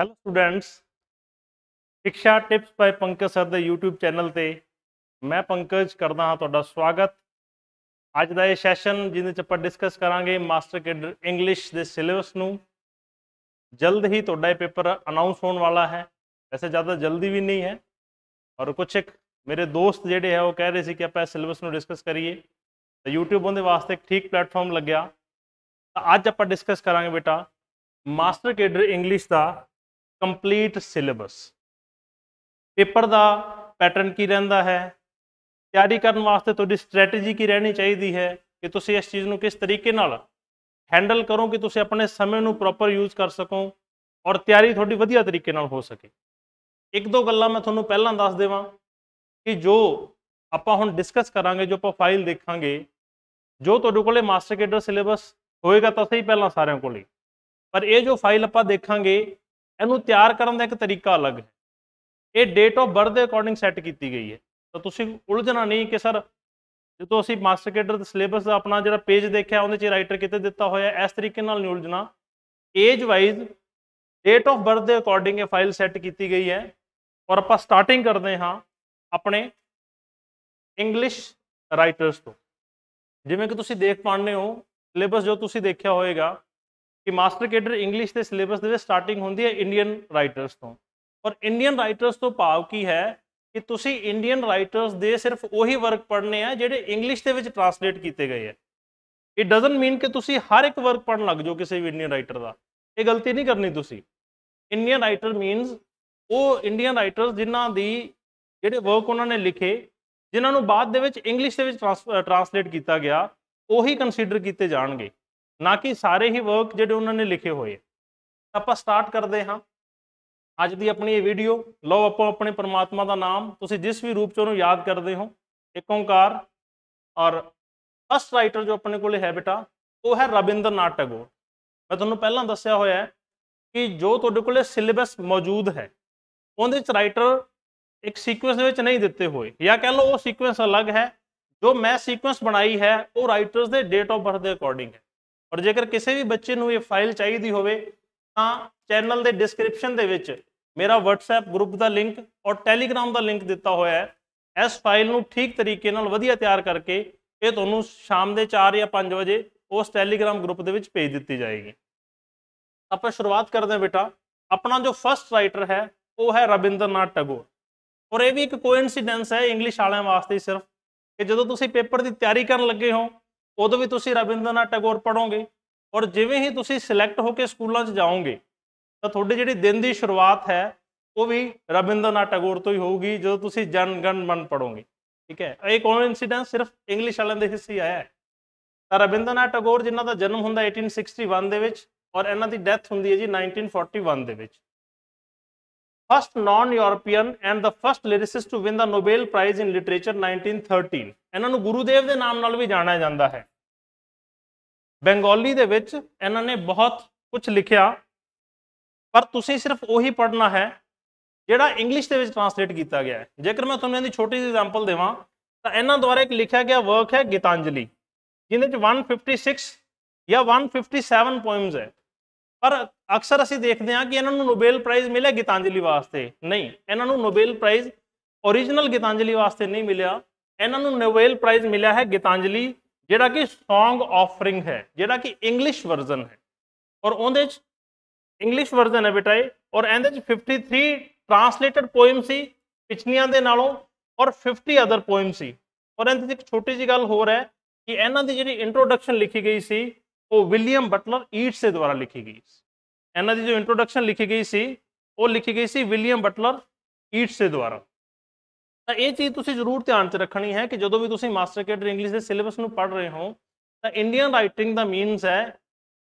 Hello students ਸਿੱਖਿਆ tips by Pankaj sir ਦੇ YouTube channel ਤੇ ਮੈਂ ਪੰਕਜ ਕਰਦਾ ਹਾਂ ਤੁਹਾਡਾ ਸਵਾਗਤ ਅੱਜ ਦਾ ਇਹ ਸੈਸ਼ਨ ਜਿਹਦੇ ਚ ਆਪਾਂ ਡਿਸਕਸ ਕਰਾਂਗੇ ਮਾਸਟਰ ਕੈਡਰ ਇੰਗਲਿਸ਼ ਦੇ ਸਿਲੇਬਸ ਨੂੰ ਜਲਦ ਹੀ ਤੁਹਾਡਾ ਇਹ ਪੇਪਰ ਅਨਾਉਂਸ ਹੋਣ ਵਾਲਾ ਹੈ ਐਸੇ ਜ਼ਿਆਦਾ ਜਲਦੀ ਵੀ ਨਹੀਂ ਹੈ ਔਰ ਕੁਝ ਇੱਕ ਮੇਰੇ ਦੋਸਤ ਜਿਹੜੇ ਹੈ ਉਹ ਕਹਿ ਰਹੇ ਸੀ ਕਿ ਆਪਾਂ ਸਿਲੇਬਸ ਨੂੰ ਡਿਸਕਸ ਕਰੀਏ ਤਾਂ YouTube ਉਹਦੇ ਵਾਸਤੇ ਇੱਕ ਠੀਕ ਪਲੇਟਫਾਰਮ ਲੱਗਿਆ ਤਾਂ ਅੱਜ ਆਪਾਂ ਡਿਸਕਸ ਕਰਾਂਗੇ ਬੇਟਾ ਮਾਸਟਰ ਕੈਡਰ ਇੰਗਲਿਸ਼ ਦਾ ਕੰਪਲੀਟ ਸਿਲੇਬਸ ਪੇਪਰ ਦਾ ਪੈਟਰਨ ਕੀ ਰਹਿੰਦਾ ਹੈ ਤਿਆਰੀ ਕਰਨ ਵਾਸਤੇ ਤੁਹਾਡੀ ਸਟ੍ਰੈਟੇਜੀ ਕੀ ਰਹਿਣੀ ਚਾਹੀਦੀ ਹੈ ਕਿ ਤੁਸੀਂ ਇਸ ਚੀਜ਼ ਨੂੰ ਕਿਸ ਤਰੀਕੇ ਨਾਲ ਹੈਂਡਲ ਕਰੋ ਕਿ ਤੁਸੀਂ ਆਪਣੇ ਸਮੇਂ ਨੂੰ ਪ੍ਰੋਪਰ ਯੂਜ਼ ਕਰ ਸਕੋ ਔਰ ਤਿਆਰੀ ਤੁਹਾਡੀ ਵਧੀਆ ਤਰੀਕੇ ਨਾਲ ਹੋ ਸਕੇ ਇੱਕ ਦੋ ਗੱਲਾਂ ਮੈਂ ਤੁਹਾਨੂੰ ਪਹਿਲਾਂ ਦੱਸ ਦੇਵਾਂ ਕਿ ਜੋ ਆਪਾਂ ਹੁਣ ਡਿਸਕਸ ਕਰਾਂਗੇ ਜੋ ਆਪਾਂ ਫਾਈਲ ਦੇਖਾਂਗੇ ਜੋ ਤੁਹਾਡੇ ਕੋਲੇ ਮਾਸਟਰ ਕੇਡਰ ਸਿਲੇਬਸ ਹੋਏਗਾ ਤਾਂ ਸਹੀ ਪਹਿਲਾਂ ਸਾਰਿਆਂ ਕੋਲੇ ਪਰ ਇਹ ਜੋ ਫਾਈਲ ਆਪਾਂ ਦੇਖਾਂਗੇ ਇਹਨੂੰ ਤਿਆਰ ਕਰਨ ਦਾ ਇੱਕ ਤਰੀਕਾ ਅਲੱਗ ਹੈ ਇਹ ਡੇਟ ਆਫ ਬਰਥ ਦੇ ਅਕੋਰਡਿੰਗ ਸੈੱਟ ਕੀਤੀ ਗਈ ਹੈ ਤਾਂ ਤੁਸੀਂ ਉਲਝਣਾ ਨਹੀਂ ਕਿ ਸਰ ਜਦੋਂ ਅਸੀਂ ਮਾਸਟਰ ਕੇਡਰ ਦਾ ਸਿਲੇਬਸ ਦਾ ਆਪਣਾ ਜਿਹੜਾ ਪੇਜ ਦੇਖਿਆ ਉਹਦੇ 'ਚ ਰਾਈਟਰ ਕਿਤੇ ਦਿੱਤਾ ਹੋਇਆ ਇਸ ਤਰੀਕੇ ਨਾਲ ਨਹੀਂ ਉਲਝਣਾ age wise date of birth ਦੇ ਅਕੋਰਡਿੰਗ ਇਹ ਫਾਈਲ ਸੈੱਟ ਕੀਤੀ ਗਈ ਹੈ ਔਰ ਆਪਾਂ ਸਟਾਰਟਿੰਗ ਕਰਦੇ ਹਾਂ ਆਪਣੇ ਇੰਗਲਿਸ਼ ਰਾਈਟਰਸ ਤੋਂ ਜਿਵੇਂ ਕਿ ਤੁਸੀਂ ਦੇਖ ਪਾਣਦੇ ਹੋ ਸਿਲੇਬਸ ਜੋ ਤੁਸੀਂ ਦੇਖਿਆ ਹੋਵੇਗਾ ਕਿ ਮਾਸਟਰ ਕੇਡਰ ਇੰਗਲਿਸ਼ ਦੇ ਸਿਲੇਬਸ ਦੇ ਵਿੱਚ ਸਟਾਰਟਿੰਗ ਹੁੰਦੀ ਹੈ ਇੰਡੀਅਨ ਰਾਈਟਰਸ ਤੋਂ ਔਰ ਇੰਡੀਅਨ ਰਾਈਟਰਸ ਤੋਂ ਭਾਵ ਕੀ ਹੈ ਕਿ ਤੁਸੀਂ ਇੰਡੀਅਨ ਰਾਈਟਰਸ ਦੇ ਸਿਰਫ ਉਹੀ ਵਰਕ ਪੜ੍ਹਨੇ ਆ ਜਿਹੜੇ ਇੰਗਲਿਸ਼ ਦੇ ਵਿੱਚ ਟਰਾਂਸਲੇਟ ਕੀਤੇ ਗਏ ਆ ਇਟ ਡਸਨਟ ਮੀਨ ਕਿ ਤੁਸੀਂ ਹਰ ਇੱਕ ਵਰਕ ਪੜ੍ਹਨ ਲੱਗ ਜਾਓ ਕਿਸੇ ਵੀ ਇੰਡੀਅਨ ਰਾਈਟਰ ਦਾ ਇਹ ਗਲਤੀ ਨਹੀਂ ਕਰਨੀ ਤੁਸੀਂ ਇੰਡੀਅਨ ਰਾਈਟਰ ਮੀਨਸ ਉਹ ਇੰਡੀਅਨ ਰਾਈਟਰਸ ਜਿਨ੍ਹਾਂ ਦੀ ਜਿਹੜੇ ਵਰਕ ਉਹਨਾਂ ਨੇ ਲਿਖੇ ਜਿਨ੍ਹਾਂ ਨੂੰ ਬਾਅਦ ਦੇ ਵਿੱਚ ਇੰਗਲਿਸ਼ ਦੇ ਵਿੱਚ ਟਰਾਂਸਲੇਟ ਕੀਤਾ ਗਿਆ ਉਹੀ ਕਨਸੀਡਰ ਕੀਤੇ ਜਾਣਗੇ ਨਾ ਕਿ ਸਾਰੇ ਹੀ ਵਰਕ ਜਿਹੜੇ ਉਹਨਾਂ ਨੇ ਲਿਖੇ ਹੋਏ ਆਪਾਂ ਸਟਾਰਟ ਕਰਦੇ ਹਾਂ ਅੱਜ ਦੀ ਆਪਣੀ ਇਹ ਵੀਡੀਓ ਲਓ ਆਪਾਂ ਆਪਣੇ ਪਰਮਾਤਮਾ ਦਾ ਨਾਮ ਤੁਸੀਂ ਜਿਸ ਵੀ ਰੂਪ ਚ ਉਹਨੂੰ ਯਾਦ ਕਰਦੇ ਹੋ ਇੱਕ ਓੰਕਾਰ ਔਰ ਫਸਟ ਰਾਈਟਰ ਜੋ ਆਪਣੇ ਕੋਲੇ ਹੈ ਬੇਟਾ ਉਹ ਹੈ ਰਬਿੰਦਰਨਾਥ ਟੈਗੋਰ ਮੈਂ ਤੁਹਾਨੂੰ ਪਹਿਲਾਂ ਦੱਸਿਆ ਹੋਇਆ ਹੈ ਕਿ ਜੋ ਤੁਹਾਡੇ ਕੋਲੇ ਸਿਲੇਬਸ ਮੌਜੂਦ ਹੈ ਉਹਦੇ ਵਿੱਚ ਰਾਈਟਰ ਇੱਕ ਸੀਕੁਐਂਸ ਦੇ ਵਿੱਚ ਨਹੀਂ ਦਿੱਤੇ ਹੋਏ ਜਾਂ ਕਹਿ ਲਓ ਉਹ ਸੀਕੁਐਂਸ ਅਲੱਗ ਹੈ ਜੋ ਮੈਂ ਸੀਕੁਐਂਸ ਬਣਾਈ ਹੈ ਉਹ ਰਾਈਟਰਸ ਦੇ ਡੇਟ ਆਫ ਬਰਥ ਦੇ ਅਕੋਰਡਿੰਗ ਹੈ ਔਰ ਜੇਕਰ ਕਿਸੇ ਵੀ ਬੱਚੇ ਨੂੰ ਇਹ ਫਾਈਲ ਚਾਹੀਦੀ ਹੋਵੇ ਤਾਂ ਚੈਨਲ ਦੇ ਡਿਸਕ੍ਰਿਪਸ਼ਨ ਦੇ ਵਿੱਚ ਮੇਰਾ WhatsApp ਗਰੁੱਪ ਦਾ ਲਿੰਕ ਔਰ Telegram ਦਾ ਲਿੰਕ ਦਿੱਤਾ ਹੋਇਆ ਹੈ ਇਸ ਫਾਈਲ ਨੂੰ ਠੀਕ ਤਰੀਕੇ ਨਾਲ ਵਧੀਆ ਤਿਆਰ ਕਰਕੇ ਇਹ ਤੁਹਾਨੂੰ ਸ਼ਾਮ ਦੇ 4 ਜਾਂ 5 ਵਜੇ ਉਸ Telegram ਗਰੁੱਪ ਦੇ ਵਿੱਚ ਭੇਜ ਦਿੱਤੀ ਜਾਏਗੀ ਆਪਾਂ ਸ਼ੁਰੂਆਤ ਕਰਦੇ ਹਾਂ ਬੇਟਾ ਆਪਣਾ ਜੋ ਫਰਸਟ ਰਾਈਟਰ ਹੈ ਉਹ ਹੈ ਰਬਿੰਦਰਨਾਥ ਟੈਗੋਰ ਔਰ ਇਹ ਵੀ ਇੱਕ ਕੋਇਨਸੀਡੈਂਸ ਹੈ ਇੰਗਲਿਸ਼ ਵਾਲਿਆਂ ਵਾਸਤੇ ਸਿਰਫ ਕਿ ਜਦੋਂ ਤੁਸੀਂ ਪੇਪਰ ਦੀ ਤਿਆਰੀ ਕਰਨ ਲੱਗੇ ਹੋ ਉਦੋਂ ਵੀ ਤੁਸੀਂ ਰਵਿੰਦਰਨਾਥ ਟੈਗੋਰ ਪੜੋਗੇ ਔਰ ਜਿਵੇਂ ਹੀ ਤੁਸੀਂ ਸਿਲੈਕਟ ਹੋ ਕੇ ਸਕੂਲਾਂ 'ਚ ਜਾਓਗੇ ਤਾਂ ਤੁਹਾਡੇ ਜਿਹੜੇ ਦਿਨ ਦੀ ਸ਼ੁਰੂਆਤ ਹੈ ਉਹ ਵੀ ਰਵਿੰਦਰਨਾਥ ਟੈਗੋਰ ਤੋਂ ਹੀ ਹੋਊਗੀ ਜਦੋਂ ਤੁਸੀਂ ਜਨ ਗਣ ਮਨ ਪੜੋਗੇ ਠੀਕ ਹੈ ਇਹ ਕੋਇਨਸੀਡੈਂਸ ਸਿਰਫ ਇੰਗਲਿਸ਼ ਵਾਲਿਆਂ ਦੇ ਹਿੱਸੇ ਆਇਆ ਹੈ ਤਾਂ ਰਵਿੰਦਰਨਾਥ ਟੈਗੋਰ ਜਿਨ੍ਹਾਂ ਦਾ ਜਨਮ ਹੁੰਦਾ 1861 ਦੇ ਵਿੱਚ ਔਰ ਇਹਨਾਂ ਦੀ ਡੈਥ ਹੁੰਦੀ ਹੈ ਜੀ 1941 ਦੇ ਵਿੱਚ first non-European and the first lyricist to win the Nobel Prize in Literature 1913 ਇਹਨਾਂ ਨੂੰ ਗੁਰੂਦੇਵ ਦੇ ਨਾਮ ਨਾਲ ਵੀ ਜਾਣਿਆ ਜਾਂਦਾ ਹੈ ਬੰਗਾਲੀ ਦੇ ਵਿੱਚ ਇਹਨਾਂ ਨੇ ਬਹੁਤ ਕੁਝ ਲਿਖਿਆ ਪਰ ਤੁਸੀਂ ਸਿਰਫ ਉਹੀ ਪੜ੍ਹਨਾ ਹੈ ਜਿਹੜਾ ਇੰਗਲਿਸ਼ ਦੇ ਵਿੱਚ ਟ੍ਰਾਂਸਲੇਟ ਕੀਤਾ ਗਿਆ ਹੈ ਜੇਕਰ ਮੈਂ ਤੁਹਾਨੂੰ ਇਹਦੀ ਛੋਟੀ ਜਿਹੀ ਐਗਜ਼ਾਮਪਲ ਦੇਵਾਂ ਤਾਂ ਇਹਨਾਂ ਦੁਆਰਾ ਇੱਕ ਲਿਖਿਆ ਗਿਆ ਵਰਕ ਹੈ ਗੀਤਾਂਜਲੀ ਜਿਹਦੇ ਵਿੱਚ 156 ਜਾਂ 157 ਪੋਇਮਸ ਹੈ ਪਰ ਅਕਸਰ ਅਸੀਂ ਦੇਖਦੇ ਹਾਂ ਕਿ ਇਹਨਾਂ ਨੂੰ ਨੋਬਲ ਪ੍ਰਾਈਜ਼ ਮਿਲਿਆ ਗੀਤਾਂਜਲੀ ਵਾਸਤੇ ਨਹੀਂ ਇਹਨਾਂ ਨੂੰ ਨੋਬਲ ਪ੍ਰਾਈਜ਼ origignal ਗੀਤਾਂਜਲੀ ਵਾਸਤੇ ਨਹੀਂ ਮਿਲਿਆ ਇਹਨਾਂ ਨੂੰ ਨੋਬਲ ਪ੍ਰਾਈਜ਼ ਮਿਲਿਆ ਹੈ ਗੀਤਾਂਜਲੀ ਜਿਹੜਾ ਕਿ Song Offering ਹੈ ਜਿਹੜਾ ਕਿ ਇੰਗਲਿਸ਼ ਵਰਜ਼ਨ ਹੈ ਔਰ ਉਹਦੇ ਚ ਇੰਗਲਿਸ਼ ਵਰਜ਼ਨ ਹੈ ਬਿਟਾਏ ਔਰ ਇਹਦੇ ਚ 53 ਟ੍ਰਾਂਸਲੇਟਡ ਪੋਇਮ ਸੀ ਪਿਛਲੀਆਂ ਦੇ ਨਾਲੋਂ ਔਰ 50 ਅਦਰ ਪੋਇਮ ਸੀ ਔਰ ਇਹਦੇ ਚ ਇੱਕ ਛੋਟੀ ਜੀ ਗੱਲ ਹੋਰ ਹੈ ਕਿ ਇਹਨਾਂ ਦੀ ਜਿਹੜੀ ਇੰਟਰੋਡਕਸ਼ਨ ਲਿਖੀ ਗਈ ਸੀ ਉਹ ਵਿਲੀਅਮ ਬਟਲਰ ਈਟਸ ਦੇ ਦੁਆਰਾ ਲਿਖੀ ਗਈ ਇਹਨਾਂ ਦੀ ਜੋ ਇੰਟਰੋਡਕਸ਼ਨ ਲਿਖੀ ਗਈ ਸੀ ਉਹ ਲਿਖੀ ਗਈ ਸੀ ਵਿਲੀਅਮ ਬਟਲਰ ਈਟਸ ਦੇ ਦੁਆਰਾ ਤਾਂ ਇਹ ਚੀਜ਼ ਤੁਸੀਂ ਜ਼ਰੂਰ ਧਿਆਨ 'ਚ ਰੱਖਣੀ ਹੈ ਕਿ ਜਦੋਂ ਵੀ ਤੁਸੀਂ ਮਾਸਟਰ ਕੈਡਰ ਇੰਗਲਿਸ਼ ਦੇ ਸਿਲੇਬਸ ਨੂੰ ਪੜ੍ਹ ਰਹੇ ਹੋ ਤਾਂ ਇੰਡੀਅਨ ਰਾਈਟਿੰਗ ਦਾ ਮੀਨਸ ਹੈ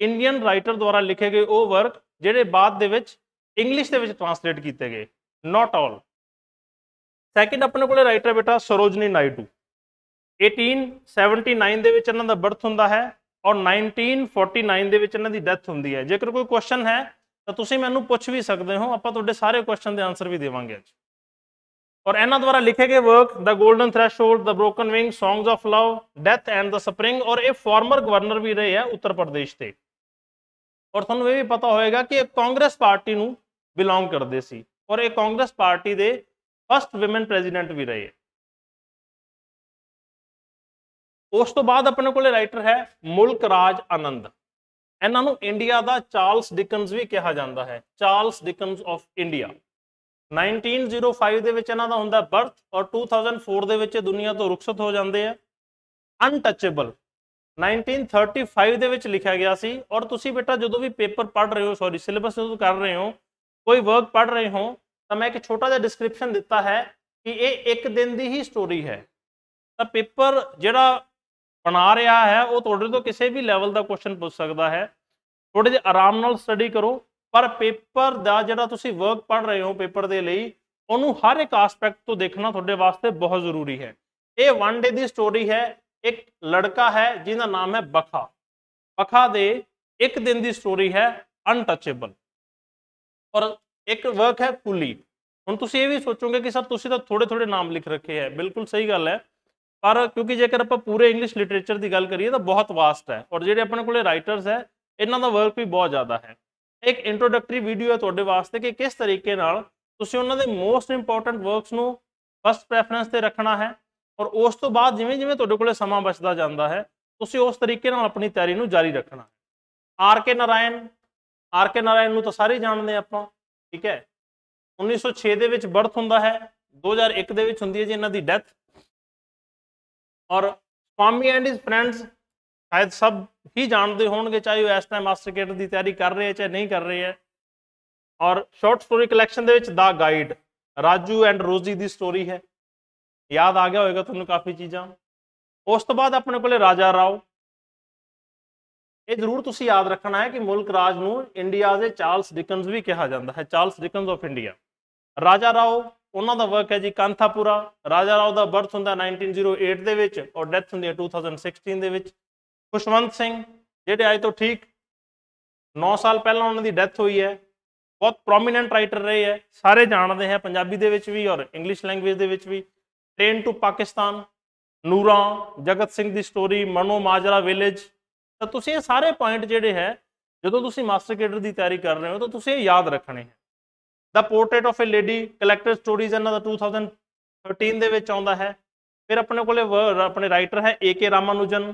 ਇੰਡੀਅਨ ਰਾਈਟਰ ਦੁਆਰਾ ਲਿਖੇ ਗਏ ਉਹ ਵਰਕ ਜਿਹੜੇ ਬਾਅਦ ਦੇ ਵਿੱਚ ਇੰਗਲਿਸ਼ ਦੇ ਵਿੱਚ ਟ੍ਰਾਂਸਲੇਟ ਕੀਤੇ ਗਏ ਨਾਟ ਆਲ ਸੈਕਿੰਡ ਆਪਣੇ ਕੋਲੇ ਰਾਈਟਰ ਬੇਟਾ ਸਰੋਜਨੀ ਨਾਇਡੂ 1879 ਦੇ ਵਿੱਚ ਇਹਨਾਂ ਦਾ ਬਰਥ ਹੁੰਦਾ ਹੈ ਔਰ 1949 ਦੇ ਵਿੱਚ ਇਹਨਾਂ ਦੀ ਡੈਥ ਹੁੰਦੀ ਹੈ ਜੇਕਰ ਕੋਈ ਕੁਐਸਚਨ ਹੈ ਤਾਂ ਤੁਸੀਂ ਮੈਨੂੰ ਪੁੱਛ ਵੀ ਸਕਦੇ ਹੋ ਆਪਾਂ ਤੁਹਾਡੇ ਸਾਰੇ ਕੁਐਸਚਨ ਦੇ ਆਨਸਰ ਵੀ ਦੇਵਾਂਗੇ ਅੱਜ ਔਰ ਇਹਨਾਂ ਦੁਆਰਾ ਲਿਖੇ ਗਏ work the golden threshold the broken wing songs of love death and the spring ਔਰ ਇਹ ਫਾਰਮਰ ਗਵਰਨਰ ਵੀ ਰਹੇ ਆ ਉੱਤਰ ਪ੍ਰਦੇਸ਼ ਦੇ ਔਰ ਤੁਹਾਨੂੰ ਇਹ ਵੀ ਪਤਾ ਹੋਵੇਗਾ ਕਿ ਇਹ ਕਾਂਗਰਸ ਪਾਰਟੀ ਨੂੰ ਬਿਲੋਂਗ ਕਰਦੇ ਸੀ ਔਰ ਇਹ ਕਾਂਗਰਸ ਪਾਰਟੀ ਦੇ ਫਸਟ ਔਮਨ ਪ੍ਰੈਜ਼ੀਡੈਂਟ ਵੀ ਰਹੇ ਉਸ ਤੋਂ ਬਾਅਦ ਆਪਣੇ ਕੋਲੇ ਰਾਈਟਰ ਹੈ ਮੁਲਕ ਰਾਜ ਆਨੰਦ ਇਹਨਾਂ ਨੂੰ ਇੰਡੀਆ ਦਾ ਚਾਰਲਸ ਡਿਕਨਸ ਵੀ ਕਿਹਾ ਜਾਂਦਾ ਹੈ ਚਾਰਲਸ ਡਿਕਨਸ ਆਫ ਇੰਡੀਆ 1905 ਦੇ ਵਿੱਚ ਇਹਨਾਂ ਦਾ ਹੁੰਦਾ ਬਰਥ ਔਰ 2004 ਦੇ ਵਿੱਚ ਦੁਨੀਆ ਤੋਂ ਰੁਖਸਤ ਹੋ ਜਾਂਦੇ ਆ ਅਨਟੱਚੇਬਲ 1935 ਦੇ ਵਿੱਚ ਲਿਖਿਆ ਗਿਆ ਸੀ ਔਰ ਤੁਸੀਂ ਬੇਟਾ ਜਦੋਂ ਵੀ ਪੇਪਰ ਪੜ੍ਹ ਰਹੇ ਹੋ ਸੌਰੀ ਸਿਲੇਬਸ ਨੂੰ ਕਰ ਰਹੇ ਹੋ ਕੋਈ ਵਰਕ ਪੜ੍ਹ ਰਹੇ ਹੋ ਤਾਂ ਮੈਂ ਇੱਕ ਛੋਟਾ ਜਿਹਾ ਡਿਸਕ੍ਰਿਪਸ਼ਨ ਦਿੱਤਾ ਹੈ ਕਿ ਇਹ ਇੱਕ ਦਿਨ ਦੀ ਹੀ ਸਟੋਰੀ ਹੈ ਤਾਂ ਪੇਪਰ ਜਿਹੜਾ ਬਣਾ ਰਿਹਾ ਹੈ ਉਹ ਤੁਹਾਡੇ ਤੋਂ ਕਿਸੇ ਵੀ ਲੈਵਲ ਦਾ ਕੁਐਸਚਨ ਪੁੱਛ ਸਕਦਾ ਹੈ ਥੋੜੇ ਜਿਹਾ ਆਰਾਮ ਨਾਲ ਸਟੱਡੀ ਕਰੋ ਪਰ ਪੇਪਰ ਦਾ ਜਿਹੜਾ ਤੁਸੀਂ ਵਰਕ ਪੜ ਰਹੇ ਹੋ ਪੇਪਰ ਦੇ ਲਈ ਉਹਨੂੰ ਹਰ ਇੱਕ ਐਸਪੈਕਟ ਤੋਂ ਦੇਖਣਾ ਤੁਹਾਡੇ ਵਾਸਤੇ ਬਹੁਤ ਜ਼ਰੂਰੀ ਹੈ ਇਹ ਵਨ ਡੇ ਦੀ ਸਟੋਰੀ ਹੈ ਇੱਕ ਲੜਕਾ ਹੈ ਜਿਹਦਾ ਨਾਮ ਹੈ ਬਖਾ ਬਖਾ ਦੇ ਇੱਕ ਦਿਨ ਦੀ ਸਟੋਰੀ ਹੈ ਅਨਟਚੇਬਲ ਔਰ ਇੱਕ ਵਰਕ ਹੈ ਕੁਲੀ ਹੁਣ ਤੁਸੀਂ ਇਹ ਵੀ ਸੋਚੋਗੇ ਕਿ ਸਰ ਤੁਸੀਂ ਤਾਂ ਥੋੜੇ ਥੋੜੇ ਨਾਮ ਲਿਖ ਰੱਖੇ ਹੈ ਬਿਲਕੁਲ ਸਹੀ ਗੱਲ ਹੈ ਪਰ ਕਿਉਂਕਿ ਜੇਕਰ ਆਪਾਂ ਪੂਰੇ ਇੰਗਲਿਸ਼ ਲਿਟਰੇਚਰ ਦੀ ਗੱਲ ਕਰੀਏ ਤਾਂ ਬਹੁਤ ਵਾਸਟ ਹੈ ਔਰ ਜਿਹੜੇ ਆਪਣੇ ਕੋਲੇ ਰਾਈਟਰਸ ਹੈ ਇਹਨਾਂ ਦਾ ਵਰਕ ਵੀ ਬਹੁਤ ਜ਼ਿਆਦਾ ਹੈ ਇੱਕ ਇੰਟਰੋਡਕਟਰੀ ਵੀਡੀਓ ਹੈ ਤੁਹਾਡੇ ਵਾਸਤੇ ਕਿ ਕਿਸ ਤਰੀਕੇ ਨਾਲ ਤੁਸੀਂ ਉਹਨਾਂ ਦੇ ਮੋਸਟ ਇੰਪੋਰਟੈਂਟ ਵਰਕਸ ਨੂੰ ਫਸਟ ਪ੍ਰੈਫਰੈਂਸ ਤੇ ਰੱਖਣਾ ਹੈ ਔਰ ਉਸ ਤੋਂ ਬਾਅਦ ਜਿਵੇਂ ਜਿਵੇਂ ਤੁਹਾਡੇ ਕੋਲੇ ਸਮਾਂ ਬਚਦਾ ਜਾਂਦਾ ਹੈ ਤੁਸੀਂ ਉਸ ਤਰੀਕੇ ਨਾਲ ਆਪਣੀ ਤਿਆਰੀ ਨੂੰ ਜਾਰੀ ਰੱਖਣਾ ਹੈ R K Narayan R K Narayan ਨੂੰ ਤਾਂ ਸਾਰੇ ਜਾਣਦੇ ਆਪਾਂ ਠੀਕ ਹੈ 1906 ਦੇ ਵਿੱਚ ਬਰਥ ਹੁੰਦਾ ਹੈ 2001 ਦੇ ਵਿੱਚ ਹੁੰਦੀ ਹੈ ਜੀ ਇਹਨਾਂ ਦੀ ਡੈਥ ਔਰ ਸਵਾਮੀ ਐਂਡ ਹਿਸ ਫਰੈਂਡਸ ਸ਼ਾਇਦ ਸਭ ਹੀ ਜਾਣਦੇ ਹੋਣਗੇ ਚਾਹੇ ਉਹ ਇਸ ਟਾਈਮ ਮਾਸਟਰ ਕੇਡਰ ਦੀ ਤਿਆਰੀ ਕਰ ਰਹੇ ਹੈ ਚਾਹੇ ਨਹੀਂ ਕਰ ਰਹੇ ਹੈ ਔਰ ਸ਼ਾਰਟ ਸਟੋਰੀ ਕਲੈਕਸ਼ਨ ਦੇ ਵਿੱਚ ਦਾ ਗਾਈਡ ਰਾਜੂ ਐਂਡ ਰੋਜ਼ੀ ਦੀ ਸਟੋਰੀ ਹੈ ਯਾਦ ਆ ਗਿਆ ਹੋਵੇਗਾ ਤੁਹਾਨੂੰ ਕਾਫੀ ਚੀਜ਼ਾਂ ਉਸ ਤੋਂ ਬਾਅਦ ਆਪਣੇ ਕੋਲੇ ਰਾਜਾ ਰਾਓ ਇਹ ਜ਼ਰੂਰ ਤੁਸੀਂ ਯਾਦ ਰੱਖਣਾ ਹੈ ਕਿ ਮੁਲਕ ਰਾਜ ਨੂੰ ਇੰਡੀਆ ਦੇ ਚਾਰਲਸ ਡਿਕਨਸ ਵੀ ਕਿਹਾ ਜਾਂਦਾ ਹੈ ਚਾਰਲਸ ਡਿਕਨਸ ਆਫ ਇੰਡੀਆ ਰਾਜਾ ਰਾਓ ਉਹਨਾਂ ਦਾ ਵਰਕ ਹੈ ਜੀ ਕਾਂਥਾਪੁਰਾ ਰਾਜਾ ਰਾਓ ਦਾ ਬਰਥ ਹੁੰਦਾ 1908 ਦੇ ਵਿੱਚ ਔਰ ਡੈਥ ਹੁੰਦੀ ਹੈ 2016 ਦੇ ਵਿੱਚ ਖੁਸ਼ਵੰਤ ਸਿੰਘ ਜਿਹੜੇ ਅੱਜ ਤੋਂ ਠੀਕ 9 ਸਾਲ ਪਹਿਲਾਂ ਉਹਨਾਂ ਦੀ ਡੈਥ ਹੋਈ ਹੈ ਬਹੁਤ ਪ੍ਰੋਮੀਨੈਂਟ ਰਾਈਟਰ ਰਹੇ ਹੈ ਸਾਰੇ ਜਾਣਦੇ ਹੈ ਪੰਜਾਬੀ ਦੇ ਵਿੱਚ ਵੀ ਔਰ ਇੰਗਲਿਸ਼ ਲੈਂਗੁਏਜ ਦੇ ਵਿੱਚ ਵੀ train to Pakistan Noora Jagat Singh the story ਮਨੋ ਮਾਜਰਾ ਵਿਲੇਜ ਤਾਂ ਤੁਸੀਂ ਇਹ ਸਾਰੇ ਪੁਆਇੰਟ ਜਿਹੜੇ ਹੈ ਜਦੋਂ ਤੁਸੀਂ ਮਾਸਟਰ ਕੈਡਰ ਦੀ ਤਿਆਰੀ ਕਰ ਰਹੇ ਹੋ ਤਾਂ ਤੁਸੀਂ ਇਹ ਯਾਦ ਰੱਖਣੇ ਹੈ the portrait of a lady collector stories ਇਹਨਾਂ ਦਾ 2013 ਦੇ ਵਿੱਚ ਆਉਂਦਾ ਹੈ ਫਿਰ ਆਪਣੇ ਕੋਲੇ ਆਪਣੇ ਰਾਈਟਰ ਹੈ ਏ ਕੇ ਰਾਮਾਨੁਜਨ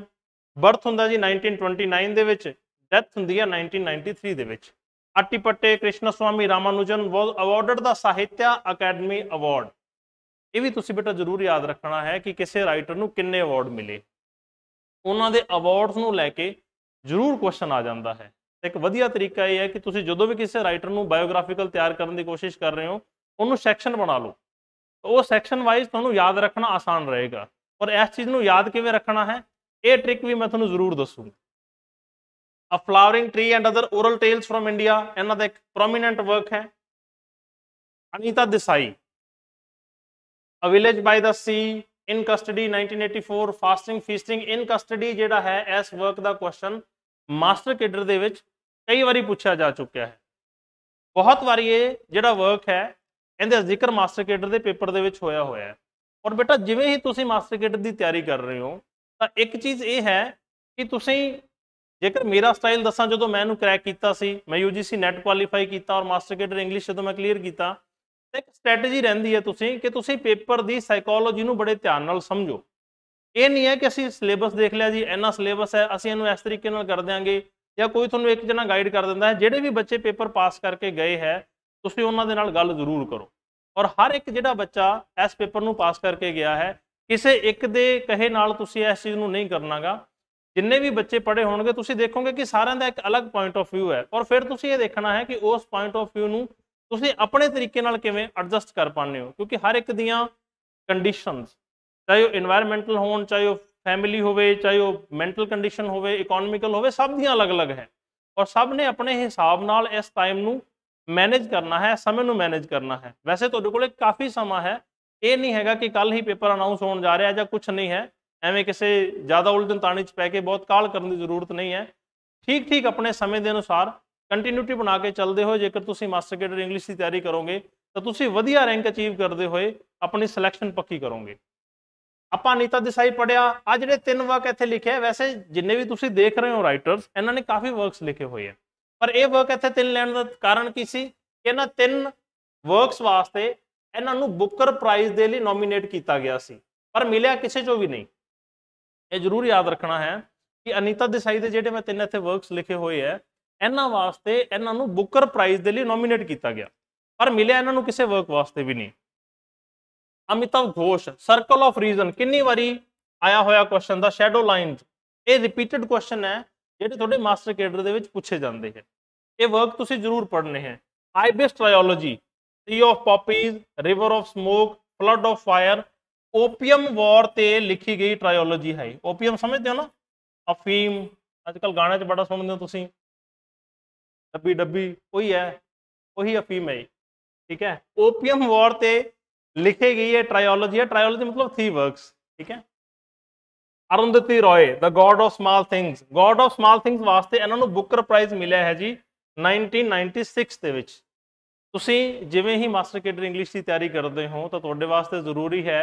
ਬਰਥ ਹੁੰਦਾ ਜੀ 1929 ਦੇ ਵਿੱਚ ਡੈਥ ਹੁੰਦੀ ਹੈ 1993 ਦੇ ਵਿੱਚ Attipat Krishnaswami Ramanujan was awarded the Sahitya Akademi award ਇਹ ਵੀ ਤੁਸੀਂ ਬੇਟਾ ਜ਼ਰੂਰ ਯਾਦ ਰੱਖਣਾ ਹੈ ਕਿ ਕਿਸੇ ਰਾਈਟਰ ਨੂੰ ਕਿੰਨੇ ਅਵਾਰਡ ਮਿਲੇ ਉਹਨਾਂ ਦੇ ਅਵਾਰਡਸ ਨੂੰ ਲੈ ਕੇ ਜ਼ਰੂਰ ਕੁਐਸਚਨ ਆ ਜਾਂਦਾ ਹੈ ਇੱਕ ਵਧੀਆ ਤਰੀਕਾ ਇਹ ਹੈ ਕਿ ਤੁਸੀਂ ਜਦੋਂ ਵੀ ਕਿਸੇ ਰਾਈਟਰ ਨੂੰ ਬਾਇਓਗ੍ਰਾਫੀਕਲ ਤਿਆਰ ਕਰਨ ਦੀ ਕੋਸ਼ਿਸ਼ ਕਰ ਰਹੇ ਹੋ ਉਹਨੂੰ ਸੈਕਸ਼ਨ ਬਣਾ ਲਓ ਉਹ ਸੈਕਸ਼ਨ ਵਾਈਜ਼ ਤੁਹਾਨੂੰ ਯਾਦ ਰੱਖਣਾ ਆਸਾਨ ਰਹੇਗਾ ਔਰ ਇਸ ਚੀਜ਼ ਨੂੰ ਯਾਦ ਕਿਵੇਂ ਰੱਖਣਾ ਹੈ ਇਹ ਟ੍ਰਿਕ ਵੀ ਮੈਂ ਤੁਹਾਨੂੰ ਜ਼ਰੂਰ ਦੱਸੂਗਾ a flowering tree and other oral tales from India ਇਹਨਾਂ ਦਾ ਇੱਕ ਪ੍ਰੋਮਿਨੈਂਟ ਵਰਕ ਹੈ Anita Desai a village by the sea in custody 1984 fasting feasting in custody ਜਿਹੜਾ ਹੈ ਇਸ ਵਰਕ ਦਾ ਕੁਐਸਚਨ ਮਾਸਟਰ ਕੇਡਰ ਦੇ ਵਿੱਚ ਕਈ ਵਾਰੀ ਪੁੱਛਿਆ ਜਾ ਚੁੱਕਿਆ ਹੈ ਬਹੁਤ ਵਾਰੀ ਇਹ ਜਿਹੜਾ ਵਰਕ ਹੈ ਇਹਦੇ ਜ਼ਿਕਰ ਮਾਸਟਰ ਕੇਡਰ ਦੇ ਪੇਪਰ ਦੇ ਵਿੱਚ ਹੋਇਆ ਹੋਇਆ ਹੈ ਔਰ ਬੇਟਾ ਜਿਵੇਂ ਹੀ ਤੁਸੀਂ ਮਾਸਟਰ ਕੇਡਰ ਦੀ ਤਿਆਰੀ ਕਰ ਰਹੇ ਹੋ ਤਾਂ ਇੱਕ ਚੀਜ਼ ਇਹ ਹੈ ਕਿ ਤੁਸੀਂ ਜੇਕਰ ਮੇਰਾ ਸਟਾਈਲ ਦੱਸਾਂ ਜਦੋਂ ਮੈਂ ਇਹਨੂੰ ਕ੍ਰੈਕ ਕੀਤਾ ਸੀ ਮੈਂ UGC ਨੈਟ ਕੁਆਲੀਫਾਈ ਕੀਤਾ ਔਰ ਮਾਸਟਰ ਕੇਡਰ ਇੰਗਲਿਸ਼ ਜਦੋਂ ਮੈਂ ਕਲੀਅਰ ਕੀਤਾ ਇੱਕ ਸਟ੍ਰੈਟਜੀ ਰਹਿੰਦੀ ਹੈ ਤੁਸੀਂ ਕਿ ਤੁਸੀਂ ਪੇਪਰ ਦੀ ਸਾਈਕੋਲੋਜੀ ਨੂੰ ਬੜੇ ਧਿਆਨ ਨਾਲ ਸਮਝੋ ਇਹ ਨਹੀਂ ਹੈ ਕਿ ਅਸੀਂ ਸਿਲੇਬਸ ਦੇਖ ਲਿਆ ਜੀ ਇੰਨਾ ਸਿਲੇਬਸ ਹੈ ਅਸੀਂ ਇਹਨੂੰ ਇਸ ਤਰੀਕੇ ਨਾਲ ਕਰ ਦਿਆਂਗੇ ਜਾਂ ਕੋਈ ਤੁਹਾਨੂੰ ਇੱਕ ਜਣਾ ਗਾਈਡ ਕਰ ਦਿੰਦਾ ਹੈ ਜਿਹੜੇ ਵੀ ਬੱਚੇ ਪੇਪਰ ਪਾਸ ਕਰਕੇ ਗਏ ਹੈ ਤੁਸੀਂ ਉਹਨਾਂ ਦੇ ਨਾਲ ਗੱਲ ਜ਼ਰੂਰ ਕਰੋ ਔਰ ਹਰ ਇੱਕ ਜਿਹੜਾ ਬੱਚਾ ਇਸ ਪੇਪਰ ਨੂੰ ਪਾਸ ਕਰਕੇ ਗਿਆ ਹੈ ਕਿਸੇ ਇੱਕ ਦੇ ਕਹੇ ਨਾਲ ਤੁਸੀਂ ਇਸ ਚੀਜ਼ ਨੂੰ ਨਹੀਂ ਕਰਨਾਗਾ ਜਿੰਨੇ ਵੀ ਬੱਚੇ ਪੜ੍ਹੇ ਹੋਣਗੇ ਤੁਸੀਂ ਦੇਖੋਗੇ ਕਿ ਸਾਰਿਆਂ ਦਾ ਇੱਕ ਅਲੱਗ ਪੁਆਇੰਟ ਆਫ View ਹੈ ਔਰ ਫਿਰ ਤੁਸੀਂ ਇਹ ਦੇਖਣਾ ਹੈ ਕਿ ਉਸ ਪੁਆਇੰਟ ਆਫ View ਨੂੰ ਤੁਸੀਂ ਆਪਣੇ ਤਰੀਕੇ ਨਾਲ ਕਿਵੇਂ ਐਡਜਸਟ ਕਰ ਪਾਉਂਦੇ ਹੋ ਕਿਉਂਕਿ ਹਰ ਇੱਕ ਦੀਆਂ ਕੰਡੀਸ਼ਨਸ ਚਾਹੇ ਉਹ এনवायरमेंटਲ ਹੋਣ ਚਾਹੇ ਉਹ ਫੈਮਿਲੀ ਹੋਵੇ ਚਾਹੇ ਉਹ ਮੈਂਟਲ ਕੰਡੀਸ਼ਨ ਹੋਵੇ ਇਕਨੋਮਿਕਲ ਹੋਵੇ ਸਭ ਦੀਆਂ ਅਲੱਗ-ਅਲੱਗ ਹੈ ਔਰ ਸਭ ਨੇ ਆਪਣੇ ਹਿਸਾਬ ਨਾਲ ਇਸ ਟਾਈਮ ਨੂੰ ਮੈਨੇਜ ਕਰਨਾ ਹੈ ਸਮੇਂ ਨੂੰ ਮੈਨੇਜ ਕਰਨਾ ਹੈ ਵੈਸੇ ਤੁਹਾਡੇ ਕੋਲੇ ਕਾਫੀ ਸਮਾਂ ਹੈ ਇਹ ਨਹੀਂ ਹੈਗਾ ਕਿ ਕੱਲ ਹੀ ਪੇਪਰ ਅਨਾਉਂਸ ਹੋਣ ਜਾ ਰਿਹਾ ਜਾਂ ਕੁਝ ਨਹੀਂ ਹੈ ਐਵੇਂ ਕਿਸੇ ਜ਼ਿਆਦਾ ਉਲਝਣ ਤਾਣੀ 'ਚ ਪੈ ਕੇ ਬਹੁਤ ਕਾਲ ਕਰਨ ਦੀ ਜ਼ਰੂਰਤ ਨਹੀਂ ਹੈ ਠੀਕ ਠੀਕ ਆਪਣੇ ਸਮੇਂ ਦੇ ਅਨੁਸਾਰ ਕੰਟੀਨਿਊਟੀ ਬਣਾ ਕੇ ਚੱਲਦੇ ਹੋ ਜੇਕਰ ਤੁਸੀਂ ਮਾਸਟਰ ਕੇਡਰ ਇੰਗਲਿਸ਼ ਦੀ ਤਿਆਰੀ ਕਰੋਗੇ ਤਾਂ ਤੁਸੀਂ ਵਧੀਆ ਰੈਂਕ ਅਚੀਵ ਕਰਦੇ ਹੋਏ ਆਪਣੀ ਸਿਲੈਕਸ਼ਨ ਪੱਕੀ ਕਰੋਗੇ ਆਪਾਂ ਨੀਤਾ ਦਿਸਾਈ ਪੜਿਆ ਆ ਜਿਹੜੇ ਤਿੰਨ ਵਰਕ ਇੱਥੇ ਲਿਖਿਆ ਵੈਸੇ ਜਿੰਨੇ ਵੀ ਤੁਸੀਂ ਦੇਖ ਰਹੇ ਹੋ ਰਾਈਟਰਸ ਇਹਨਾਂ ਨੇ ਕਾਫੀ ਵਰਕਸ ਲਿਖੇ ਹੋਏ ਆ ਪਰ ਇਹ ਵਰਕ ਇੱਥੇ ਤਿੰਨ ਲੈਣ ਦਾ ਕਾਰਨ ਕੀ ਸੀ ਕਿ ਇਹਨਾਂ ਤਿੰਨ ਵਰਕਸ ਵਾਸਤੇ ਇਹਨਾਂ ਨੂੰ ਬੁੱਕਰ ਪ੍ਰਾਈਜ਼ ਦੇ ਲਈ ਨੋਮੀਨੇਟ ਕੀਤਾ ਗਿਆ ਸੀ ਪਰ ਮਿਲਿਆ ਕਿਸੇ ਚੋਂ ਵੀ ਨਹੀਂ ਇਹ ਜ਼ਰੂਰ ਯਾਦ ਰੱਖਣਾ ਹੈ ਕਿ ਅਨੀਤਾ ਦਿਸਾਈ ਦੇ ਜਿਹੜੇ ਮੈਂ ਤਿੰਨ ਇੱਥੇ ਵਰਕਸ ਲਿਖੇ ਹੋਏ ਆ ਇਹਨਾਂ ਵਾਸਤੇ ਇਹਨਾਂ ਨੂੰ ਬੁੱਕਰ ਪ੍ਰਾਈਜ਼ ਦੇ ਲਈ ਨੋਮੀਨੇਟ ਕੀਤਾ ਗਿਆ ਪਰ ਮਿਲਿਆ ਇਹਨਾਂ ਨੂੰ ਕਿਸੇ ਵਰਕ ਵਾਸਤੇ ਵੀ ਨਹੀਂ Amitav Ghosh circle of reason ਕਿੰਨੀ ਵਾਰੀ ਆਇਆ ਹੋਇਆ ਕੁਐਸਚਨ ਦਾ ਸ਼ੈਡੋ ਲਾਈਨ ਇਹ ਰਿਪੀਟਡ ਕੁਐਸਚਨ ਹੈ ਜਿਹੜੇ ਤੁਹਾਡੇ ਮਾਸਟਰ ਕੈਡਰ ਦੇ ਵਿੱਚ ਪੁੱਛੇ ਜਾਂਦੇ ਹੈ ਇਹ ਵਰਕ ਤੁਸੀਂ ਜ਼ਰੂਰ ਪੜ੍ਹਨੇ ਹੈ Ibis trilogy sea of poppies river of smoke flood of fire opium war ਤੇ ਲਿਖੀ ਗਈ ਟ੍ਰਾਇਓਲੋਜੀ ਹੈ ਓਪੀਅਮ ਸਮਝਦੇ ਹੋ ਨਾ ਅਫੀਮ ਅੱਜ ਕੱਲ ਗਾਣੇ 'ਚ ਬੜਾ ਸੁਣਦੇ ਹੋ ਤੁਸੀਂ ਡੱਬੀ ਡੱਬੀ ਉਹੀ ਹੈ ਉਹੀ ਅਫੀਮ ਹੈ ਠੀਕ ਹੈ ਓਪੀਅਮ ਵਾਰ ਤੇ ਲਿਖੇ ਗਈ ਹੈ ਟ੍ਰਾਇਓਲੋਜੀ ਹੈ ਟ੍ਰਾਇਓਲੋਜੀ ਮਤਲਬ ਥੀ ਵਰਕਸ ਠੀਕ ਹੈ Arundhati Roy the God of small things God of small things ਵਾਸਤੇ ਇਹਨਾਂ ਨੂੰ ਬੁੱਕਰ ਪ੍ਰਾਈਜ਼ ਮਿਲਿਆ ਹੈ ਜੀ 1996 ਦੇ ਵਿੱਚ ਤੁਸੀਂ ਜਿਵੇਂ ਹੀ ਮਾਸਟਰ ਕੇਡਰ ਇੰਗਲਿਸ਼ ਦੀ ਤਿਆਰੀ ਕਰਦੇ ਹੋ ਤਾਂ ਤੁਹਾਡੇ ਵਾਸਤੇ ਜ਼ਰੂਰੀ ਹੈ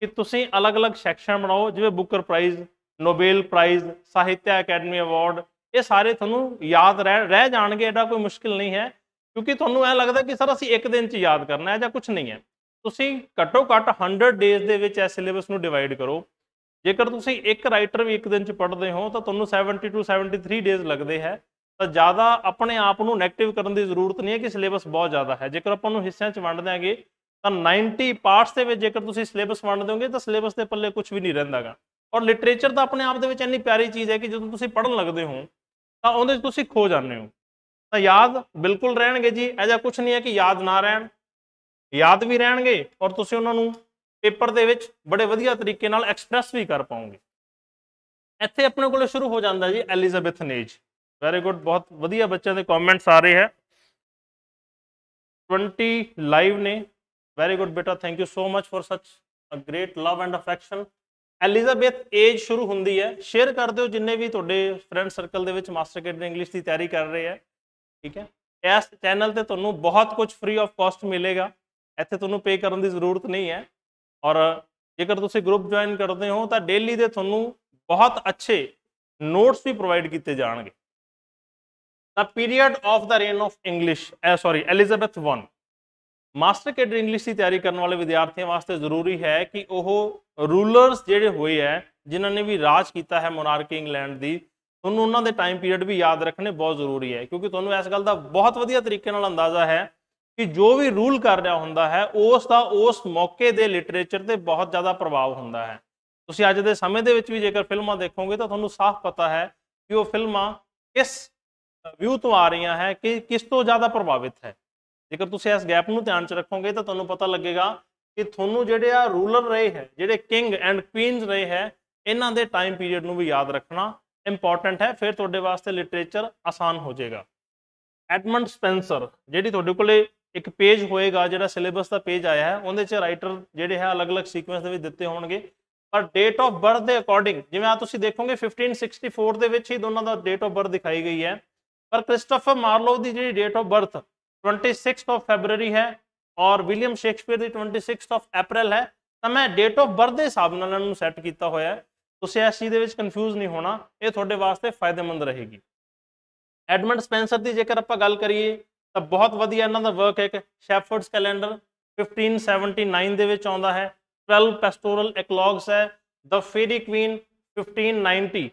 ਕਿ ਤੁਸੀਂ ਅਲੱਗ-ਅਲੱਗ ਸੈਕਸ਼ਨ ਬਣਾਓ ਜਿਵੇਂ Booker prize Nobel prize Sahitya Akademi award ਇਹ ਸਾਰੇ ਤੁਹਾਨੂੰ ਯਾਦ ਰਹਿ ਜਾਣਗੇ ਇਹਦਾ ਕੋਈ ਮੁਸ਼ਕਿਲ ਨਹੀਂ ਹੈ ਕਿਉਂਕਿ ਤੁਹਾਨੂੰ ਐ ਲੱਗਦਾ ਕਿ ਸਰ ਅਸੀਂ ਇੱਕ ਦਿਨ 'ਚ ਯਾਦ ਕਰਨਾ ਹੈ ਜਾਂ ਕੁਝ ਨਹੀਂ ਹੈ ਤੁਸੀਂ ਘੱਟੋ ਘੱਟ 100 ਡੇਜ਼ ਦੇ ਵਿੱਚ ਇਸ ਸਿਲੇਬਸ ਨੂੰ ਡਿਵਾਈਡ ਕਰੋ ਜੇਕਰ ਤੁਸੀਂ ਇੱਕ ਰਾਈਟਰ ਵੀ ਇੱਕ ਦਿਨ ਚ ਪੜ੍ਹਦੇ ਹੋ ਤਾਂ ਤੁਹਾਨੂੰ 70 ਟੂ 73 ਡੇਜ਼ ਲੱਗਦੇ ਹੈ ਤਾਂ ਜ਼ਿਆਦਾ ਆਪਣੇ ਆਪ ਨੂੰ 네ਗੇਟਿਵ ਕਰਨ ਦੀ ਜ਼ਰੂਰਤ ਨਹੀਂ ਹੈ ਕਿ ਸਿਲੇਬਸ ਬਹੁਤ ਜ਼ਿਆਦਾ ਹੈ ਜੇਕਰ ਆਪਾਂ ਨੂੰ ਹਿੱਸਿਆਂ ਚ ਵੰਡ ਦੇਾਂਗੇ ਤਾਂ 90 ਪਾਰਟਸ ਦੇ ਵਿੱਚ ਜੇਕਰ ਤੁਸੀਂ ਸਿਲੇਬਸ ਵੰਡ ਦੋਗੇ ਤਾਂ ਸਿਲੇਬਸ ਦੇ ਪੱਲੇ ਕੁਝ ਵੀ ਨਹੀਂ ਰਹਿੰਦਾਗਾ ਔਰ ਲਿਟਰੇਚਰ ਤਾਂ ਆਪਣੇ ਆਪ ਦੇ ਵਿੱਚ ਇੰਨੀ ਪਿਆਰੀ ਚੀਜ਼ ਹੈ ਕਿ ਜਦੋਂ ਤੁਸੀਂ ਪੜ੍ਹਨ ਲੱਗਦੇ ਹੋ ਤਾਂ ਉਹਦੇ ਵਿੱਚ ਤੁਸੀਂ ਖੋ ਜਾਂਦੇ ਹੋ ਤਾਂ ਯਾਦ ਬਿਲਕੁਲ ਰਹਿਣਗੇ ਜੀ ਐਜਾ ਕੁਝ ਨਹੀਂ ਹੈ ਕਿ ਯਾਦ ਨਾ ਰਹਿਣ ਯਾਦ ਵੀ ਰਹਿਣਗੇ ਔਰ ਤੁਸੀਂ ਉਹਨਾਂ ਨੂੰ ਪੇਪਰ ਦੇ ਵਿੱਚ ਬੜੇ ਵਧੀਆ ਤਰੀਕੇ ਨਾਲ ਐਕਸਪ੍ਰੈਸ ਵੀ ਕਰ ਪਾਉਂਗੇ ਇੱਥੇ ਆਪਣੇ ਕੋਲੇ ਸ਼ੁਰੂ ਹੋ ਜਾਂਦਾ ਜੀ ਐਲਿਜ਼ਾਬੈਥ ਨੇਜ ਵੈਰੀ ਗੁੱਡ ਬਹੁਤ ਵਧੀਆ ਬੱਚਿਆਂ ਦੇ ਕਮੈਂਟਸ ਆ ਰਹੇ ਹੈ 20 ਲਾਈਵ ਨੇ ਵੈਰੀ ਗੁੱਡ ਬੇਟਾ thank you so much for such a great love and affection Elizabeth age ਸ਼ੁਰੂ ਹੁੰਦੀ ਹੈ ਸ਼ੇਅਰ ਕਰ ਦਿਓ ਜਿੰਨੇ ਵੀ ਤੁਹਾਡੇ ਫਰੈਂਡ ਸਰਕਲ ਦੇ ਵਿੱਚ ਮਾਸਟਰ ਕੇਡ ਦੇ ਇੰਗਲਿਸ਼ ਦੀ ਤਿਆਰੀ ਕਰ ਰਹੇ ਹੈ ਠੀਕ ਹੈ ਇਸ ਚੈਨਲ ਤੇ ਤੁਹਾਨੂੰ ਬਹੁਤ ਕੁਝ ਫ੍ਰੀ ਆਫ ਕਾਸਟ ਮਿਲੇਗਾ ਇੱਥੇ ਤੁਹਾਨੂੰ ਪੇ ਕਰਨ ਦੀ ਜ਼ਰੂਰਤ ਨਹੀਂ ਹੈ ਔਰ ਜੇਕਰ ਤੁਸੀਂ ਗਰੁੱਪ ਜੁਆਇਨ ਕਰਦੇ ਹੋ ਤਾਂ ਡੇਲੀ ਦੇ ਤੁਹਾਨੂੰ ਬਹੁਤ ਅੱਛੇ ਨੋਟਸ ਵੀ ਪ੍ਰੋਵਾਈਡ ਕੀਤੇ ਜਾਣਗੇ ਤਾਂ period of the reign of English uh sorry Elizabeth 1 master cadre English ਦੀ ਤਿਆਰੀ ਕਰਨ ਵਾਲੇ ਵਿਦਿਆਰਥੀਆਂ ਵਾਸਤੇ ਜ਼ਰੂਰੀ ਹੈ ਕਿ ਉਹ ਰੂਲਰਸ ਜਿਹੜੇ ਹੋਏ ਐ ਜਿਨ੍ਹਾਂ ਨੇ ਵੀ ਰਾਜ ਕੀਤਾ ਹੈ ਮੋਨਾਰਕੀ ਇੰਗਲੈਂਡ ਦੀ ਤੁਹਾਨੂੰ ਉਹਨਾਂ ਦੇ ਟਾਈਮ ਪੀਰੀਅਡ ਵੀ ਯਾਦ ਰੱਖਣੇ ਬਹੁਤ ਜ਼ਰੂਰੀ ਹੈ ਕਿਉਂਕਿ ਤੁਹਾਨੂੰ ਇਸ ਗੱਲ ਦਾ ਬਹੁਤ ਵਧੀਆ ਤਰੀਕੇ ਨਾਲ ਅੰਦਾਜ਼ਾ ਹੈ ਕਿ ਜੋ ਵੀ ਰੂਲ ਕਰ ਰਿਹਾ ਹੁੰਦਾ ਹੈ ਉਸ ਦਾ ਉਸ ਮੌਕੇ ਦੇ ਲਿਟਰੇਚਰ ਤੇ ਬਹੁਤ ਜ਼ਿਆਦਾ ਪ੍ਰਭਾਵ ਹੁੰਦਾ ਹੈ ਤੁਸੀਂ ਅੱਜ ਦੇ ਸਮੇਂ ਦੇ ਵਿੱਚ ਵੀ ਜੇਕਰ ਫਿਲਮਾਂ ਦੇਖੋਗੇ ਤਾਂ ਤੁਹਾਨੂੰ ਸਾਫ਼ ਪਤਾ ਹੈ ਕਿ ਉਹ ਫਿਲਮਾਂ ਕਿਸ ਵਿਊ ਤੋਂ ਆ ਰਹੀਆਂ ਹੈ ਕਿ ਕਿਸ ਤੋਂ ਜ਼ਿਆਦਾ ਪ੍ਰਭਾਵਿਤ ਹੈ ਜੇਕਰ ਤੁਸੀਂ ਇਸ ਗੈਪ ਨੂੰ ਧਿਆਨ 'ਚ ਰੱਖੋਗੇ ਤਾਂ ਤੁਹਾਨੂੰ ਪਤਾ ਲੱਗੇਗਾ ਕਿ ਤੁਹਾਨੂੰ ਜਿਹੜੇ ਆ ਰੂਲਰ ਰਹੇ ਹੈ ਜਿਹੜੇ ਕਿੰਗ ਐਂਡ ਕੁਈਨਸ ਰਹੇ ਹੈ ਇਹਨਾਂ ਦੇ ਟਾਈਮ ਪੀਰੀਅਡ ਨੂੰ ਵੀ ਯਾਦ ਰੱਖਣਾ ਇੰਪੋਰਟੈਂਟ ਹੈ ਫਿਰ ਤੁਹਾਡੇ ਵਾਸਤੇ ਲਿਟਰੇਚਰ ਆਸਾਨ ਹੋ ਜਾਏਗਾ ਐਡਮੰਡ ਸਪੈਂਸਰ ਜਿਹੜੀ ਤੁਹਾਡੇ ਕੋਲੇ ਇੱਕ ਪੇਜ ਹੋਏਗਾ ਜਿਹੜਾ ਸਿਲੇਬਸ ਦਾ ਪੇਜ ਆਇਆ ਹੈ ਉਹਦੇ 'ਚ ਰਾਈਟਰ ਜਿਹੜੇ ਹੈ ਅਲੱਗ-ਅਲੱਗ ਸੀਕੁਐਂਸ ਦੇ ਵਿੱਚ ਦਿੱਤੇ ਹੋਣਗੇ ਪਰ ਡੇਟ ਆਫ ਬਰਥ ਦੇ ਅਕੋਰਡਿੰਗ ਜਿਵੇਂ ਆ ਤੁਸੀਂ ਦੇਖੋਗੇ 1564 ਦੇ ਵਿੱਚ ਹੀ ਦੋਨਾਂ ਦਾ ਡੇਟ ਆਫ ਬਰਥ ਦਿਖਾਈ ਗਈ ਹੈ ਪਰ ਕ੍ਰਿਸਟੋਫਰ ਮਾਰਲੋ ਦੀ ਜਿਹੜੀ date of birth 26th of February ਹੈ ਔਰ ਵਿਲੀਅਮ ਸ਼ੇਕਸਪੀਅਰ ਦੀ 26th ਆਫ ਅਪ੍ਰੈਲ ਹੈ ਤਾਂ ਮੈਂ ਡੇਟ ਆਫ ਬਰਥ ਦੇ ਹਿਸਾਬ ਨਾਲ ਇਹਨਾਂ ਨੂੰ ਸੈੱਟ ਕੀਤਾ ਹੋਇਆ ਹੈ ਤੁਸੀਂ ਇਸ ਚੀਜ਼ ਦੇ ਵਿੱਚ ਕਨਫਿਊਜ਼ ਨਹੀਂ ਹੋਣਾ ਇਹ ਤੁਹਾਡੇ ਵਾਸਤੇ ਫਾਇਦੇਮੰਦ ਰਹੇਗੀ ਐਡਮੰਡ ਸਪੈਂਸਰ ਦੀ ਜੇਕਰ ਆਪਾਂ ਗੱਲ ਕਰੀਏ ਤਾਂ ਬਹੁਤ ਵਧੀਆ ਇਹਨਾਂ ਦਾ ਵਰਕ ਹੈ ਇੱਕ ਸ਼ੈਫਰਡਸ ਕੈਲੰਡਰ 1579 ਦੇ ਵਿੱਚ ਆਉਂਦਾ ਹੈ 12 ਪੈਸਟੋਰਲ ਐਕਲੌਗਸ ਹੈ ਦ ਫੇਰੀ ਕੁਈਨ 1590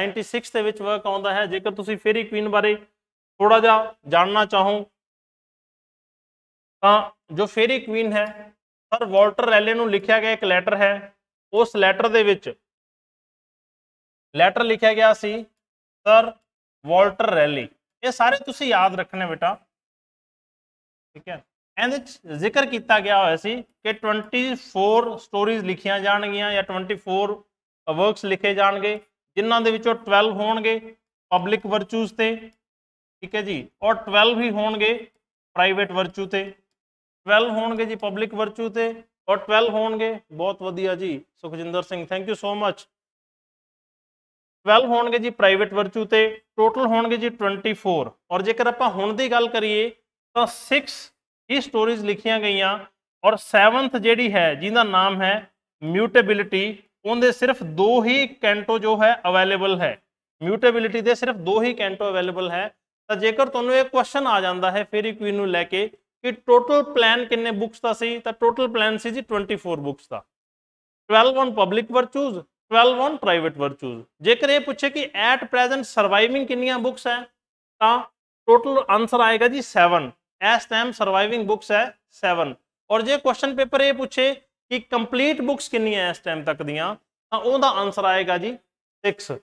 96 ਦੇ ਵਿੱਚ ਵਰਕ ਆਉਂਦਾ ਹੈ ਜੇਕਰ ਤੁਸੀਂ ਫੇਰੀ ਕੁਈਨ ਬਾਰੇ ਥੋੜਾ ਜਿਹਾ ਜਾਣਨਾ ਚਾਹੋ ਤਾਂ ਜੋ ਫੇਰੀ ਕੁਈਨ ਹੈ ਸਰ ਵਾਲਟਰ ਰੈਲੇ ਨੂੰ ਲਿਖਿਆ ਗਿਆ ਇੱਕ ਲੈਟਰ ਹੈ ਉਸ ਲੈਟਰ ਦੇ ਵਿੱਚ ਲੈਟਰ ਲਿਖਿਆ ਗਿਆ ਸੀ ਸਰ ਵਾਲਟਰ ਰੈਲੀ ਇਹ ਸਾਰੇ ਤੁਸੀਂ ਯਾਦ ਰੱਖਣੇ ਬੇਟਾ ਠੀਕ ਹੈ ਐਂਡ ਇਟ ਜ਼ਿਕਰ ਕੀਤਾ ਗਿਆ ਹੋਇਆ ਸੀ ਕਿ 24 ਸਟੋਰੀਜ਼ ਲਿਖੀਆਂ ਜਾਣਗੀਆਂ ਜਾਂ 24 ਵਰਕਸ ਲਿਖੇ ਜਾਣਗੇ ਜਿਨ੍ਹਾਂ ਦੇ ਵਿੱਚੋਂ 12 ਹੋਣਗੇ ਪਬਲਿਕ ਵਰਚੂਸ ਤੇ ਠੀਕ ਹੈ ਜੀ ਔਰ 12 ਹੀ ਹੋਣਗੇ ਪ੍ਰਾਈਵੇਟ ਵਰਚੂ ਤੇ 12 ਹੋਣਗੇ ਜੀ ਪਬਲਿਕ ਵਰਚੂ ਤੇ ਔਰ 12 ਹੋਣਗੇ ਬਹੁਤ ਵਧੀਆ ਜੀ Sukhjinder Singh thank you so much 12 ਹੋਣਗੇ ਜੀ ਪ੍ਰਾਈਵੇਟ ਵਰਚੂ ਤੇ ਟੋਟਲ ਹੋਣਗੇ ਜੀ 24 ਔਰ ਜੇਕਰ ਆਪਾਂ ਹੁਣ ਦੀ ਗੱਲ ਕਰੀਏ ਤਾਂ 6 ਇਹ ਸਟੋਰੀਜ਼ ਲਿਖੀਆਂ ਗਈਆਂ ਔਰ 7th ਜਿਹੜੀ ਹੈ ਜਿਹਦਾ ਨਾਮ ਹੈ ਮਿਊਟੇਬਿਲਿਟੀ ਉਹਦੇ ਸਿਰਫ ਦੋ ਹੀ ਕੈਂਟੋ ਜੋ ਹੈ ਅਵੇਲੇਬਲ ਹੈ ਮਿਊਟੇਬਿਲਿਟੀ ਦੇ ਸਿਰਫ ਦੋ ਹੀ ਕੈਂਟੋ ਅਵੇਲੇਬਲ ਹੈ ਤਾਂ ਜੇਕਰ ਤੁਹਾਨੂੰ ਇਹ ਕੁਐਸਚਨ ਆ ਜਾਂਦਾ ਹੈ ਫੇਰੀ ਕੁਇਨ ਨੂੰ ਲੈ ਕੇ ਕਿ ਟੋਟਲ ਪਲਾਨ ਕਿੰਨੇ ਬੁక్స్ ਦਾ ਸੀ ਤਾਂ ਟੋਟਲ ਪਲਾਨ ਸੀ ਜੀ 24 ਬੁక్స్ ਦਾ 12 on public virtues 12 on private virtues ਜੇਕਰ ਇਹ ਪੁੱਛੇ ਕਿ ਐਟ ਪ੍ਰੈਜ਼ੈਂਟ ਸਰਵਾਈਵਿੰਗ ਕਿੰਨੀਆਂ ਬੁక్స్ ਹੈ ਤਾਂ ਟੋਟਲ ਆਨਸਰ ਆਏਗਾ ਜੀ 7 ਐਸ ਟਾਈਮ ਸਰਵਾਈਵਿੰਗ ਬੁੱਕਸ ਹੈ 7 ਔਰ ਜੇ ਕੁਐਸਚਨ ਪੇਪਰ ਇਹ ਪੁੱਛੇ ਕਿ ਕੰਪਲੀਟ ਬੁੱਕਸ ਕਿੰਨੀਆਂ ਇਸ ਟਾਈਮ ਤੱਕ ਦੀਆਂ ਤਾਂ ਉਹਦਾ ਆਨਸਰ ਆਏਗਾ ਜੀ 6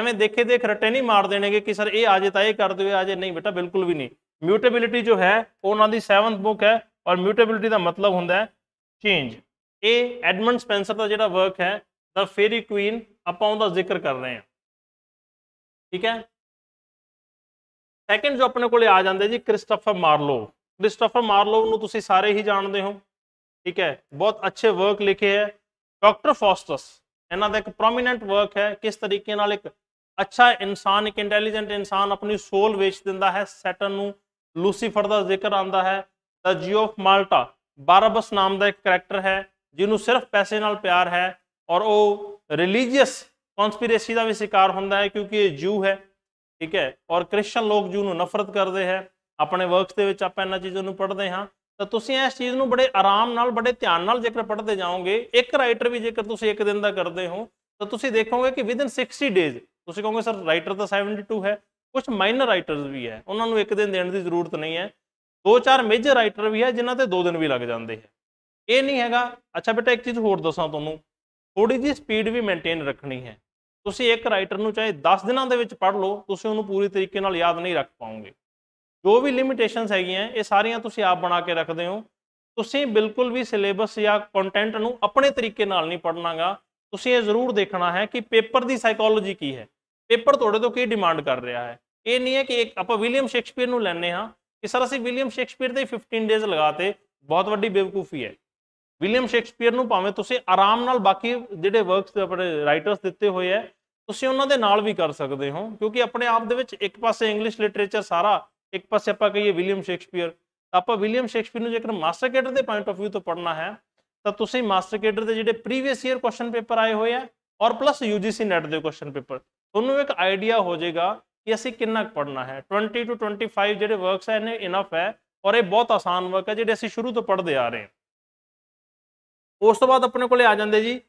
ਐਵੇਂ ਦੇਖੇ ਦੇਖ ਰੱਟੇ ਨਹੀਂ ਮਾਰ ਦੇਣਗੇ ਕਿ ਸਰ ਇਹ ਆਜੇ ਤਾਂ ਇਹ ਕਰ ਦਿਓ ਆਜੇ ਨਹੀਂ ਬੇਟਾ ਬਿਲਕੁਲ ਵੀ ਨਹੀਂ ਮਿਊਟੇਬਿਲਿਟੀ ਜੋ ਹੈ ਉਹਨਾਂ ਦੀ 7th ਬੁੱਕ ਹੈ ਔਰ ਮਿਊਟੇਬਿਲਿਟੀ ਦਾ ਮਤਲਬ ਹੁੰਦਾ ਹੈ ਚੇਂਜ ਇਹ ਐਡਮੰਡ ਸਪੈਂਸਰ ਦਾ ਜਿਹੜਾ ਵਰਕ ਹੈ ਦਾ ਫੇਰੀ ਕੁਈਨ ਆਪਾਂ ਉਹਦਾ ਜ਼ਿਕਰ ਕਰ ਰਹੇ ਹਾਂ ਠੀਕ ਹੈ ਸੈਕਿੰਡ ਜੋ ਆਪਣੇ ਕੋਲੇ ਆ ਜਾਂਦਾ ਜੀ ਕ੍ਰਿਸਟੋਫਰ ਮਾਰਲੋ ਕ੍ਰਿਸਟੋਫਰ ਮਾਰਲੋ ਨੂੰ ਤੁਸੀਂ ਸਾਰੇ ਹੀ ਜਾਣਦੇ ਹੋ ਠੀਕ ਹੈ ਬਹੁਤ ਅੱਛੇ ਵਰਕ ਲਿਖੇ ਹੈ ਡਾਕਟਰ ਫੋਸਟਸ ਇਹਨਾਂ ਦਾ ਇੱਕ ਪ੍ਰੋਮਿਨੈਂਟ ਵਰਕ ਹੈ ਕਿਸ ਤਰੀਕੇ ਨਾਲ ਇੱਕ ਅੱਛਾ ਇਨਸਾਨ ਇੱਕ ਇੰਟੈਲੀਜੈਂਟ ਇਨਸਾਨ ਆਪਣੀ ਸੋਲ ਵੇਚ ਦਿੰਦਾ ਹੈ ਸੈਟਨ ਨੂੰ ਲੂਸੀਫਰ ਦਾ ਜ਼ਿਕਰ ਆਉਂਦਾ ਹੈ ਦਾ ਜੀ ਆਫ ਮਾਲਟਾ ਬਾਰਬਸ ਨਾਮ ਦਾ ਇੱਕ ਕੈਰੈਕਟਰ ਹੈ ਜਿਹਨੂੰ ਸਿਰਫ ਪੈਸੇ ਨਾਲ ਪਿਆਰ ਹੈ ਔਰ ਉਹ ਰਿਲੀਜੀਅਸ ਕਨਸਪੀਰੇਸੀ ਦਾ ਵੀ ਸ਼ਿਕਾਰ ਹੁੰਦਾ ਹੈ ਕਿਉਂਕਿ ਇਹ ਜੂ ਹੈ ਠੀਕ ਹੈ ਔਰ ਕ੍ਰਿਸਚੀਅਨ ਲੋਕ ਜੂ ਨੂੰ ਨਫ਼ਰਤ ਕਰਦੇ ਹੈ ਆਪਣੇ ਵਰਕਸ ਦੇ ਵਿੱਚ ਆਪਾਂ ਇਹਨਾਂ ਚੀਜ਼ਾਂ ਨੂੰ ਪੜ੍ਹਦੇ ਹਾਂ ਤਾਂ ਤੁਸੀਂ ਇਸ ਚੀਜ਼ ਨੂੰ ਬੜੇ ਆਰਾਮ ਨਾਲ ਬੜੇ ਧਿਆਨ ਨਾਲ ਜੇਕਰ ਪੜ੍ਹਦੇ ਜਾਓਗੇ ਇੱਕ ਰਾਈਟਰ ਵੀ ਜੇਕਰ ਤੁਸੀਂ ਇੱਕ ਦਿਨ ਦਾ ਕਰਦੇ ਹੋ ਤਾਂ ਤੁਸੀਂ ਦੇਖੋਗੇ ਕਿ ਵਿਦਨ 60 ਡੇਜ਼ ਤੁਸੀਂ ਕਹੋਗੇ ਸਰ ਰਾਈਟਰ ਤਾਂ 72 ਹੈ ਕੁਝ ਮਾਈਨਰ ਰਾਈਟਰਸ ਵੀ ਹੈ ਉਹਨਾਂ ਨੂੰ ਇੱਕ ਦਿਨ ਦੇਣ ਦੀ ਜ਼ਰੂਰਤ ਨਹੀਂ ਹੈ ਦੋ ਚਾਰ ਮੇਜਰ ਰਾਈਟਰ ਵੀ ਹੈ ਜਿਨ੍ਹਾਂ ਤੇ ਦੋ ਦਿਨ ਵੀ ਲੱਗ ਜਾਂਦੇ ਹੈ ਇਹ ਨਹੀਂ ਹੈਗਾ ਅੱਛਾ ਬੇਟਾ ਇੱਕ ਚੀਜ਼ ਹੋਰ ਦੱਸਾਂ ਤੁਹਾਨੂੰ ਥੋੜੀ ਜੀ ਸਪੀਡ ਵੀ ਮੇਨਟੇਨ ਰੱਖਣੀ ਹੈ ਤੁਸੀਂ ਇੱਕ ਰਾਈਟਰ ਨੂੰ ਚਾਹੇ 10 ਦਿਨਾਂ ਦੇ ਵਿੱਚ ਪੜ੍ਹ ਲਓ ਤੁਸੀਂ ਉਹਨੂੰ ਪੂਰੀ ਤਰੀਕੇ ਨਾਲ ਯਾਦ ਨਹੀਂ ਰੱਖ ਪਾਉਂਗੇ ਜੋ ਵੀ ਲਿਮਿਟੇਸ਼ਨਸ ਹੈਗੀਆਂ ਇਹ ਸਾਰੀਆਂ ਤੁਸੀਂ ਆਪ ਬਣਾ ਕੇ ਰੱਖਦੇ ਹੋ ਤੁਸੀਂ ਬਿਲਕੁਲ ਵੀ ਸਿਲੇਬਸ ਜਾਂ ਕੰਟੈਂਟ ਨੂੰ ਆਪਣੇ ਤਰੀਕੇ ਨਾਲ ਨਹੀਂ ਪੜਨਾਗਾ ਤੁਸੀਂ ਇਹ ਜ਼ਰੂਰ ਦੇਖਣਾ ਹੈ ਕਿ ਪੇਪਰ ਦੀ ਸਾਈਕੋਲੋਜੀ ਕੀ ਹੈ ਪੇਪਰ ਤੁਹਾਡੇ ਤੋਂ ਕੀ ਡਿਮਾਂਡ ਕਰ ਰਿਹਾ ਹੈ ਇਹ ਨਹੀਂ ਹੈ ਕਿ ਇੱਕ ਆਪਾਂ ਵਿਲੀਅਮ ਸ਼ੇਕਸਪੀਅਰ ਨੂੰ ਲੈਣੇ ਹਾਂ ਕਿ ਸਰ ਅਸੀਂ ਵਿਲੀਅਮ ਸ਼ੇਕਸਪੀਅਰ ਦੇ 15 ਡੇਜ਼ ਲਗਾਤੇ ਬਹੁਤ ਵੱਡੀ ਬੇਵਕੂਫੀ ਹੈ ਵਿਲੀਅਮ ਸ਼ੇਕਸਪੀਅਰ ਨੂੰ ਭਾਵੇਂ ਤੁਸੀਂ ਆਰਾਮ ਨਾਲ ਬਾਕੀ ਜਿਹੜੇ ਵਰਕਸ ਆਪਣੇ ਰਾਈਟਰਸ ਦਿੱਤੇ ਹੋਏ ਹੈ ਤੁਸੀਂ ਉਹਨਾਂ ਦੇ ਨਾਲ ਵੀ ਕਰ ਸਕਦੇ ਹੋ ਕਿਉਂਕਿ ਆਪਣੇ ਆਪ ਦੇ ਵਿੱਚ ਇੱਕ ਪਾਸੇ ਇੰਗਲਿਸ਼ ਲਿਟਰੇਚਰ ਸਾਰਾ ਇੱਕ ਪਾਸੇ ਆਪਾਂ ਕਹੀਏ ਵਿਲੀਅਮ ਸ਼ੇਕਸਪੀਅਰ ਆਪਾਂ ਵਿਲੀਅਮ ਸ਼ੇਕਸਪੀਅਰ ਨੂੰ ਜੇਕਰ ਮਾਸਟਰ ਕੇਡਰ ਦੇ ਪੁਆਇੰਟ ਆਫ View ਤੋਂ ਪੜ੍ਹਨਾ ਹੈ ਤਾਂ ਤੁਸੀਂ ਮਾਸਟਰ ਕੇਡਰ ਦੇ ਜਿਹੜੇ ਪ੍ਰੀਵੀਅਸ ਈਅਰ ਕੁਐਸਚਨ ਪੇਪਰ ਆਏ ਹੋਏ ਆ ਔਰ ਪਲੱਸ UGC ਨੈਟ ਦੇ ਕੁਐਸਚਨ ਪੇਪਰ ਤੁਹਾਨੂੰ ਇੱਕ ਆਈਡੀਆ ਹੋ ਜਾਏਗਾ ਕਿ ਅਸੀਂ ਕਿੰਨਾ ਪੜ੍ਹਨਾ ਹੈ 20 ਟੂ 25 ਜਿਹੜੇ ਵਰਕਸ ਹੈ ਨੇ ਇਨਫ ਹੈ ਔਰ ਇਹ ਬਹੁਤ ਆਸਾਨ ਵਰਕ ਹੈ ਜਿਹੜੇ ਅਸੀਂ ਸ਼ੁਰੂ ਤੋਂ ਪੜ੍ਹਦੇ ਆ ਰਹੇ ਹਾਂ ਉਸ ਤੋਂ ਬਾਅਦ ਆਪਣੇ ਕੋਲੇ ਆ ਜਾਂਦੇ ਜੀ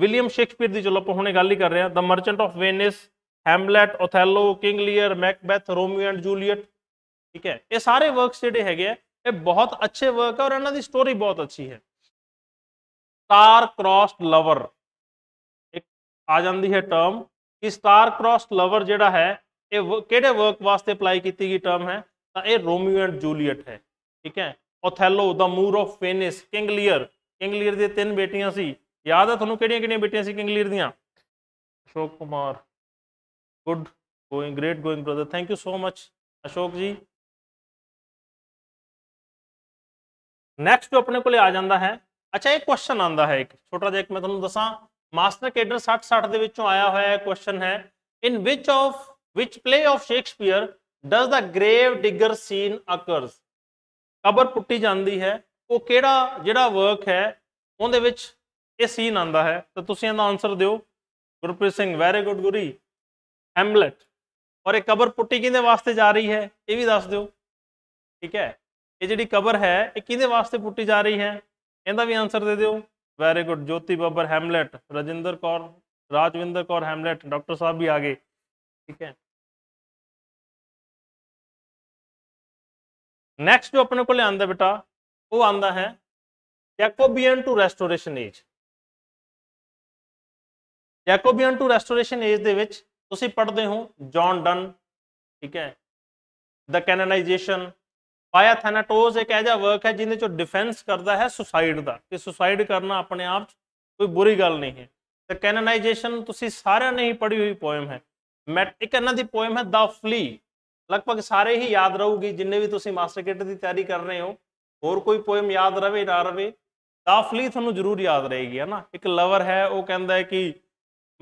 ਵਿਲੀਅਮ ਸ਼ੇਕਸਪੀਅਰ ਦੀ ਚਲੋ ਆਪਾਂ ਹੁਣੇ ਗੱਲ ਹੀ ਕਰ ਰਹੇ the merchant of Venice Hamlet Othello King Lear Macbeth Romeo and Juliet ਠੀਕ ਹੈ ਇਹ ਸਾਰੇ ਵਰਕਸ ਜਿਹੜੇ ਹੈਗੇ ਆ ਇਹ ਬਹੁਤ ਅੱਛੇ ਵਰਕ ਹੈ ਔਰ ਇਹਨਾਂ ਦੀ ਸਟੋਰੀ ਬਹੁਤ ਅੱਛੀ ਹੈ ਸਟਾਰ ਕ੍ਰਾਸਡ ਲਵਰ ਇੱਕ ਆ ਜਾਂਦੀ ਹੈ ਟਰਮ ਕਿ ਸਟਾਰ ਕ੍ਰਾਸਡ ਲਵਰ ਜਿਹੜਾ ਹੈ ਇਹ ਕਿਹੜੇ ਵਰਕ ਵਾਸਤੇ ਅਪਲਾਈ ਕੀਤੀ ਗਈ ਟਰਮ ਹੈ ਤਾਂ ਇਹ ਰੋਮੀਓ ਐਂਡ ਜੂਲੀਅਟ ਹੈ ਠੀਕ ਹੈ Othello the Moor of Venice King Lear King Lear ਦੇ ਤਿੰਨ ਬੇਟੀਆਂ ਸੀ ਯਾਦ ਆ ਤੁਹਾਨੂੰ ਕਿਹੜੀਆਂ ਕਿਹੜੀਆਂ ਬੇਟੀਆਂ ਸੀ ਕਿੰਗਲੀਰ ਦੀਆਂ Ashok Kumar good going great going brother thank you so much Ashok ji next ਆਪਣੇ ਕੋਲੇ ਆ ਜਾਂਦਾ ਹੈ ਅੱਛਾ ਇਹ ਕੁਐਸਚਨ ਆਂਦਾ ਹੈ ਇੱਕ ਛੋਟਾ ਜਿਹਾ ਇੱਕ ਮੈਂ ਤੁਹਾਨੂੰ ਦੱਸਾਂ ਮਾਸਟਰ ਕੇਡਰ 60 60 ਦੇ ਵਿੱਚੋਂ ਆਇਆ ਹੋਇਆ ਕੁਐਸਚਨ ਹੈ in which of which play of Shakespeare does the grave digger scene occurs ਕਬਰ ਪੁੱਟੀ ਜਾਂਦੀ ਹੈ ਉਹ ਕਿਹੜਾ ਜਿਹੜਾ ਵਰਕ ਹੈ ਉਹਦੇ ਵਿੱਚ ਇਹ ਸੀਨ ਆਂਦਾ ਹੈ ਤਾਂ ਤੁਸੀਂ ਇਹਦਾ ਆਨਸਰ ਦਿਓ Gurpreet Singh very good Guri Hamlet ਔਰ ਇਹ ਕਬਰ ਪੁੱਟੀ ਕਿਹਦੇ ਵਾਸਤੇ ਜਾ ਰਹੀ ਹੈ ਇਹ ਵੀ ਦੱਸ ਦਿਓ ਠੀਕ ਹੈ ਇਹ ਜਿਹੜੀ ਕਬਰ ਹੈ ਇਹ ਕਿਹਦੇ ਵਾਸਤੇ ਪੁੱਟੀ ਜਾ ਰਹੀ ਹੈ ਇਹਦਾ ਵੀ ਆਨਸਰ ਦੇ ਦਿਓ very good Jyoti Babbar Hamlet Rajinder Kaur Rajwinder Kaur Hamlet doctor ਸਾਹਿਬ ਵੀ ਆ ਗਏ ਠੀਕ ਹੈ ਨੈਕਸਟ ਜੋ ਆਪਣੇ ਕੋਲ ਆਂਦਾ ਬੇਟਾ ਉਹ ਆਂਦਾ ਹੈ Jacobean to restoration age Jacobean to restoration age ਦੇ ਵਿੱਚ ਤੁਸੀਂ ਪੜ੍ਹਦੇ ਹੋ ਜੌਨ ਡਨ ਠੀਕ ਹੈ ਦ ਕੈਨਨਾਈਜੇਸ਼ਨ ਪਾਇਆ ਥੈਨਾਟੋਸ ਇੱਕ ਐਜਾ ਵਰਕ ਹੈ ਜਿਹਦੇ ਚੋਂ ਡਿਫੈਂਸ ਕਰਦਾ ਹੈ ਸੁਸਾਈਡ ਦਾ ਕਿ ਸੁਸਾਈਡ ਕਰਨਾ ਆਪਣੇ ਆਪ ਕੋਈ ਬੁਰੀ ਗੱਲ ਨਹੀਂ ਹੈ ਦ ਕੈਨਨਾਈਜੇਸ਼ਨ ਤੁਸੀਂ ਸਾਰਿਆਂ ਨੇ ਹੀ ਪੜ੍ਹੀ ਹੋਈ ਪੋਇਮ ਹੈ ਇੱਕ ਇਹਨਾਂ ਦੀ ਪੋਇਮ ਹੈ ਦਾ ਫਲੀ ਲਗਭਗ ਸਾਰੇ ਹੀ ਯਾਦ ਰਹੂਗੀ ਜਿੰਨੇ ਵੀ ਤੁਸੀਂ ਮਾਸਟਰ ਕਿਟ ਦੀ ਤਿਆਰੀ ਕਰ ਰਹੇ ਹੋ ਹੋਰ ਕੋਈ ਪੋਇਮ ਯਾਦ ਰਵੇ ਨਾ ਰਵੇ ਦਾ ਫਲੀ ਤੁਹਾਨੂੰ ਜ਼ਰੂਰ ਯਾਦ ਰਹੇਗੀ ਹੈ ਨਾ ਇੱਕ ਲਵਰ ਹੈ ਉਹ ਕਹਿੰਦਾ ਹੈ ਕਿ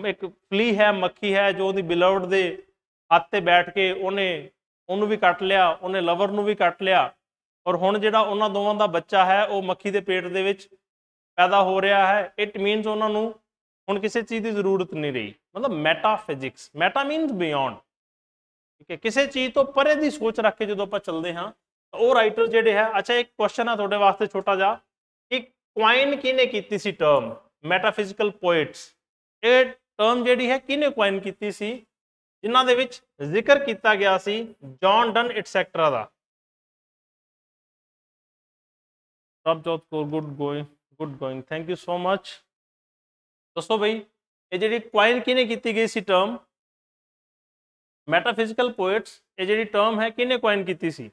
ਇੱਕ ਫਲੀ ਹੈ ਮੱਖੀ ਹੈ ਜੋ ਉਹਦੀ ਬਿਲਵਡ ਦੇ ਹੱਥ ਤੇ ਬੈਠ ਕੇ ਉਹਨੇ ਉਹਨੂੰ ਵੀ ਕੱਟ ਲਿਆ ਉਹਨੇ ਲਵਰ ਨੂੰ ਵੀ ਕੱਟ ਲਿਆ ਔਰ ਹੁਣ ਜਿਹੜਾ ਉਹਨਾਂ ਦੋਵਾਂ ਦਾ ਬੱਚਾ ਹੈ ਉਹ ਮੱਖੀ ਦੇ ਪੇਟ ਦੇ ਵਿੱਚ ਪੈਦਾ ਹੋ ਰਿਹਾ ਹੈ ਇਟ ਮੀਨਸ ਉਹਨਾਂ ਨੂੰ ਹੁਣ ਕਿਸੇ ਚੀਜ਼ ਦੀ ਜ਼ਰੂਰਤ ਨਹੀਂ ਰਹੀ ਮਤਲਬ ਮੈਟਾਫਿਜ਼ਿਕਸ ਮੈਟਾ ਮੀਨਸ ਬਿਯੋਂਡ ਠੀਕ ਹੈ ਕਿਸੇ ਚੀਜ਼ ਤੋਂ ਪਰੇ ਦੀ ਸੋਚ ਰੱਖ ਕੇ ਜਦੋਂ ਆਪਾਂ ਚੱਲਦੇ ਹਾਂ ਤਾਂ ਉਹ ਰਾਈਟਰ ਜਿਹੜੇ ਹੈ ਅੱਛਾ ਇੱਕ ਕੁਐਸਚਨ ਆ ਤੁਹਾਡੇ ਵਾਸਤੇ ਛੋਟਾ ਜਿਹਾ ਕਿ ਕੁਆਇਨ ਕਿਨੇ ਕੀਤੀ ਸੀ ਟਰਮ ਮੈਟਾਫਿਜ਼ੀਕਲ ਪੋਇਟਸ ਇਹ ਟਰਮ ਜਿਹੜੀ ਹੈ ਕਿਹਨੇ ਕੋਇਨ ਕੀਤੀ ਸੀ ਜਿਨ੍ਹਾਂ ਦੇ ਵਿੱਚ ਜ਼ਿਕਰ ਕੀਤਾ ਗਿਆ ਸੀ ਜੌਨ ਡਨ ਐਟਸੈਕਟਰਾ ਦਾ Prabhjot Kaur good going good going thank you so much ਦੋਸਤੋ ਬਈ ਇਹ ਜਿਹੜੀ ਕੋਇਨ ਕਿਹਨੇ ਕੀਤੀ ਗਈ ਸੀ ਟਰਮ ਮੈਟਾਫਿਜ਼ੀਕਲ ਪੋਇਟਸ ਇਹ ਜਿਹੜੀ ਟਰਮ ਹੈ ਕਿਹਨੇ ਕੋਇਨ ਕੀਤੀ ਸੀ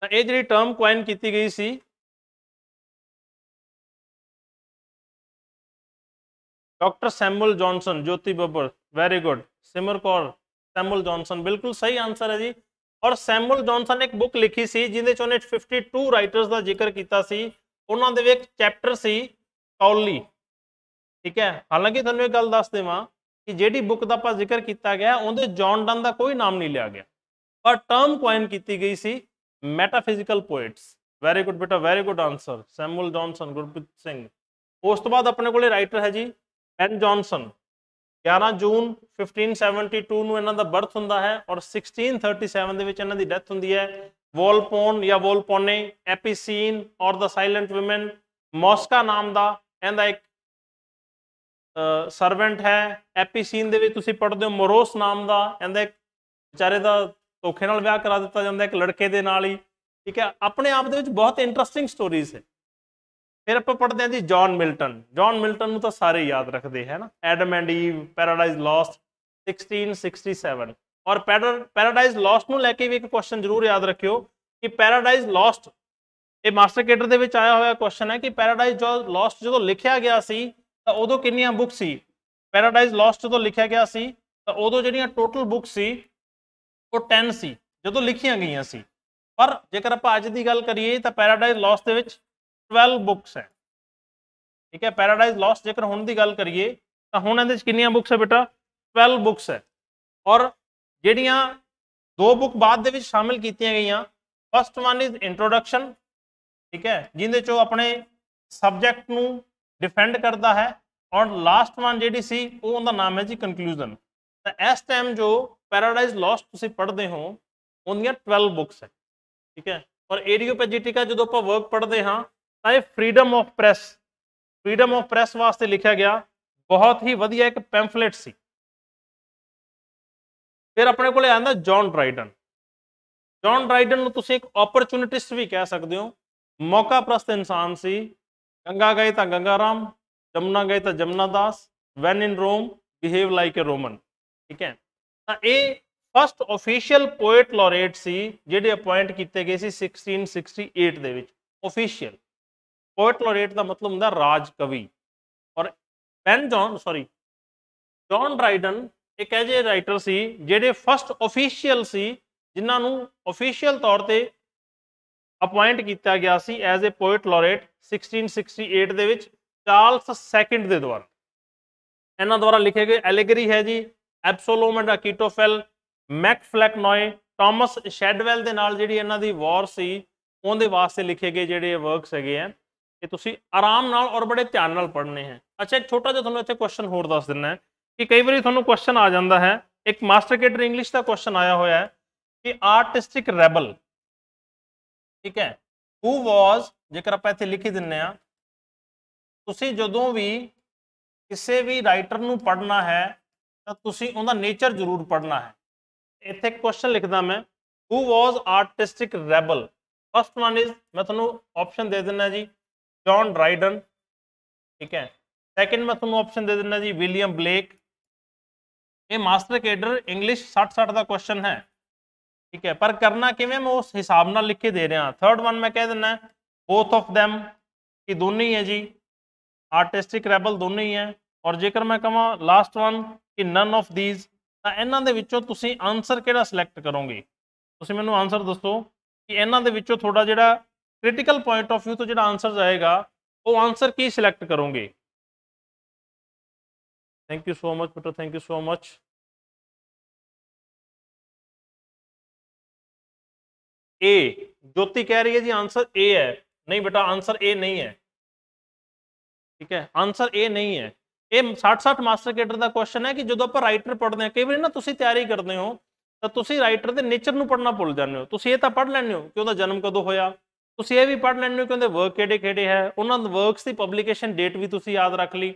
ਤਾਂ ਇਹ ਜਿਹੜੀ ਟਰਮ ਕੋਇਨ ਕੀਤੀ ਗਈ ਸੀ doctor Samuel Johnson Jyoti Babbar very good Simar Kaur Samuel Johnson ਬਿਲਕੁਲ ਸਹੀ ਆਨਸਰ ਹੈ ਜੀ ਔਰ ਸੈਮੂਅਲ ਜੌਨਸਨ ਇੱਕ ਬੁੱਕ ਲਿਖੀ ਸੀ ਜਿਹਦੇ ਚ ਉਹਨੇ 52 ਰਾਈਟਰਸ ਦਾ ਜ਼ਿਕਰ ਕੀਤਾ ਸੀ ਉਹਨਾਂ ਦੇ ਵਿੱਚ ਚੈਪਟਰ ਸੀ ਕੌਲੀ ਠੀਕ ਹੈ ਹਾਲਾਂਕਿ ਤੁਹਾਨੂੰ ਇਹ ਗੱਲ ਦੱਸ ਦੇਵਾਂ ਕਿ ਜਿਹੜੀ ਬੁੱਕ ਦਾ ਆਪਾਂ ਜ਼ਿਕਰ ਕੀਤਾ ਗਿਆ ਉਹਦੇ ਜੌਨ ਡਨ ਦਾ ਕੋਈ ਨਾਮ ਨਹੀਂ ਲਿਆ ਗਿਆ ਪਰ ਟਰਮ ਕੋਇਨ ਕੀਤੀ ਗਈ ਸੀ ਮੈਟਾਫਿਜ਼ੀਕਲ ਪੋਇਟਸ ਵੈਰੀ ਗੁੱਡ ਬੇਟਾ very good answer Samuel Johnson Gurpreet Singh ਉਸ ਤੋਂ ਬਾਅਦ ਆਪਣੇ ਕੋਲੇ ਰਾਈਟਰ ਹੈ ਜੀ ਐਨ ਜੌਨਸਨ 11 ਜੂਨ 1572 ਨੂੰ ਇਹਨਾਂ ਦਾ ਬਰਥ ਹੁੰਦਾ ਹੈ ਔਰ 1637 ਦੇ ਵਿੱਚ ਇਹਨਾਂ ਦੀ ਡੈਥ ਹੁੰਦੀ ਹੈ ਵੋਲਪੋਨ ਜਾਂ ਵੋਲਪੋਨੇ ਐਪੀਸੀਨ ਔਰ ਦਾ ਸਾਇਲੈਂਟ ਔਮਨ ਮੋਸਕਾ ਨਾਮ ਦਾ ਇਹਦਾ ਇੱਕ ਸਰਵੈਂਟ ਹੈ ਐਪੀਸੀਨ ਦੇ ਵਿੱਚ ਤੁਸੀਂ ਪੜ੍ਹਦੇ ਹੋ ਮੋਰੋਸ ਨਾਮ ਦਾ ਇਹਦਾ ਇੱਕ ਵਿਚਾਰੇ ਦਾ ਧੋਖੇ ਨਾਲ ਵਿਆਹ ਕਰਾ ਦਿੱਤਾ ਜਾਂਦਾ ਇੱਕ ਲੜਕੇ ਦੇ ਨਾਲ ਹੀ ਠੀਕ ਹੈ ਆਪਣੇ ਆਪ ਦੇ ਵਿੱਚ ਬਹੁਤ ਇੰਟਰਸਟਿੰਗ ਸਟੋਰੀਜ਼ ਹੈ ਫਿਰ ਆਪਾਂ ਪੜਦੇ ਹਾਂ ਜੀ ਜான் ਮਿਲਟਨ ਜான் ਮਿਲਟਨ ਨੂੰ ਤਾਂ ਸਾਰੇ ਯਾਦ ਰੱਖਦੇ ਹੈ ਨਾ Adam and Eve Paradise Lost 1667 ਔਰ ਪੈਰਾਡਾਈਜ਼ ਲੋਸਟ ਨੂੰ ਲੈ ਕੇ ਵੀ ਇੱਕ ਕੁਐਸਚਨ ਜ਼ਰੂਰ ਯਾਦ ਰੱਖਿਓ ਕਿ ਪੈਰਾਡਾਈਜ਼ ਲੋਸਟ ਇਹ ਮਾਸਟਰ ਕੇਡਰ ਦੇ ਵਿੱਚ ਆਇਆ ਹੋਇਆ ਕੁਐਸਚਨ ਹੈ ਕਿ ਪੈਰਾਡਾਈਜ਼ ਲੋਸਟ ਜਦੋਂ ਲਿਖਿਆ ਗਿਆ ਸੀ ਤਾਂ ਉਦੋਂ ਕਿੰਨੀਆਂ ਬੁੱਕ ਸੀ ਪੈਰਾਡਾਈਜ਼ ਲੋਸਟ ਜਦੋਂ ਲਿਖਿਆ ਗਿਆ ਸੀ ਤਾਂ ਉਦੋਂ ਜਿਹੜੀਆਂ ਟੋਟਲ ਬੁੱਕ ਸੀ ਉਹ 10 ਸੀ ਜਦੋਂ ਲਿਖੀਆਂ ਗਈਆਂ ਸੀ ਪਰ ਜੇਕਰ ਆਪਾਂ ਅੱਜ ਦੀ ਗੱਲ ਕਰੀਏ ਤਾਂ ਪੈਰਾਡਾਈਜ਼ ਲੋਸਟ ਦੇ ਵਿੱਚ 12 ਬੁੱਕਸ ਹੈ ਠੀਕ ਹੈ ਪੈਰਾਡਾਈਜ਼ ਲੌਸ ਜੇਕਰ ਹੁਣ ਦੀ ਗੱਲ ਕਰੀਏ ਤਾਂ ਹੁਣ ਇਹਦੇ ਵਿੱਚ ਕਿੰਨੀਆਂ ਬੁੱਕਸ ਹੈ ਬੇਟਾ 12 ਬੁੱਕਸ ਹੈ ਔਰ ਜਿਹੜੀਆਂ ਦੋ ਬੁੱਕ ਬਾਅਦ ਦੇ ਵਿੱਚ ਸ਼ਾਮਿਲ ਕੀਤੀਆਂ ਗਈਆਂ ਫਸਟ ਵਨ ਇਜ਼ ਇੰਟਰੋਡਕਸ਼ਨ ਠੀਕ ਹੈ ਜਿੰਦੇ ਚੋਂ ਆਪਣੇ ਸਬਜੈਕਟ ਨੂੰ ਡਿਫੈਂਡ ਕਰਦਾ ਹੈ ਔਰ ਲਾਸਟ ਵਨ ਜਿਹੜੀ ਸੀ ਉਹ ਉਹਦਾ ਨਾਮ ਹੈ ਜੀ ਕਨਕਲੂਜਨ ਤਾਂ ਇਸ ਟਾਈਮ ਜੋ ਪੈਰਾਡਾਈਜ਼ ਲੌਸਟ ਤੁਸੀਂ ਪੜ੍ਹਦੇ ਹੋ ਉਹਦੀਆਂ 12 ਬੁੱਕਸ ਹੈ ਠੀਕ ਹੈ ਔਰ ਏਰੀਓਪੈਜੀਟਿਕਾ ਜਦੋਂ ਆਪਾਂ ਵਰਕ ਪੜ੍ਹਦੇ ਹਾਂ ਤਾਂ ਇਹ freedom of press freedom of press ਵਾਸਤੇ ਲਿਖਿਆ ਗਿਆ ਬਹੁਤ ਹੀ ਵਧੀਆ ਇੱਕ ਪੈਂਫਲੇਟ ਸੀ ਫਿਰ ਆਪਣੇ ਕੋਲੇ ਆਂਦਾ ਜੌਨ ਡਰਾਈਡਨ ਜੌਨ ਡਰਾਈਡਨ ਨੂੰ ਤੁਸੀਂ ਇੱਕ ਓਪਰਚੁਨਿਟਿਸਟ ਵੀ ਕਹਿ ਸਕਦੇ ਹੋ ਮੌਕਾ ਪ੍ਰਸਤ ਇਨਸਾਨ ਸੀ ਗੰਗਾ ਗਏ ਤਾਂ ਗੰਗਾ ਰਾਮ ਜਮਨਾ ਗਏ ਤਾਂ Jamna Das when in Rome behave like a Roman ਠੀਕ ਹੈ ਤਾਂ ਇਹ ਫਸਟ ਅਫੀਸ਼ੀਅਲ ਪੋਇਟ ਲੋਰੇਟ ਸੀ ਜਿਹੜੇ ਅਪਾਇੰਟ ਕੀਤੇ ਗਏ ਸੀ 1668 ਦੇ ਵਿੱਚ ਅਫੀਸ਼ੀਅਲ ਪੋਇਟ ਲੋਰੇਟ ਦਾ ਮਤਲਬ ਹੁੰਦਾ ਰਾਜ ਕਵੀ ਔਰ Ben John sorry John Dryden ਇੱਕ ਐਜੇ ਰਾਈਟਰ ਸੀ ਜਿਹੜੇ ਫਰਸਟ ਅਫੀਸ਼ੀਅਲ ਸੀ ਜਿਨ੍ਹਾਂ ਨੂੰ ਅਫੀਸ਼ੀਅਲ ਤੌਰ ਤੇ ਅਪਾਇੰਟ ਕੀਤਾ ਗਿਆ ਸੀ ਐਜ਼ ਅ ਪੋਇਟ ਲੋਰੇਟ 1668 ਦੇ ਵਿੱਚ ਚਾਰਲਸ ਸੈਕਿੰਡ ਦੇ ਦੁਆਰਾ ਇਹਨਾਂ ਦੁਆਰਾ ਲਿਖੇ ਗਏ ਐਲੇਗਰੀ ਹੈ ਜੀ ਐਬਸੋਲੋਮ ਐਂਡ ਅਕੀਟੋਫੈਲ ਮੈਕ ਨੋਏ ਟਾਮਸ ਸ਼ੈਡਵੈਲ ਦੇ ਨਾਲ ਜਿਹੜੀ ਇਹਨਾਂ ਦੀ ਵਾਰ ਸੀ ਉਹਦੇ ਵਾਸਤੇ ਲਿਖੇ ਗਏ ਜਿਹੜੇ ਵਰਕਸ ਹੈਗੇ ਆ ਇਹ ਤੁਸੀਂ ਆਰਾਮ ਨਾਲ ਔਰ ਬੜੇ ਧਿਆਨ ਨਾਲ ਪੜ੍ਹਨੇ ਹੈ ਅੱਛਾ ਇੱਕ ਛੋਟਾ ਜਿਹਾ ਤੁਹਾਨੂੰ ਇੱਥੇ ਕੁਐਸਚਨ ਹੋਰ ਦੱਸ ਦਿੰਨਾ ਹੈ ਕਿ ਕਈ ਵਾਰੀ ਤੁਹਾਨੂੰ ਕੁਐਸਚਨ ਆ ਜਾਂਦਾ ਹੈ ਇੱਕ ਮਾਸਟਰ ਕੇਡਰ ਇੰਗਲਿਸ਼ ਦਾ ਕੁਐਸਚਨ ਆਇਆ ਹੋਇਆ ਹੈ ਕਿ ਆਰਟਿਸਟਿਕ ਰੈਬਲ ਠੀਕ ਹੈ ਹੂ ਵਾਸ ਜੇਕਰ ਆਪਾਂ ਇੱਥੇ ਲਿਖੀ ਦਿੰਨੇ ਆ ਤੁਸੀਂ ਜਦੋਂ ਵੀ ਕਿਸੇ ਵੀ ਰਾਈਟਰ ਨੂੰ ਪੜ੍ਹਨਾ ਹੈ ਤਾਂ ਤੁਸੀਂ ਉਹਦਾ ਨੇਚਰ ਜ਼ਰੂਰ ਪੜ੍ਹਨਾ ਹੈ ਇੱਥੇ ਕੁਐਸਚਨ ਲਿਖਦਾ ਮੈਂ who was artistic rebel first one is ਮੈਂ ਤੁਹਾਨੂੰ ਆਪਸ਼ਨ ਦੇ ਦਿੰਨਾ ਜੀ ਜੌਨ ਡਰਾਈਡਨ ਠੀਕ ਹੈ ਸੈਕਿੰਡ ਮੈਂ ਤੁਹਾਨੂੰ ਆਪਸ਼ਨ ਦੇ ਦਿੰਦਾ ਜੀ ਵਿਲੀਅਮ ਬਲੇਕ ਇਹ ਮਾਸਟਰ ਕੈਡਰ ਇੰਗਲਿਸ਼ 60-60 ਦਾ ਕੁਐਸਚਨ ਹੈ ਠੀਕ ਹੈ ਪਰ ਕਰਨਾ ਕਿਵੇਂ ਮੈਂ ਉਸ ਹਿਸਾਬ ਨਾਲ ਲਿਖ ਕੇ ਦੇ ਰਿਹਾ ਥਰਡ ਵਨ ਮੈਂ ਕਹਿ ਦਿੰਦਾ ਬੋਥ ਆਫ them ਕਿ ਦੋਨੇ ਹੀ ਹੈ ਜੀ ਆਰਟਿਸਟਿਕ ਰੈਬਲ ਦੋਨੇ ਹੀ ਹੈ ਔਰ ਜੇਕਰ ਮੈਂ ਕਹਾਂ ਲਾਸਟ ਵਨ ਕਿ ਨਨ ਆਫ ਥੀਸ ਤਾਂ ਇਹਨਾਂ ਦੇ ਵਿੱਚੋਂ ਤੁਸੀਂ ਆਨਸਰ ਕਿਹੜਾ ਸਿਲੈਕਟ ਕਰੋਗੇ ਤੁਸੀਂ ਮੈਨੂੰ ਆਨਸਰ ਦੱਸੋ ਕਿ ਇਹਨਾਂ ਦੇ ਵਿੱਚੋਂ ਤੁਹਾਡਾ ਜਿਹੜਾ ਕ੍ਰਿਟੀਕਲ ਪੁਆਇੰਟ ਆਫ View ਤੋਂ ਜਿਹੜਾ ਆਨਸਰ ਆਏਗਾ ਉਹ ਆਨਸਰ ਕੀ ਸਿਲੈਕਟ ਕਰੋਗੇ ਥੈਂਕ ਯੂ ਸੋ ਮਚ ਪੁੱਤਰ ਥੈਂਕ ਯੂ ਸੋ ਮਚ ਏ ਜੋਤੀ ਕਹਿ ਰਹੀ ਹੈ ਜੀ ਆਨਸਰ ਏ ਹੈ ਨਹੀਂ ਬੇਟਾ ਆਨਸਰ ਏ ਨਹੀਂ ਹੈ ਠੀਕ ਹੈ ਆਨਸਰ ਏ ਨਹੀਂ ਹੈ ਇਹ 60-60 ਮਾਸਟਰ ਕੈਡਰ ਦਾ ਕੁਐਸਚਨ ਹੈ ਕਿ ਜਦੋਂ ਆਪਾਂ ਰਾਈਟਰ ਪੜ੍ਹਦੇ ਹਾਂ ਕਈ ਵਾਰ ਨਾ ਤੁਸੀਂ ਤਿਆਰੀ ਕਰਦੇ ਹੋ ਤਾਂ ਤੁਸੀਂ ਰਾਈਟਰ ਦੇ ਨੇਚਰ ਨੂੰ ਪੜ੍ਹਨਾ ਭੁੱਲ ਜਾਂਦੇ ਹੋ ਤੁਸੀਂ ਇਹ ਤਾਂ ਪੜ੍ਹ ਲੈਣੇ ਹੋ ਕਿ ਉਹਦਾ ਜਨਮ ਕਦੋਂ ਹੋਇਆ ਤੁਸੀਂ ਇਹ ਵੀ ਪੜ੍ਹ ਲੈਣੇ ਕਿ ਉਹਦੇ ਵਰਕ ਕਿਹੜੇ ਕਿਹੜੇ ਹੈ ਉਹਨਾਂ ਦੇ ਵਰਕਸ ਦੀ ਪਬਲੀਕੇਸ਼ਨ ਡੇਟ ਵੀ ਤੁਸੀਂ ਯਾਦ ਰੱਖ ਲਈ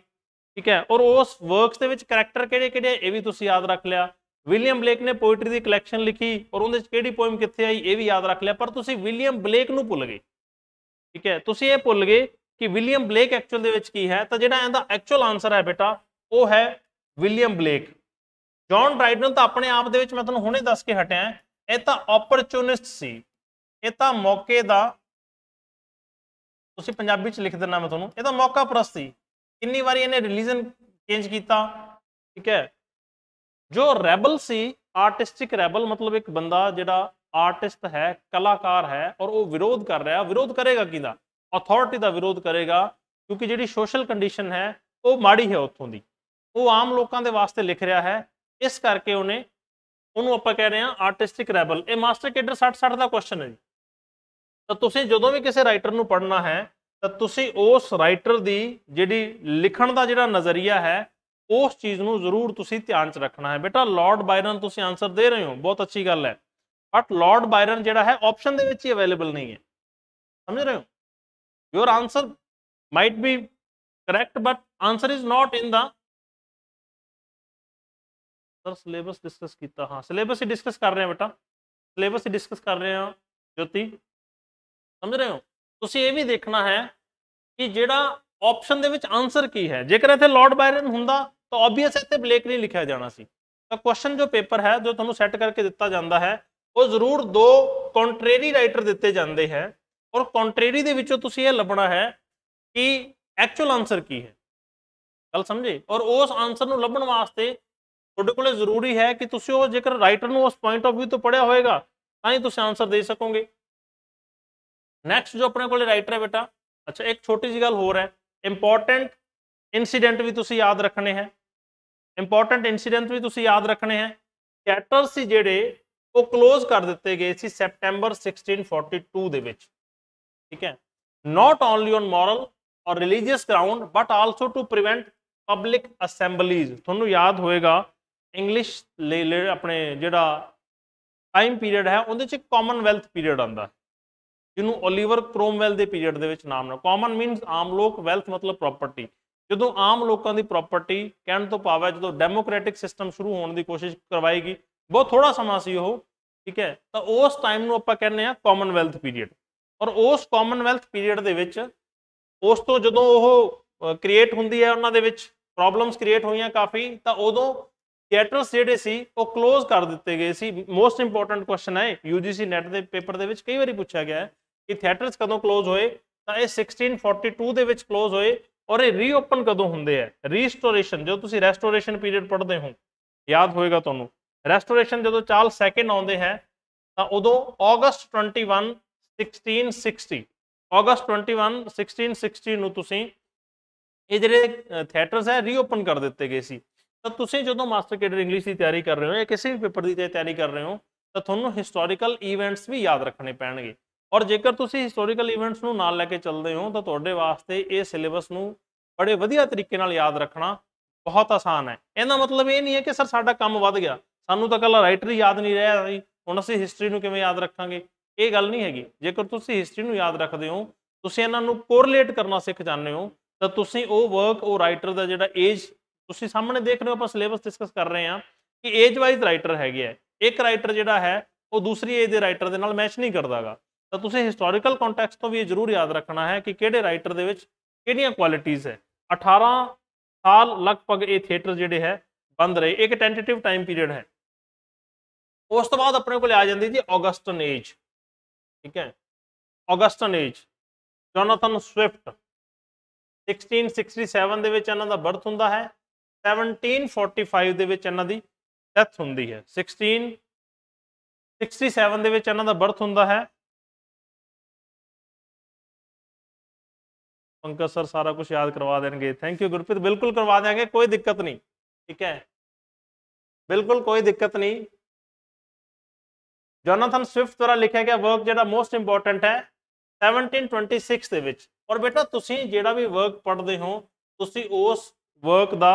ਠੀਕ ਹੈ ਔਰ ਉਸ ਵਰਕਸ ਦੇ ਵਿੱਚ ਕੈਰੈਕਟਰ ਕਿਹੜੇ ਕਿਹੜੇ ਇਹ ਵੀ ਤੁਸੀਂ ਯਾਦ ਰੱਖ ਲਿਆ ਵਿਲੀਅਮ ਬਲੇਕ ਨੇ ਪੋਇਟਰੀ ਦੀ ਕਲੈਕਸ਼ਨ ਲਿਖੀ ਔਰ ਉਹਦੇ ਵਿੱਚ ਕਿਹੜੀ ਪੋਇਮ ਕਿੱਥੇ ਆਈ ਇਹ ਵੀ ਯਾਦ ਰੱਖ ਲਿਆ ਪਰ ਤੁਸੀਂ ਵਿਲੀਅਮ ਬਲੇਕ ਨੂੰ ਭੁੱਲ ਗਏ ਠੀਕ ਹੈ ਤੁਸੀਂ ਇਹ ਭੁੱਲ ਗਏ ਕਿ ਵਿਲੀਅਮ ਬਲੇਕ ਐਕਚੁਅਲ ਦੇ ਵਿੱਚ ਕੀ ਹੈ ਤਾਂ ਜਿਹੜਾ ਇਹਦਾ ਐਕਚੁਅਲ ਆਨਸਰ ਹੈ ਬੇਟਾ ਉਹ ਹੈ ਵਿਲੀਅਮ ਬਲੇਕ ਜੌਨ ਡਰਾਈਡਨ ਤਾਂ ਆਪਣੇ ਆਪ ਦੇ ਵਿੱਚ ਮੈਂ ਤੁਹਾਨੂੰ ਹੁਣੇ ਦੱਸ ਕੇ ਹਟਿਆ ਇਹ ਤਾਂ ਓਪਰਚੁਨਿਸਟ ਸੀ ਇਹ ਤਾਂ ਮੌਕੇ ਦਾ ਤੁਸੀਂ ਪੰਜਾਬੀ ਚ ਲਿਖ ਦਿੰਨਾ ਮੈਂ ਤੁਹਾਨੂੰ ਇਹ ਤਾਂ ਮੌਕਾ ਪ੍ਰਸਤੀ ਕਿੰਨੀ ਵਾਰੀ ਇਹਨੇ ਰਿਲੀਜਨ ਚੇਂਜ ਕੀਤਾ ਠੀਕ ਹੈ ਜੋ ਰੈਬਲ ਸੀ ਆਰਟਿਸਟਿਕ ਰੈਬਲ ਮਤਲਬ ਇੱਕ ਬੰਦਾ ਜਿਹੜਾ ਆਰਟਿਸਟ ਹੈ ਕਲਾਕਾਰ ਹੈ ਔਰ ਉਹ ਵਿਰੋਧ ਕਰ ਰਿਹਾ ਵਿਰੋਧ ਕਰੇਗਾ ਕਿਹਦਾ ਅਥਾਰਟੀ ਦਾ ਵਿਰੋਧ ਕਰੇਗਾ ਕਿਉਂਕਿ ਜਿਹੜੀ ਸੋਸ਼ਲ ਕੰਡੀਸ਼ਨ ਹੈ ਉਹ ਮਾੜੀ ਹੈ ਉੱਥੋਂ ਦੀ ਉਹ ਆਮ ਲੋਕਾਂ ਦੇ ਵਾਸਤੇ ਲਿਖ ਰਿਹਾ ਹੈ ਇਸ ਕਰਕੇ ਉਹਨੇ ਉਹਨੂੰ ਆਪਾਂ ਕਹਿ ਰਹੇ ਹਾਂ ਆਰਟਿਸਟਿਕ ਰੈਬਲ ਇਹ ਮਾਸਟਰ ਕੇਡਰ 60 60 ਦਾ ਕੁਐਸਚਨ ਹੈ ਜੀ ਤਾਂ ਤੁਸੀਂ ਜਦੋਂ ਵੀ ਕਿਸੇ ਰਾਈਟਰ ਨੂੰ ਪੜ੍ਹਨਾ ਹੈ ਤਾਂ ਤੁਸੀਂ ਉਸ ਰਾਈਟਰ ਦੀ ਜਿਹੜੀ ਲਿਖਣ ਦਾ ਜਿਹੜਾ ਨਜ਼ਰੀਆ ਹੈ ਉਸ ਚੀਜ਼ ਨੂੰ ਜ਼ਰੂਰ ਤੁਸੀਂ ਧਿਆਨ 'ਚ ਰੱਖਣਾ ਹੈ ਬੇਟਾ ਲਾਰਡ ਬਾਇਰਨ ਤੁਸੀਂ ਆਨਸਰ ਦੇ ਰਹੇ ਹੋ ਬਹੁਤ ਅੱਛੀ ਗੱਲ ਹੈ ਬਟ ਲਾਰਡ ਬਾਇਰਨ ਜਿਹੜਾ ਹੈ ਆਪਸ਼ਨ ਦੇ ਵਿੱਚ ਹੀ ਅਵੇਲੇਬਲ ਨਹੀਂ ਹੈ ਸਮਝ ਰਹੇ ਹੋ your answer might be correct but answer is not in the sir syllabus discuss ਕੀਤਾ ਹਾਂ ਸਿਲੇਬਸ ਹੀ ਡਿਸਕਸ ਕਰ ਰਹੇ ਹਾਂ ਬੇਟਾ ਸਿਲੇਬਸ ਹੀ ਡਿਸਕਸ ਕਰ ਰਹੇ ਹਾਂ ਜੋਤੀ ਸਮਝ ਰਹੇ ਹੋ ਤੁਸੀਂ ਇਹ ਵੀ ਦੇਖਣਾ ਹੈ ਕਿ ਜਿਹੜਾ ਆਪਸ਼ਨ ਦੇ ਵਿੱਚ ਆਨਸਰ ਕੀ ਹੈ ਜੇਕਰ ਇੱਥੇ ਲਾਰਡ ਬਾਇਰਨ ਹੁੰਦਾ ਤਾਂ ਆਬਵੀਅਸ ਇੱਥੇ ਬਲੇਕ ਨਹੀਂ ਲਿਖਿਆ ਜਾਣਾ ਸੀ ਤਾਂ ਕੁਐਸਚਨ ਜੋ ਪੇਪਰ ਹੈ ਜੋ ਤੁਹਾਨੂੰ ਸੈੱਟ ਕਰਕੇ ਦਿੱਤਾ ਜਾਂਦਾ ਹੈ ਉਹ ਜ਼ਰੂਰ ਦੋ ਕੰਟਰੇਰੀ ਰਾਈਟਰ ਦਿੱਤੇ ਜਾਂਦੇ ਹੈ ਔਰ ਕੰਟਰੇਰੀ ਦੇ ਵਿੱਚੋਂ ਤੁਸੀਂ ਇਹ ਲੱਭਣਾ ਹੈ ਕਿ ਐਕਚੁਅਲ ਆਨਸਰ ਕੀ ਹੈ ਗੱਲ ਸਮਝੇ ਔਰ ਉਸ ਆਨਸਰ ਨੂੰ ਲੱਭਣ ਵਾਸਤੇ ਤੁਹਾਡੇ ਕੋਲੇ ਜ਼ਰੂਰੀ ਹੈ ਕਿ ਤੁਸੀਂ ਉਹ ਜੇਕਰ ਰਾਈਟਰ ਨੂੰ ਉਸ ਪੁਆਇੰਟ ਆਫ View ਤੋਂ ਪੜਿਆ ਹੋਵੇਗਾ ਤਾਂ ਹੀ ਤੁਸੀਂ ਆਨਸਰ ਦੇ ਸਕੋਗੇ ਨੈਕਸਟ ਜੋ ਆਪਣੇ ਕੋਲੇ ਰਾਈਟਰ ਹੈ ਬੇਟਾ ਅੱਛਾ ਇੱਕ ਛੋਟੀ ਜੀ ਗੱਲ ਹੋਰ ਹੈ ਇੰਪੋਰਟੈਂਟ ਇਨਸੀਡੈਂਟ ਵੀ ਤੁਸੀਂ ਯਾਦ ਰੱਖਣੇ ਹੈ ਇੰਪੋਰਟੈਂਟ ਇਨਸੀਡੈਂਟ ਵੀ ਤੁਸੀਂ ਯਾਦ ਰੱਖਣੇ ਹੈ ਕੈਟਰ ਸੀ ਜਿਹੜੇ ਉਹ ক্লোਜ਼ ਕਰ ਦਿੱਤੇ ਗਏ ਸੀ ਸੈਪਟੈਂਬਰ 1642 ਦੇ ਵਿੱਚ ਠੀਕ ਹੈ ਨਾਟ ਓਨਲੀ ਔਨ moral ਔਰ religious ground but also to prevent public assemblies ਤੁਹਾਨੂੰ ਯਾਦ ਹੋਏਗਾ ਇੰਗਲਿਸ਼ ਲੇ ਆਪਣੇ ਜਿਹੜਾ ਟਾਈਮ ਪੀਰੀਅਡ ਹੈ ਉਹਦੇ ਚ ਕਾਮਨਵੈਲਥ ਪੀਰੀਅਡ ਆਂਦਾ ਜਿਹਨੂੰ ਓਲੀਵਰ ਕ੍ਰੋਮਵੈਲ ਦੇ ਪੀਰੀਅਡ ਦੇ ਵਿੱਚ ਨਾਮ ਨਾਲ ਕਾਮਨ ਮੀਨਸ ਆਮ ਲੋਕ ਵੈਲਥ ਮਤਲਬ ਪ੍ਰਾਪਰਟੀ ਜਦੋਂ ਆਮ ਲੋਕਾਂ ਦੀ ਪ੍ਰਾਪਰਟੀ ਕਹਿਣ ਤੋਂ ਪਾਵਾ ਜਦੋਂ ਡੈਮੋਕ੍ਰੈਟਿਕ ਸਿਸਟਮ ਸ਼ੁਰੂ ਹੋਣ ਦੀ ਕੋਸ਼ਿਸ਼ ਕਰਵਾਏਗੀ ਬਹੁਤ ਥੋੜਾ ਸਮਾਂ ਸੀ ਉਹ ਠੀਕ ਹੈ ਤਾਂ ਉਸ ਟਾਈਮ ਨੂੰ ਆਪਾਂ ਕਹਿੰਦੇ ਆ ਕਾਮਨਵੈਲਥ ਪੀਰੀਅਡ ਔਰ ਉਸ ਕਾਮਨਵੈਲਥ ਪੀਰੀਅਡ ਦੇ ਵਿੱਚ ਉਸ ਤੋਂ ਜਦੋਂ ਉਹ ਕ੍ਰੀਏਟ ਹੁੰਦੀ ਹੈ ਉਹਨਾਂ ਦੇ ਵਿੱਚ ਪ੍ਰੋਬਲਮਸ ਕ੍ਰੀਏਟ ਹੋਈਆਂ ਕਾਫੀ ਤਾਂ ਉਦੋਂ ਥੀਏਟਰਸ ਜਿਹੜੇ ਸੀ ਉਹ ক্লোਜ਼ ਕਰ ਦਿੱਤੇ ਗਏ ਸੀ ਮੋਸਟ ਇੰਪੋਰਟੈਂਟ ਕੁਐਸਚਨ ਹੈ ਯੂਜੀਸੀ ਨੈਟ ਦੇ ਪੇਪਰ ਦੇ ਵਿੱਚ ਕਈ ਵਾਰੀ ਪੁੱਛਿਆ ਗਿਆ ਹੈ ਇਹ ਥੀਏਟਰਸ ਕਦੋਂ ਕਲੋਜ਼ ਹੋਏ ਤਾਂ ਇਹ 1642 ਦੇ ਵਿੱਚ ਕਲੋਜ਼ ਹੋਏ ਔਰ ਇਹ ਰੀਓਪਨ ਕਦੋਂ ਹੁੰਦੇ ਆ ਰੀਸਟੋਰੇਸ਼ਨ ਜਦੋਂ ਤੁਸੀਂ ਰੈਸਟੋਰੇਸ਼ਨ ਪੀਰੀਅਡ ਪੜ੍ਹਦੇ ਹੋ ਯਾਦ ਹੋਏਗਾ ਤੁਹਾਨੂੰ ਰੈਸਟੋਰੇਸ਼ਨ ਜਦੋਂ ਚਾਰਲਸ ਸੈਕਿੰਡ ਆਉਂਦੇ ਹੈ ਤਾਂ ਉਦੋਂ ਅਗਸਟ 21 1660 ਅਗਸਟ 21 1660 ਨੂੰ ਤੁਸੀਂ ਇਹ ਜਿਹੜੇ ਥੀਏਟਰਸ ਹੈ ਰੀਓਪਨ ਕਰ ਦਿੱਤੇ ਗਏ ਸੀ ਤਾਂ ਤੁਸੀਂ ਜਦੋਂ ਮਾਸਟਰ ਕੇਡਰ ਇੰਗਲਿਸ਼ ਦੀ ਤਿਆਰੀ ਕਰ ਰਹੇ ਹੋ ਜਾਂ ਕਿਸੇ ਵੀ ਪੇਪਰ ਦੀ ਤਿਆਰੀ ਕਰ ਰਹੇ ਹੋ ਤਾਂ ਤੁਹਾਨੂੰ ਹਿਸਟੋਰੀਕਲ ਇਵੈਂਟਸ ਵੀ ਯਾਦ ਰੱਖਣੇ ਪੈਣਗੇ ਔਰ ਜੇਕਰ ਤੁਸੀਂ ਹਿਸਟੋਰੀਕਲ ਇਵੈਂਟਸ ਨੂੰ ਨਾਲ ਲੈ ਕੇ ਚੱਲਦੇ ਹੋ ਤਾਂ ਤੁਹਾਡੇ ਵਾਸਤੇ ਇਹ ਸਿਲੇਬਸ ਨੂੰ ਬੜੇ ਵਧੀਆ ਤਰੀਕੇ ਨਾਲ ਯਾਦ ਰੱਖਣਾ ਬਹੁਤ ਆਸਾਨ ਹੈ ਇਹਦਾ ਮਤਲਬ ਇਹ ਨਹੀਂ ਹੈ ਕਿ ਸਰ ਸਾਡਾ ਕੰਮ ਵੱਧ ਗਿਆ ਸਾਨੂੰ ਤਾਂ ਕੱਲਾ ਰਾਈਟਰ ਹੀ ਯਾਦ ਨਹੀਂ ਰਿਹਾ ਸੀ ਹੁਣ ਅਸੀਂ ਹਿਸਟਰੀ ਨੂੰ ਕਿਵੇਂ ਯਾਦ ਰੱਖਾਂਗੇ ਇਹ ਗੱਲ ਨਹੀਂ ਹੈਗੀ ਜੇਕਰ ਤੁਸੀਂ ਹਿਸਟਰੀ ਨੂੰ ਯਾਦ ਰੱਖਦੇ ਹੋ ਤੁਸੀਂ ਇਹਨਾਂ ਨੂੰ ਕੋਰਿਲੇਟ ਕਰਨਾ ਸਿੱਖ ਜਾਂਦੇ ਹੋ ਤਾਂ ਤੁਸੀਂ ਉਹ ਵਰਕ ਉਹ ਰਾਈਟਰ ਦਾ ਜਿਹੜਾ ਏਜ ਤੁਸੀਂ ਸਾਹਮਣੇ ਦੇਖ ਰਹੇ ਹੋ ਆਪਾਂ ਸਿਲੇਬਸ ਡਿਸਕਸ ਕਰ ਰਹੇ ਹਾਂ ਕਿ ਏਜ ਵਾਈਜ਼ ਰਾਈਟਰ ਹੈਗੇ ਆ ਇੱਕ ਰਾਈਟਰ ਜਿਹੜਾ ਹੈ ਉਹ ਦੂਸਰੀ ਏਜ ਦੇ ਰਾਈਟਰ ਦੇ ਨਾਲ ਮੈਚ ਨਹੀਂ ਕਰਦਾਗਾ ਤਾਂ ਤੁਸੀਂ ਹਿਸਟੋਰੀਕਲ ਕੰਟੈਕਸਟ ਤੋਂ ਵੀ ਇਹ ਜ਼ਰੂਰ ਯਾਦ ਰੱਖਣਾ ਹੈ ਕਿ ਕਿਹੜੇ ਰਾਈਟਰ ਦੇ ਵਿੱਚ ਕਿਹੜੀਆਂ ਕੁਆਲਿਟੀਆਂ ਹੈ 18 ਸਾਲ ਲਗਭਗ ਇਹ ਥੀਏਟਰ ਜਿਹੜੇ ਹੈ ਬੰਦ ਰਹੇ ਇੱਕ ਟੈਂਟੇਟਿਵ ਟਾਈਮ ਪੀਰੀਅਡ ਹੈ ਉਸ ਤੋਂ ਬਾਅਦ ਆਪਣੇ ਕੋਲ ਆ ਜਾਂਦੀ ਜੀ ਆਗਸਟਨ ਏਜ ਠੀਕ ਹੈ ਆਗਸਟਨ ਏਜ ਜੋਨਾਥਨ ਸਵਿਫਟ 1667 ਦੇ ਵਿੱਚ ਇਹਨਾਂ ਦਾ ਬਰਥ ਹੁੰਦਾ ਹੈ 1745 ਦੇ ਵਿੱਚ ਇਹਨਾਂ ਦੀ ਡੈਥ ਹੁੰਦੀ ਹੈ 16 67 ਦੇ ਵਿੱਚ ਇਹਨਾਂ ਦਾ ਬਰਥ ਹੁੰਦਾ ਹੈ ਪੰਕਜ ਸਰ ਸਾਰਾ ਕੁਝ ਯਾਦ ਕਰਵਾ ਦੇਣਗੇ थैंक यू ਗੁਰਪ੍ਰੀਤ ਬਿਲਕੁਲ ਕਰਵਾ ਦੇਾਂਗੇ ਕੋਈ ਦਿੱਕਤ ਨਹੀਂ ਠੀਕ ਹੈ ਬਿਲਕੁਲ ਕੋਈ ਦਿੱਕਤ ਨਹੀਂ ਜੋਨਾਥਨ ਸਵਿਫਟ ਦੁਆਰਾ ਲਿਖਿਆ ਗਿਆ ਵਰਕ ਜਿਹੜਾ ਮੋਸਟ ਇੰਪੋਰਟੈਂਟ ਹੈ 1726 ਦੇ ਵਿੱਚ ਔਰ ਬੇਟਾ ਤੁਸੀਂ ਜਿਹੜਾ ਵੀ ਵਰਕ ਪੜ੍ਹਦੇ ਹੋ ਤੁਸੀਂ ਉਸ ਵਰਕ ਦਾ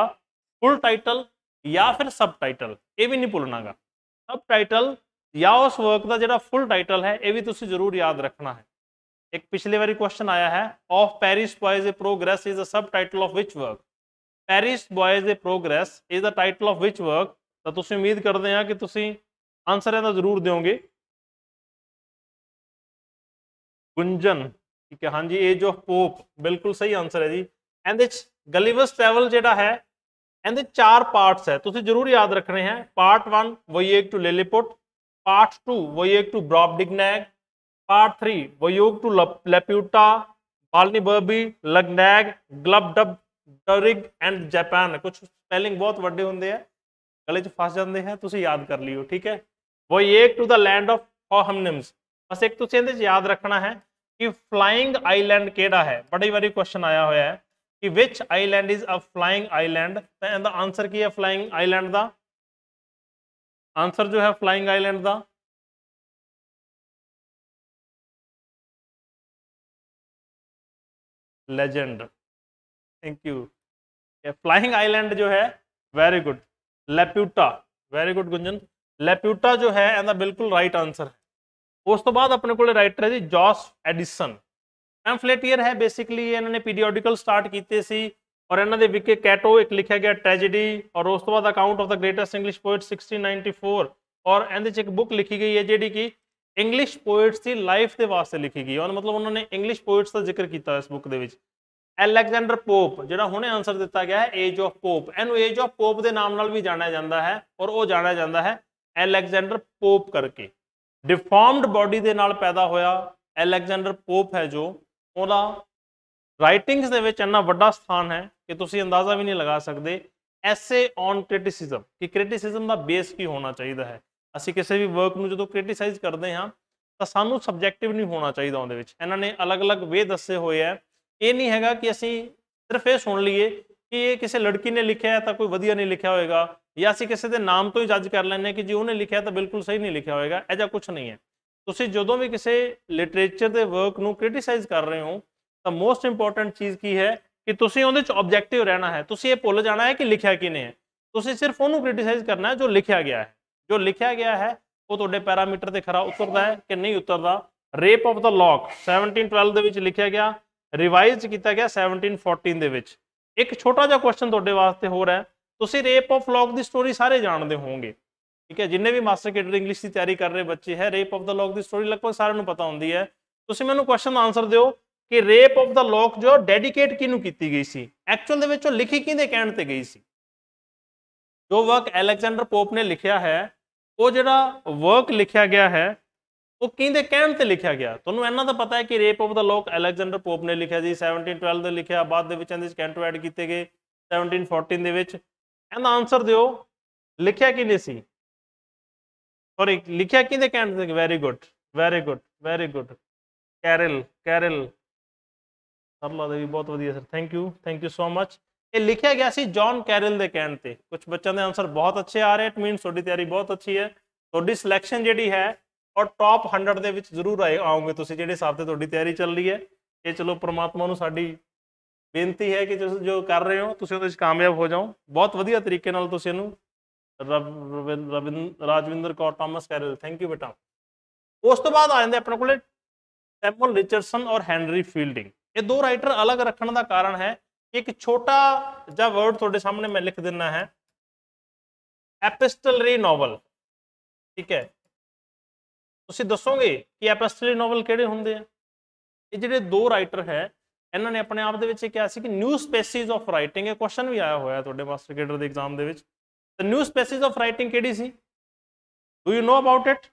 ਫੁੱਲ ਟਾਈਟਲ ਜਾਂ ਫਿਰ ਸਬਟਾਈਟਲ ਇਹ ਵੀ ਨਹੀਂ ਭੁੱਲਣਾਗਾ ਸਬਟਾਈਟਲ ਜਾਂ ਉਸ ਵਰਕ ਦਾ ਜਿਹੜਾ ਫੁੱਲ ਟਾਈਟਲ ਹੈ ਇਹ ਵੀ ਤੁਸੀਂ ਜ਼ਰੂਰ ਯਾਦ ਰੱਖਣਾ ਹੈ एक पिछले बार क्वेश्चन आया है of Paris boys a progress is a title of which work Paris boys a progress is the title of which work तो उम्मीद करते हैं कि तुम आंसर यहाँ जरूर दोगे गुंजन ठीक है हाँ जी एज ऑफ पोप बिल्कुल सही आंसर है जी एंड गलीवस ट्रैवल जोड़ा है एंड चार पार्ट्स है तुम जरूर याद रखने हैं पार्ट वन वही voyage to लेलीपुट part two voyage to Brobdingnag part three voyage to Laputa Balnibarbi Luggnagg Glubbdubdrib and Japan ਕੁਝ ਸਪੈਲਿੰਗ ਬਹੁਤ ਵੱਡੇ ਹੁੰਦੇ ਆ ਗਲੇ 'ਚ ਫਸ ਜਾਂਦੇ ਆ ਤੁਸੀਂ ਯਾਦ ਕਰ ਲਿਓ ਠੀਕ ਹੈ voyage to the land of Houyhnhnms ਬਸ ਇੱਕ ਤੁਸੀਂ ਇਹਦੇ 'ਚ ਯਾਦ ਰੱਖਣਾ ਹੈ ਕਿ ਫਲਾਈਂਗ ਆਈਲੈਂਡ ਕਿਹੜਾ ਹੈ ਬੜੀ ਵਾਰੀ ਕੁਐਸਚਨ ਆਇਆ ਹੋਇਆ ਹੈ ਕਿ which island is a flying island ਤਾਂ ਇਹਦਾ ਆਨਸਰ ਕੀ ਹੈ ਫਲਾਈਂਗ ਆਈਲੈਂਡ ਦਾ ਆਨਸਰ ਜੋ ਹੈ ਫਲਾਈਂਗ ਆਈਲੈਂਡ ਦਾ legend thank you flying island जो है very good Laputa very good Gunjan Laputa जो है एंड बिल्कुल राइट आंसर है उस तो बाद अपने को राइटर है जी जॉस एडिसन एम्फलेटियर है बेसिकली इन्होंने पीडियोडिकल स्टार्ट किए थे और इन्होंने विके कैटो एक लिखा गया ट्रेजेडी और उस तो बाद account of the greatest English poet sixteen ninety four और एंड एक बुक लिखी गई है जेडी की ਇੰਗਲਿਸ਼ ਪੋਇਟਸ ਦੀ ਲਾਈਫ ਦੇ ਵਾਸਤੇ ਲਿਖੀ ਗਈ ਹੈ ਮਤਲਬ ਉਹਨਾਂ ਨੇ ਇੰਗਲਿਸ਼ ਪੋਇਟਸ ਦਾ ਜ਼ਿਕਰ ਕੀਤਾ ਇਸ ਬੁੱਕ ਦੇ ਵਿੱਚ ਅਲੈਗਜ਼ੈਂਡਰ ਪੋਪ ਜਿਹੜਾ ਹੁਣੇ ਆਨਸਰ ਦਿੱਤਾ ਗਿਆ ਹੈ ਏਜ ਆਫ ਪੋਪ ਇਹਨੂੰ ਏਜ ਆਫ ਪੋਪ ਦੇ ਨਾਮ ਨਾਲ ਵੀ ਜਾਣਿਆ ਜਾਂਦਾ ਹੈ ਔਰ ਉਹ ਜਾਣਿਆ ਜਾਂਦਾ ਹੈ ਅਲੈਗਜ਼ੈਂਡਰ ਪੋਪ ਕਰਕੇ ਡਿਫਾਰਮਡ ਬਾਡੀ ਦੇ ਨਾਲ ਪੈਦਾ ਹੋਇਆ ਅਲੈਗਜ਼ੈਂਡਰ ਪੋਪ ਹੈ ਜੋ ਉਹਦਾ ਰਾਈਟਿੰਗਸ ਦੇ ਵਿੱਚ ਇੰਨਾ ਵੱਡਾ ਸਥਾਨ ਹੈ ਕਿ ਤੁਸੀਂ ਅੰਦਾਜ਼ਾ ਵੀ ਨਹੀਂ ਲਗਾ ਸਕਦੇ ਐਸੇ ਔਨ ਕ੍ਰਿਟਿਸਿਜ਼ਮ ਕਿ ਕ੍ਰਿਟਿਸਿਜ਼ਮ ਦਾ ਬੇਸ ਕੀ ਹੋਣਾ ਚਾਹੀਦਾ ਹੈ ਅਸੀਂ ਕਿਸੇ ਵੀ ਵਰਕ ਨੂੰ ਜਦੋਂ ਕ੍ਰਿਟਿਸਾਈਜ਼ ਕਰਦੇ ਹਾਂ ਤਾਂ ਸਾਨੂੰ ਸਬਜੈਕਟਿਵ ਨਹੀਂ ਹੋਣਾ ਚਾਹੀਦਾ ਉਹਦੇ ਵਿੱਚ ਇਹਨਾਂ ਨੇ ਅਲੱਗ-ਅਲੱਗ ਵੇ ਦੱਸੇ ਹੋਏ ਆ ਇਹ ਨਹੀਂ ਹੈਗਾ ਕਿ ਅਸੀਂ ਸਿਰਫ ਇਹ ਸੁਣ ਲਈਏ ਕਿ ਇਹ ਕਿਸੇ ਲੜਕੀ ਨੇ ਲਿਖਿਆ ਹੈ ਤਾਂ ਕੋਈ ਵਧੀਆ ਨਹੀਂ ਲਿਖਿਆ ਹੋਵੇਗਾ ਜਾਂ ਅਸੀਂ ਕਿਸੇ ਦੇ ਨਾਮ ਤੋਂ ਹੀ ਜੱਜ ਕਰ ਲੈਂਦੇ ਕਿ ਜੀ ਉਹਨੇ ਲਿਖਿਆ ਤਾਂ ਬਿਲਕੁਲ ਸਹੀ ਨਹੀਂ ਲਿਖਿਆ ਹੋਵੇਗਾ ਐਜਾ ਕੁਝ ਨਹੀਂ ਹੈ ਤੁਸੀਂ ਜਦੋਂ ਵੀ ਕਿਸੇ ਲਿਟਰੇਚਰ ਦੇ ਵਰਕ ਨੂੰ ਕ੍ਰਿਟਿਸਾਈਜ਼ ਕਰ ਰਹੇ ਹੋ ਤਾਂ ਮੋਸਟ ਇੰਪੋਰਟੈਂਟ ਚੀਜ਼ ਕੀ ਹੈ ਕਿ ਤੁਸੀਂ ਉਹਦੇ ਚ ਆਬਜੈਕਟਿਵ ਰਹਿਣਾ ਹੈ ਤੁਸੀਂ ਇਹ ਭੁੱਲ ਜਾਣਾ ਹੈ ਕਿ ਲਿਖਿਆ ਕਿਨੇ ਹੈ ਤੁਸੀਂ ਸਿਰਫ ਉਹਨੂੰ ਕ੍ਰਿਟਿਸਾਈਜ਼ ਕਰਨਾ ਹੈ ਜੋ ਲਿਖਿਆ ਗਿਆ ਹੈ ਜੋ ਲਿਖਿਆ ਗਿਆ ਹੈ ਉਹ ਤੁਹਾਡੇ ਪੈਰਾਮੀਟਰ ਤੇ ਖਰਾ ਉਤਰਦਾ ਹੈ ਕਿ ਨਹੀਂ ਉਤਰਦਾ ਰੇਪ ਆਫ ਦਾ ਲੌਕ 1712 ਦੇ ਵਿੱਚ ਲਿਖਿਆ ਗਿਆ ਰਿਵਾਈਜ਼ ਕੀਤਾ ਗਿਆ 1714 ਦੇ ਵਿੱਚ ਇੱਕ ਛੋਟਾ ਜਿਹਾ ਕੁਐਸਚਨ ਤੁਹਾਡੇ ਵਾਸਤੇ ਹੋਰ ਹੈ ਤੁਸੀਂ ਰੇਪ ਆਫ ਲੌਕ ਦੀ ਸਟੋਰੀ ਸਾਰੇ ਜਾਣਦੇ ਹੋਵੋਗੇ ਠੀਕ ਹੈ ਜਿੰਨੇ ਵੀ ਮਾਸਟਰ ਕੈਡਰ ਇੰਗਲਿਸ਼ ਦੀ ਤਿਆਰੀ ਕਰ ਰਹੇ ਬੱਚੇ ਹੈ ਰੇਪ ਆਫ ਦਾ ਲੌਕ ਦੀ ਸਟੋਰੀ ਲਗਭਗ ਸਾਰਿਆਂ ਨੂੰ ਪਤਾ ਹੁੰਦੀ ਹੈ ਤੁਸੀਂ ਮੈਨੂੰ ਕੁਐਸਚਨ ਦਾ ਆਨਸਰ ਦਿਓ ਕਿ ਰੇਪ ਆਫ ਦਾ ਲੌਕ ਜੋ ਡੈਡੀਕੇਟ ਕਿਹਨੂੰ ਕੀਤੀ ਗਈ ਸੀ ਐਕਚੁਅਲ ਦੇ ਵਿੱਚ ਉਹ ਲਿਖੀ ਕਿਹਦੇ ਕਹਿਣ ਤੇ ਗਈ ਸੀ ਜੋ ਵਰਕ ਅਲੈਗਜ਼ੈਂਡਰ ਪੋਪ ਨੇ ਲਿਖਿਆ ਹੈ ਉਹ ਜਿਹੜਾ ਵਰਕ ਲਿਖਿਆ ਗਿਆ ਹੈ ਉਹ ਕਹਿੰਦੇ ਕਹਿਣ ਤੇ ਲਿਖਿਆ ਗਿਆ ਤੁਹਾਨੂੰ ਇਹਨਾਂ ਦਾ ਪਤਾ ਹੈ ਕਿ ਰੇਪ ਆਫ ਦਾ ਲੋਕ ਅਲੈਗਜ਼ੈਂਡਰ ਪੋਪ ਨੇ ਲਿਖਿਆ ਜੀ 1712 ਦੇ ਲਿਖਿਆ ਬਾਅਦ ਦੇ ਵਿੱਚ ਇਹਦੇ ਵਿੱਚ ਕੈਂਟੋ ਐਡ ਕੀਤੇ ਗਏ 1714 ਦੇ ਵਿੱਚ ਇਹਦਾ ਆਨਸਰ ਦਿਓ ਲਿਖਿਆ ਕਿਨੇ ਸੀ ਸੌਰੀ ਲਿਖਿਆ ਕਿਹਦੇ ਕਹਿਣ ਤੇ very good very good very good Caryll Caryll Sarla ਦੇ ਵੀ ਬਹੁਤ ਵਧੀਆ sir thank you thank you so much ਇਹ ਲਿਖਿਆ ਗਿਆ ਸੀ ਜੌਨ ਕੈਰਲ ਦੇ ਕਹਿਣ ਤੇ ਕੁਝ ਬੱਚਿਆਂ ਦੇ ਆਨਸਰ ਬਹੁਤ ਅੱਛੇ ਆ ਰਹੇ ਇਟ ਮੀਨਸ ਤੁਹਾਡੀ ਤਿਆਰੀ ਬਹੁਤ ਅੱਛੀ ਹੈ ਤੁਹਾਡੀ ਸਿਲੈਕਸ਼ਨ ਜਿਹੜੀ ਹੈ ਔਰ ਟਾਪ 100 ਦੇ ਵਿੱਚ ਜ਼ਰੂਰ ਆਏ ਆਓਗੇ ਤੁਸੀਂ ਜਿਹੜੇ ਹਿਸਾਬ ਤੇ ਤੁਹਾਡੀ ਤਿਆਰੀ ਚੱਲ ਰਹੀ ਹੈ ਇਹ ਚਲੋ ਪ੍ਰਮਾਤਮਾ ਨੂੰ ਸਾਡੀ ਬੇਨਤੀ ਹੈ ਕਿ ਤੁਸੀਂ ਜੋ ਕਰ ਰਹੇ ਹੋ ਤੁਸੀਂ ਉਹਦੇ ਵਿੱਚ ਕਾਮਯਾਬ ਹੋ ਜਾਓ ਬਹੁਤ ਵਧੀਆ ਤਰੀਕੇ ਨਾਲ ਤੁਸੀਂ ਇਹਨੂੰ Rajwinder Kaur Thomas Caryll thank you ਬੇਟਾ ਉਸ ਤੋਂ ਬਾਅਦ ਆ ਜਾਂਦੇ ਆਪਣੇ ਕੋਲੇ ਸੈਮੂਅਲ ਰਿਚਰਡਸਨ ਔਰ ਹੈਨਰੀ ਫੀਲਡਿੰਗ ਇਹ ਦੋ ਰਾਈਟਰ ਅਲੱਗ ਰੱਖਣ ਦਾ ਕਾਰਨ ਹੈ ਇੱਕ ਛੋਟਾ ਜਿਹਾ ਵਰਡ ਤੁਹਾਡੇ ਸਾਹਮਣੇ ਮੈਂ ਲਿਖ ਦਿੰਨਾ ਹੈ ਐਪਿਸਟਲਰੀ ਨੋਵਲ ਠੀਕ ਹੈ ਤੁਸੀਂ ਦੱਸੋਗੇ ਕਿ ਐਪਿਸਟਲਰੀ ਨੋਵਲ ਕਿਹੜੇ ਹੁੰਦੇ ਆ ਇਹ ਜਿਹੜੇ ਦੋ ਰਾਈਟਰ ਹੈ ਇਹਨਾਂ ਨੇ ਆਪਣੇ ਆਪ ਦੇ ਵਿੱਚ ਇਹ ਕਿਹਾ ਸੀ ਕਿ ਨਿਊ ਸਪੇਸਿਸ ਆਫ ਰਾਈਟਿੰਗ ਇਹ ਕੁਐਸਚਨ ਵੀ ਆਇਆ ਹੋਇਆ ਤੁਹਾਡੇ ਮਾਸਟਰ ਕੇਡਰ ਦੇ ਐਗਜ਼ਾਮ ਦੇ ਵਿੱਚ ਤਾਂ ਨਿਊ ਸਪੇਸਿਸ ਆਫ ਰਾਈਟਿੰਗ ਕਿਹੜੀ ਸੀ do you know about it